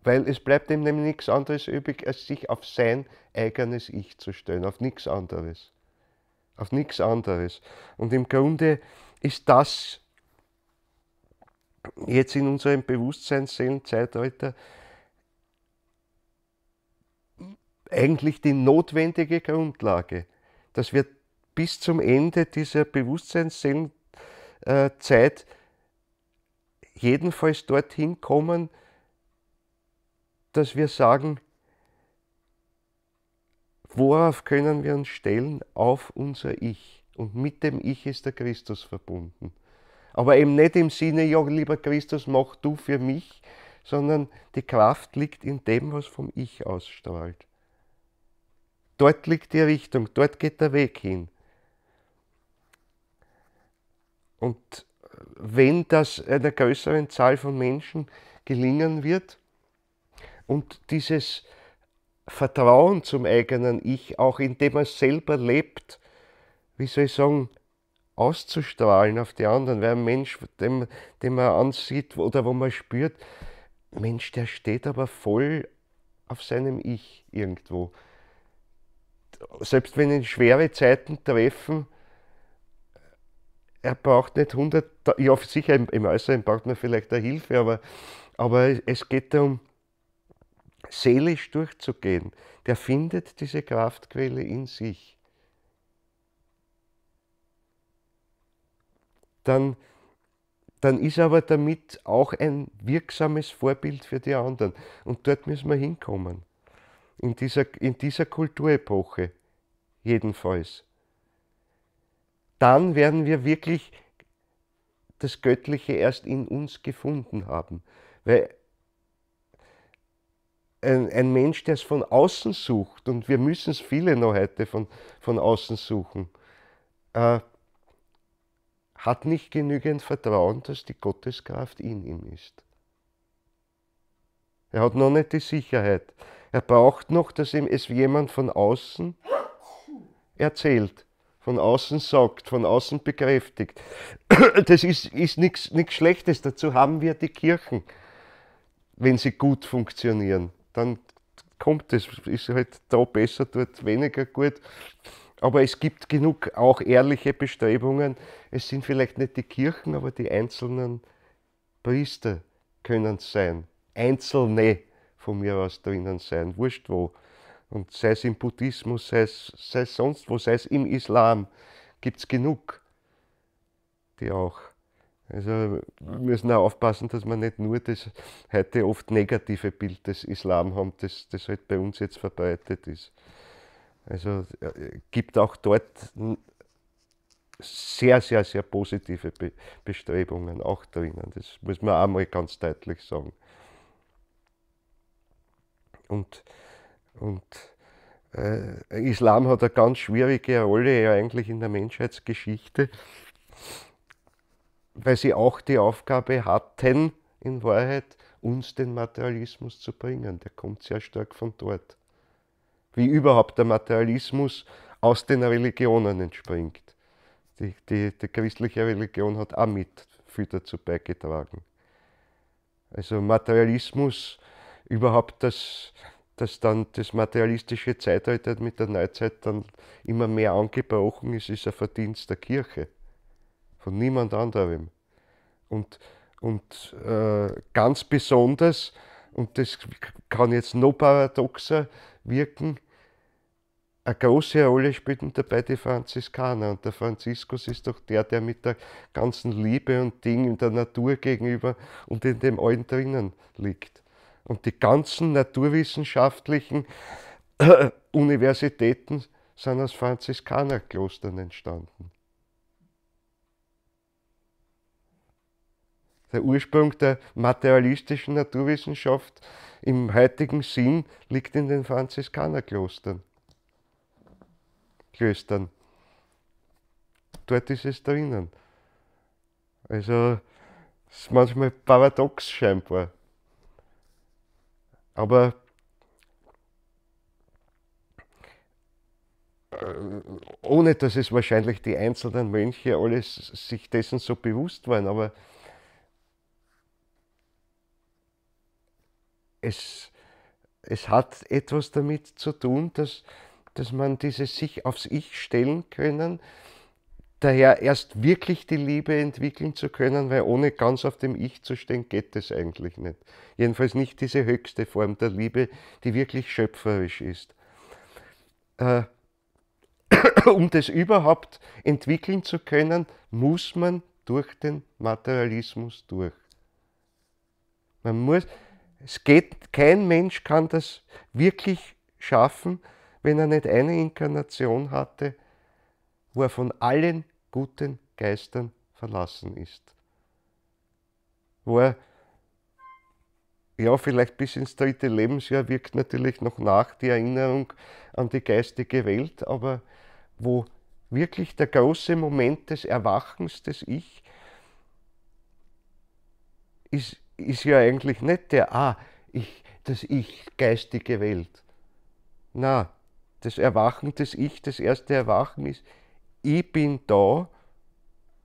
A: Weil es bleibt ihm nämlich nichts anderes übrig, als sich auf sein eigenes Ich zu stellen, auf nichts anderes. Auf nichts anderes. Und im Grunde ist das jetzt in unserem Bewusstseinsseelenzeitalter eigentlich die notwendige Grundlage, dass wir bis zum Ende dieser Bewusstseinsseelenzeitalter äh, Zeit jedenfalls dorthin kommen, dass wir sagen, worauf können wir uns stellen? Auf unser Ich. Und mit dem Ich ist der Christus verbunden. Aber eben nicht im Sinne, ja, lieber Christus, mach du für mich, sondern die Kraft liegt in dem, was vom Ich ausstrahlt. Dort liegt die Richtung, dort geht der Weg hin. Und äh, wenn das einer äh, größeren Zahl von Menschen gelingen wird und dieses Vertrauen zum eigenen Ich, auch indem man selber lebt, wie soll ich sagen, auszustrahlen auf die anderen, weil ein Mensch, den, den man ansieht oder wo man spürt, Mensch, der steht aber voll auf seinem Ich irgendwo. Selbst wenn ihn schwere Zeiten treffen, er braucht nicht 100, ja sicher im, im Äußeren braucht man vielleicht eine Hilfe, aber, aber es geht darum, seelisch durchzugehen. Der findet diese Kraftquelle in sich. Dann, dann ist aber damit auch ein wirksames Vorbild für die anderen. Und dort müssen wir hinkommen. In dieser, in dieser Kulturepoche jedenfalls dann werden wir wirklich das Göttliche erst in uns gefunden haben. Weil ein, ein Mensch, der es von außen sucht, und wir müssen es viele noch heute von, von außen suchen, äh, hat nicht genügend Vertrauen, dass die Gotteskraft in ihm ist. Er hat noch nicht die Sicherheit. Er braucht noch, dass ihm es jemand von außen erzählt von außen sagt, von außen bekräftigt. [clears throat] Das ist, ist nichts Schlechtes. Dazu haben wir die Kirchen, wenn sie gut funktionieren. Dann kommt es, ist halt da besser, dort weniger gut. Aber es gibt genug auch ehrliche Bestrebungen. Es sind vielleicht nicht die Kirchen, aber die einzelnen Priester können es sein. Einzelne von mir aus drinnen sein, wurscht wo. Und sei es im Buddhismus, sei es, sei es sonst wo, sei es im Islam, gibt es genug, die auch. Also wir müssen auch aufpassen, dass wir nicht nur das heute oft negative Bild des Islam haben, das, das halt bei uns jetzt verbreitet ist. Also äh, gibt auch dort sehr, sehr, sehr positive Be Bestrebungen auch drinnen. Das muss man auch mal ganz deutlich sagen. Und und äh, Islam hat eine ganz schwierige Rolle ja eigentlich in der Menschheitsgeschichte, weil sie auch die Aufgabe hatten, in Wahrheit, uns den Materialismus zu bringen. Der kommt sehr stark von dort. Wie überhaupt der Materialismus aus den Religionen entspringt. Die, die, die christliche Religion hat auch mit viel dazu beigetragen. Also Materialismus, überhaupt das dass dann das materialistische Zeitalter mit der Neuzeit dann immer mehr angebrochen ist, ist ein Verdienst der Kirche. Von niemand anderem. Und, und äh, ganz besonders, und das kann jetzt noch paradoxer wirken, eine große Rolle spielten dabei die Franziskaner. Und der Franziskus ist doch der, der mit der ganzen Liebe und Ding in der Natur gegenüber und in dem allen drinnen liegt und die ganzen naturwissenschaftlichen [clears throat] Universitäten sind aus Franziskanerklostern entstanden. Der Ursprung der materialistischen Naturwissenschaft im heutigen Sinn liegt in den Franziskanerklostern. Klöstern. Dort ist es drinnen. Also es ist manchmal paradox scheinbar. Aber äh, ohne dass es wahrscheinlich die einzelnen Mönche alles sich dessen so bewusst waren, aber es, es hat etwas damit zu tun, dass, dass man dieses sich aufs Ich stellen können, daher erst wirklich die Liebe entwickeln zu können, weil ohne ganz auf dem Ich zu stehen, geht es eigentlich nicht. Jedenfalls nicht diese höchste Form der Liebe, die wirklich schöpferisch ist. Äh, [coughs] um das überhaupt entwickeln zu können, muss man durch den Materialismus durch. Man muss, es geht, kein Mensch kann das wirklich schaffen, wenn er nicht eine Inkarnation hatte, wo er von allen guten Geistern verlassen ist. Wo er, ja, vielleicht bis ins dritte Lebensjahr wirkt natürlich noch nach die Erinnerung an die geistige Welt, aber wo wirklich der große Moment des Erwachens des Ich ist, ist ja eigentlich nicht der, ah, ich, das Ich, geistige Welt. Na, das Erwachen des Ich, das erste Erwachen ist, ich bin da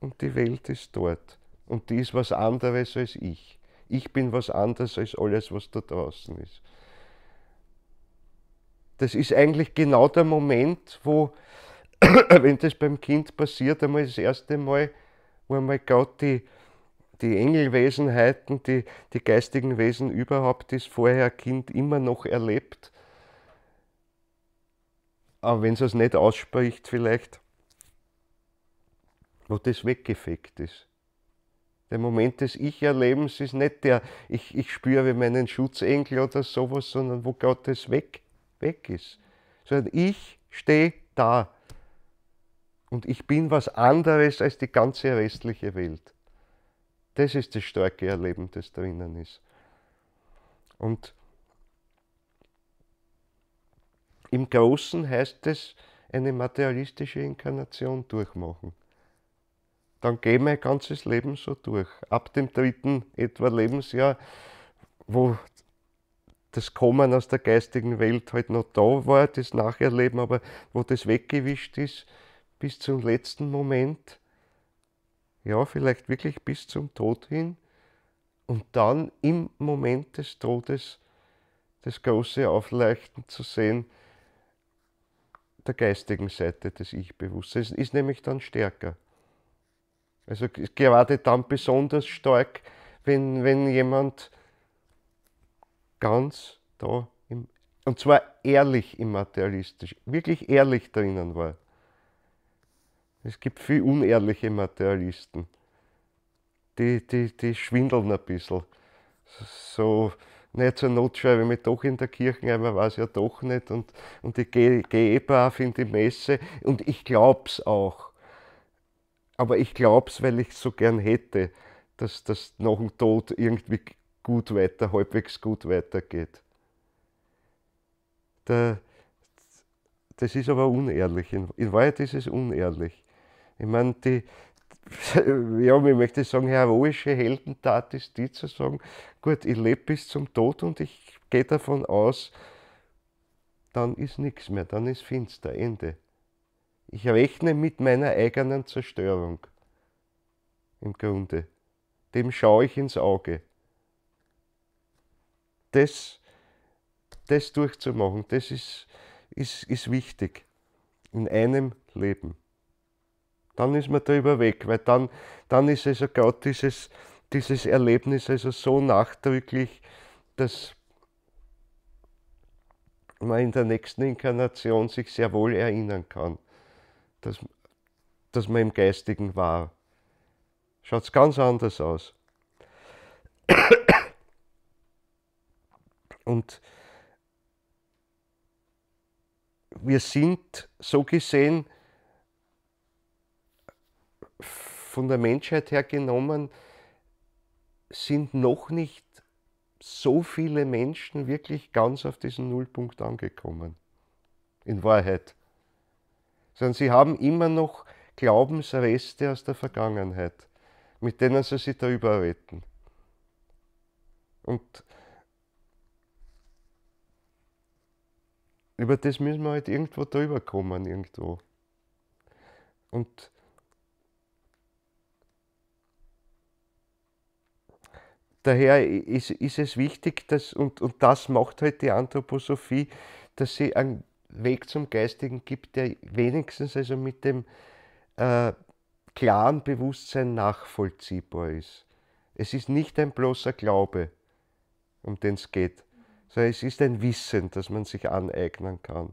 A: und die Welt ist dort. Und die ist was anderes als ich. Ich bin was anderes als alles, was da draußen ist. Das ist eigentlich genau der Moment, wo, [coughs] wenn das beim Kind passiert, einmal das erste Mal, wo einmal Gott die, die Engelwesenheiten, die, die geistigen Wesen überhaupt, das vorher Kind immer noch erlebt. Aber wenn es es nicht ausspricht, vielleicht wo das weggefegt ist. Der Moment des Ich-Erlebens ist nicht der, ich, ich spüre meinen Schutzengel oder sowas, sondern wo Gott es weg, weg ist. Sondern ich stehe da und ich bin was anderes als die ganze restliche Welt. Das ist das starke Erleben, das drinnen ist. Und im Großen heißt es, eine materialistische Inkarnation durchmachen dann gehe mein ganzes Leben so durch. Ab dem dritten etwa Lebensjahr, wo das Kommen aus der geistigen Welt halt noch da war, das Nacherleben, aber wo das weggewischt ist, bis zum letzten Moment, ja, vielleicht wirklich bis zum Tod hin und dann im Moment des Todes das große Aufleuchten zu sehen der geistigen Seite des Ich-Bewusstseins ist nämlich dann stärker. Also gerade dann besonders stark, wenn, wenn jemand ganz da, im, und zwar ehrlich im Materialistisch, wirklich ehrlich drinnen war. Es gibt viel unehrliche Materialisten, die, die, die schwindeln ein bisschen. So, nicht zur Not schreibe ich mich doch in der Kirche, aber weiß ja doch nicht. Und, und ich gehe geh eh brav in die Messe und ich glaube es auch aber ich glaube es, weil ich es so gern hätte, dass das nach dem Tod irgendwie gut weiter, halbwegs gut weitergeht. Der, das ist aber unehrlich. In, in Wahrheit ist es unehrlich. Ich meine, die, [laughs] ja, ich möchte sagen, heroische Heldentat ist die zu sagen, gut, ich lebe bis zum Tod und ich gehe davon aus, dann ist nichts mehr, dann ist finster, Ende. Ich rechne mit meiner eigenen Zerstörung. Im Grunde. Dem schaue ich ins Auge. Das, das durchzumachen, das ist, ist, ist wichtig. In einem Leben. Dann ist man darüber weg, weil dann, dann ist also gerade dieses, dieses Erlebnis also so nachdrücklich, dass man in der nächsten Inkarnation sich sehr wohl erinnern kann dass, dass man im Geistigen war. Schaut es ganz anders aus. Und wir sind so gesehen von der Menschheit her genommen, sind noch nicht so viele Menschen wirklich ganz auf diesen Nullpunkt angekommen. In Wahrheit sondern sie haben immer noch Glaubensreste aus der Vergangenheit, mit denen sie sich darüber retten. Und über das müssen wir halt irgendwo drüber kommen, irgendwo. Und daher ist, ist es wichtig, dass, und, und das macht halt die Anthroposophie, dass sie einen Weg zum Geistigen gibt, der wenigstens also mit dem äh, klaren Bewusstsein nachvollziehbar ist. Es ist nicht ein bloßer Glaube, um den es geht, sondern es ist ein Wissen, das man sich aneignen kann.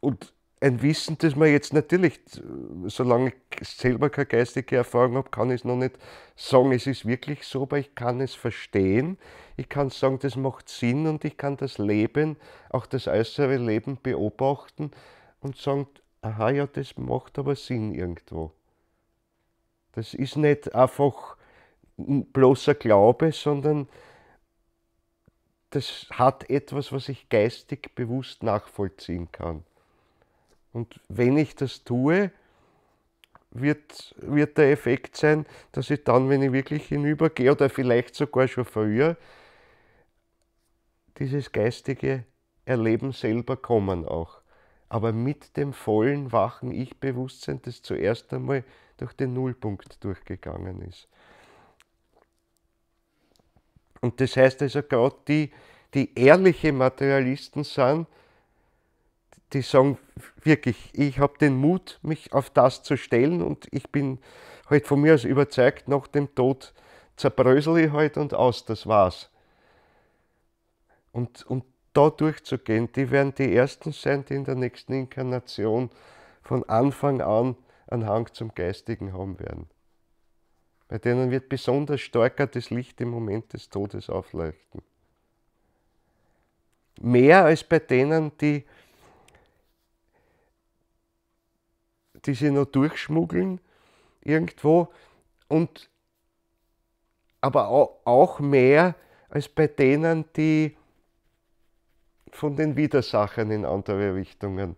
A: Und ein Wissen, das man jetzt natürlich, äh, solange ich selber keine geistige Erfahrung habe, kann ich es noch nicht sagen, es ist wirklich so, aber ich kann es verstehen. Ich kann sagen, das macht Sinn und ich kann das Leben, auch das äußere Leben beobachten und sagen, aha, ja, das macht aber Sinn irgendwo. Das ist nicht einfach bloßer Glaube, sondern das hat etwas, was ich geistig bewusst nachvollziehen kann. Und wenn ich das tue, wird, wird der Effekt sein, dass ich dann, wenn ich wirklich hinübergehe oder vielleicht sogar schon früher, dieses geistige Erleben selber kommen auch. Aber mit dem vollen, wachen Ich-Bewusstsein, das zuerst einmal durch den Nullpunkt durchgegangen ist. Und das heißt also, gerade die, die ehrliche Materialisten sind, die sagen wirklich, ich habe den Mut, mich auf das zu stellen und ich bin halt von mir aus überzeugt, nach dem Tod zerbrösel ich halt und aus, das war's. Und, und da durchzugehen, die werden die Ersten sein, die in der nächsten Inkarnation von Anfang an einen Hang zum Geistigen haben werden. Bei denen wird besonders stärker das Licht im Moment des Todes aufleuchten. Mehr als bei denen, die die sie noch durchschmuggeln irgendwo. Und aber auch mehr als bei denen, die von den Widersachern in andere Richtungen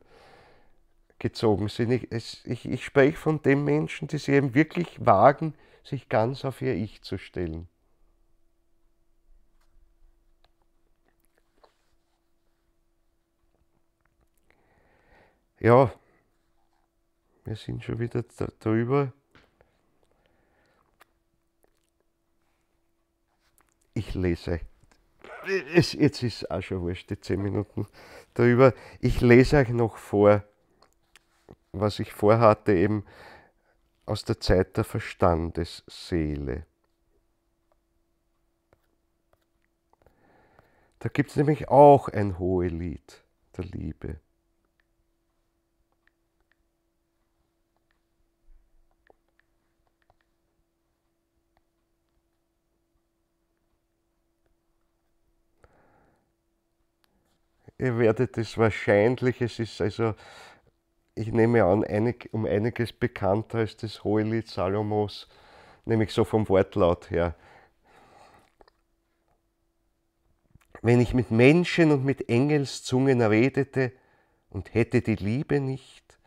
A: gezogen sind. Ich, es, ich, ich spreche von den Menschen, die sie eben wirklich wagen, sich ganz auf ihr Ich zu stellen. Ja, wir sind schon wieder drüber. Ich lese. Es, jetzt ist auch schon wurscht, die 10 Minuten drüber. Ich lese euch noch vor, was ich vorhatte, eben aus der Zeit der Verstandesseele. Da gibt es nämlich auch ein hohes Lied der Liebe. ihr werdet es wahrscheinlich, es ist also, ich nehme an, einig, um einiges bekannter als das Hohelied Salomos, nämlich so vom Wortlaut her. Wenn ich mit Menschen und mit Engelszungen redete und hätte die Liebe nicht,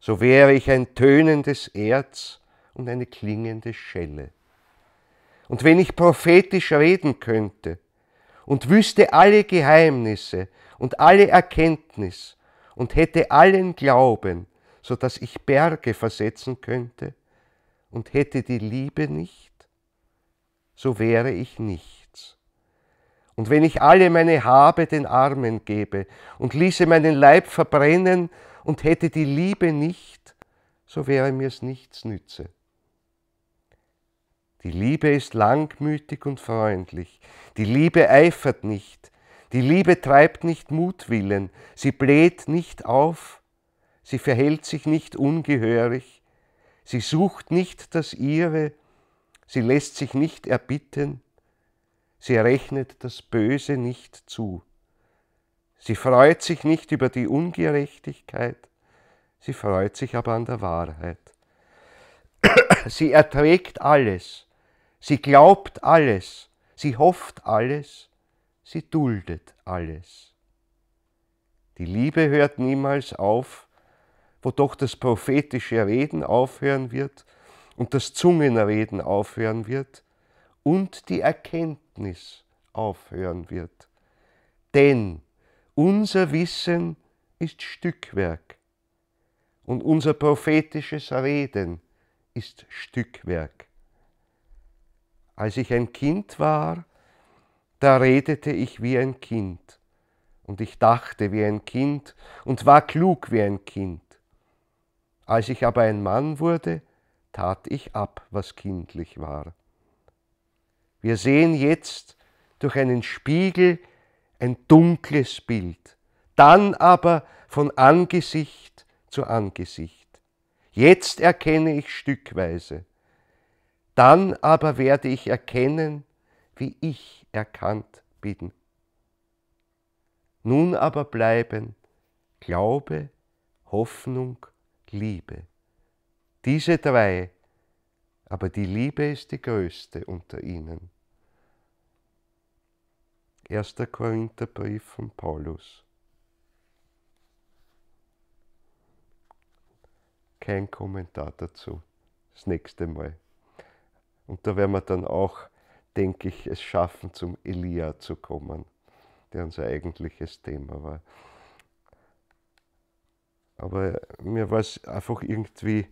A: so wäre ich ein tönendes Erz und eine klingende Schelle. Und wenn ich prophetisch reden könnte und wüsste alle Geheimnisse und alle Erkenntnis und hätte allen Glauben, so dass ich Berge versetzen könnte, und hätte die Liebe nicht, so wäre ich nichts. Und wenn ich alle meine Habe den Armen gebe und ließe meinen Leib verbrennen und hätte die Liebe nicht, so wäre mir's nichts nütze. Die Liebe ist langmütig und freundlich, die Liebe eifert nicht, die Liebe treibt nicht Mutwillen, sie bläht nicht auf, sie verhält sich nicht ungehörig, sie sucht nicht das Ihre, sie lässt sich nicht erbitten, sie rechnet das Böse nicht zu. Sie freut sich nicht über die Ungerechtigkeit, sie freut sich aber an der Wahrheit. [clears throat] Sie erträgt alles, sie glaubt alles, sie hofft alles, sie duldet alles. Die Liebe hört niemals auf, wo doch das prophetische Reden aufhören wird und das Zungenreden aufhören wird und die Erkenntnis aufhören wird. Denn unser Wissen ist Stückwerk und unser prophetisches Reden ist Stückwerk. Als ich ein Kind war, da redete ich wie ein Kind, und ich dachte wie ein Kind und war klug wie ein Kind. Als ich aber ein Mann wurde, tat ich ab, was kindlich war. Wir sehen jetzt durch einen Spiegel ein dunkles Bild, dann aber von Angesicht zu Angesicht. Jetzt erkenne ich stückweise, dann aber werde ich erkennen, wie ich erkannt bin. Nun aber bleiben Glaube, Hoffnung, Liebe. Diese drei, aber die Liebe ist die größte unter ihnen. 1. Korintherbrief von Paulus. Kein Kommentar dazu. Das nächste Mal. Und da werden wir dann auch denke ich, es schaffen, zum Elia zu kommen, der unser eigentliches Thema war. Aber mir war es einfach irgendwie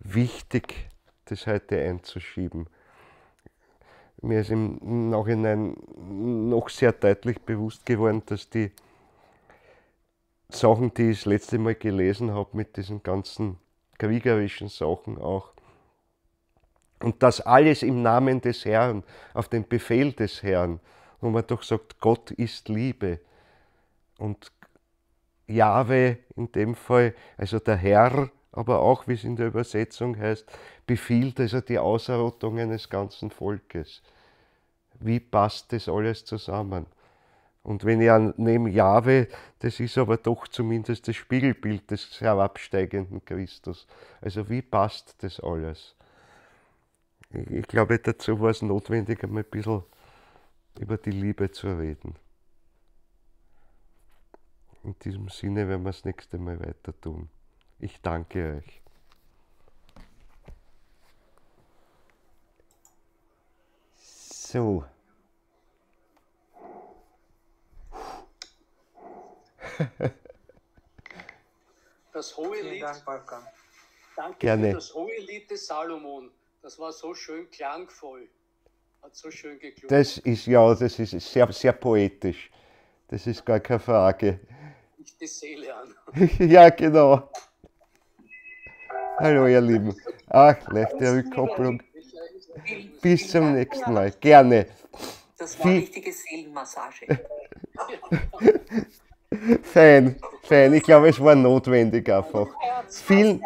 A: wichtig, das heute einzuschieben. Mir ist im Nachhinein noch sehr deutlich bewusst geworden, dass die Sachen, die ich das letzte Mal gelesen habe, mit diesen ganzen kriegerischen Sachen auch und das alles im Namen des Herrn, auf den Befehl des Herrn, wo man doch sagt, Gott ist Liebe. Und Jahwe in dem Fall, also der Herr, aber auch, wie es in der Übersetzung heißt, befiehlt also die Ausrottung eines ganzen Volkes. Wie passt das alles zusammen? Und wenn ich annehme, Jahwe, das ist aber doch zumindest das Spiegelbild des herabsteigenden Christus. Also wie passt das alles? ich glaube, dazu war es notwendig, einmal ein bisschen über die Liebe zu reden. In diesem Sinne werden wir das nächste Mal weiter tun. Ich danke euch. So. Das hohe Lied. Danke Gerne. das hohe Lied des Salomon das war so schön klangvoll. Hat so schön geklungen. Das ist ja, das ist sehr, sehr poetisch. Das ist gar keine Frage. Nicht die Seele an. [laughs] ja, genau. Hallo, ihr Lieben. Ach, leichte Rückkopplung. Bis zum nächsten Mal. Gerne. Das war eine richtige Seelenmassage. [laughs] fein, fein. Ich glaube, es war notwendig einfach. Vielen,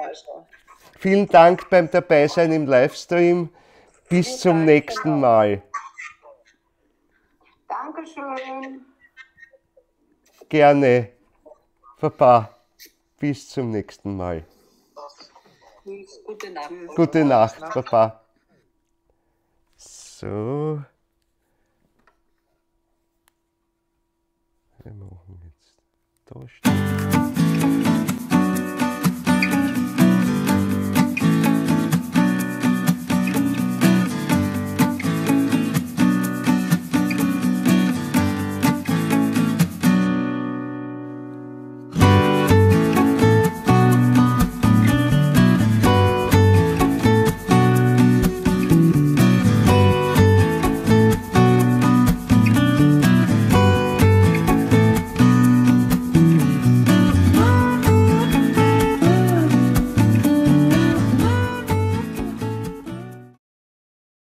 A: Vielen Dank beim Dabeisein im Livestream. Bis zum nächsten genau. Mal. Dankeschön. Gerne. Papa, bis zum nächsten Mal. Gute Nacht. Gute Nacht, Papa. So. Wir machen jetzt da stehen.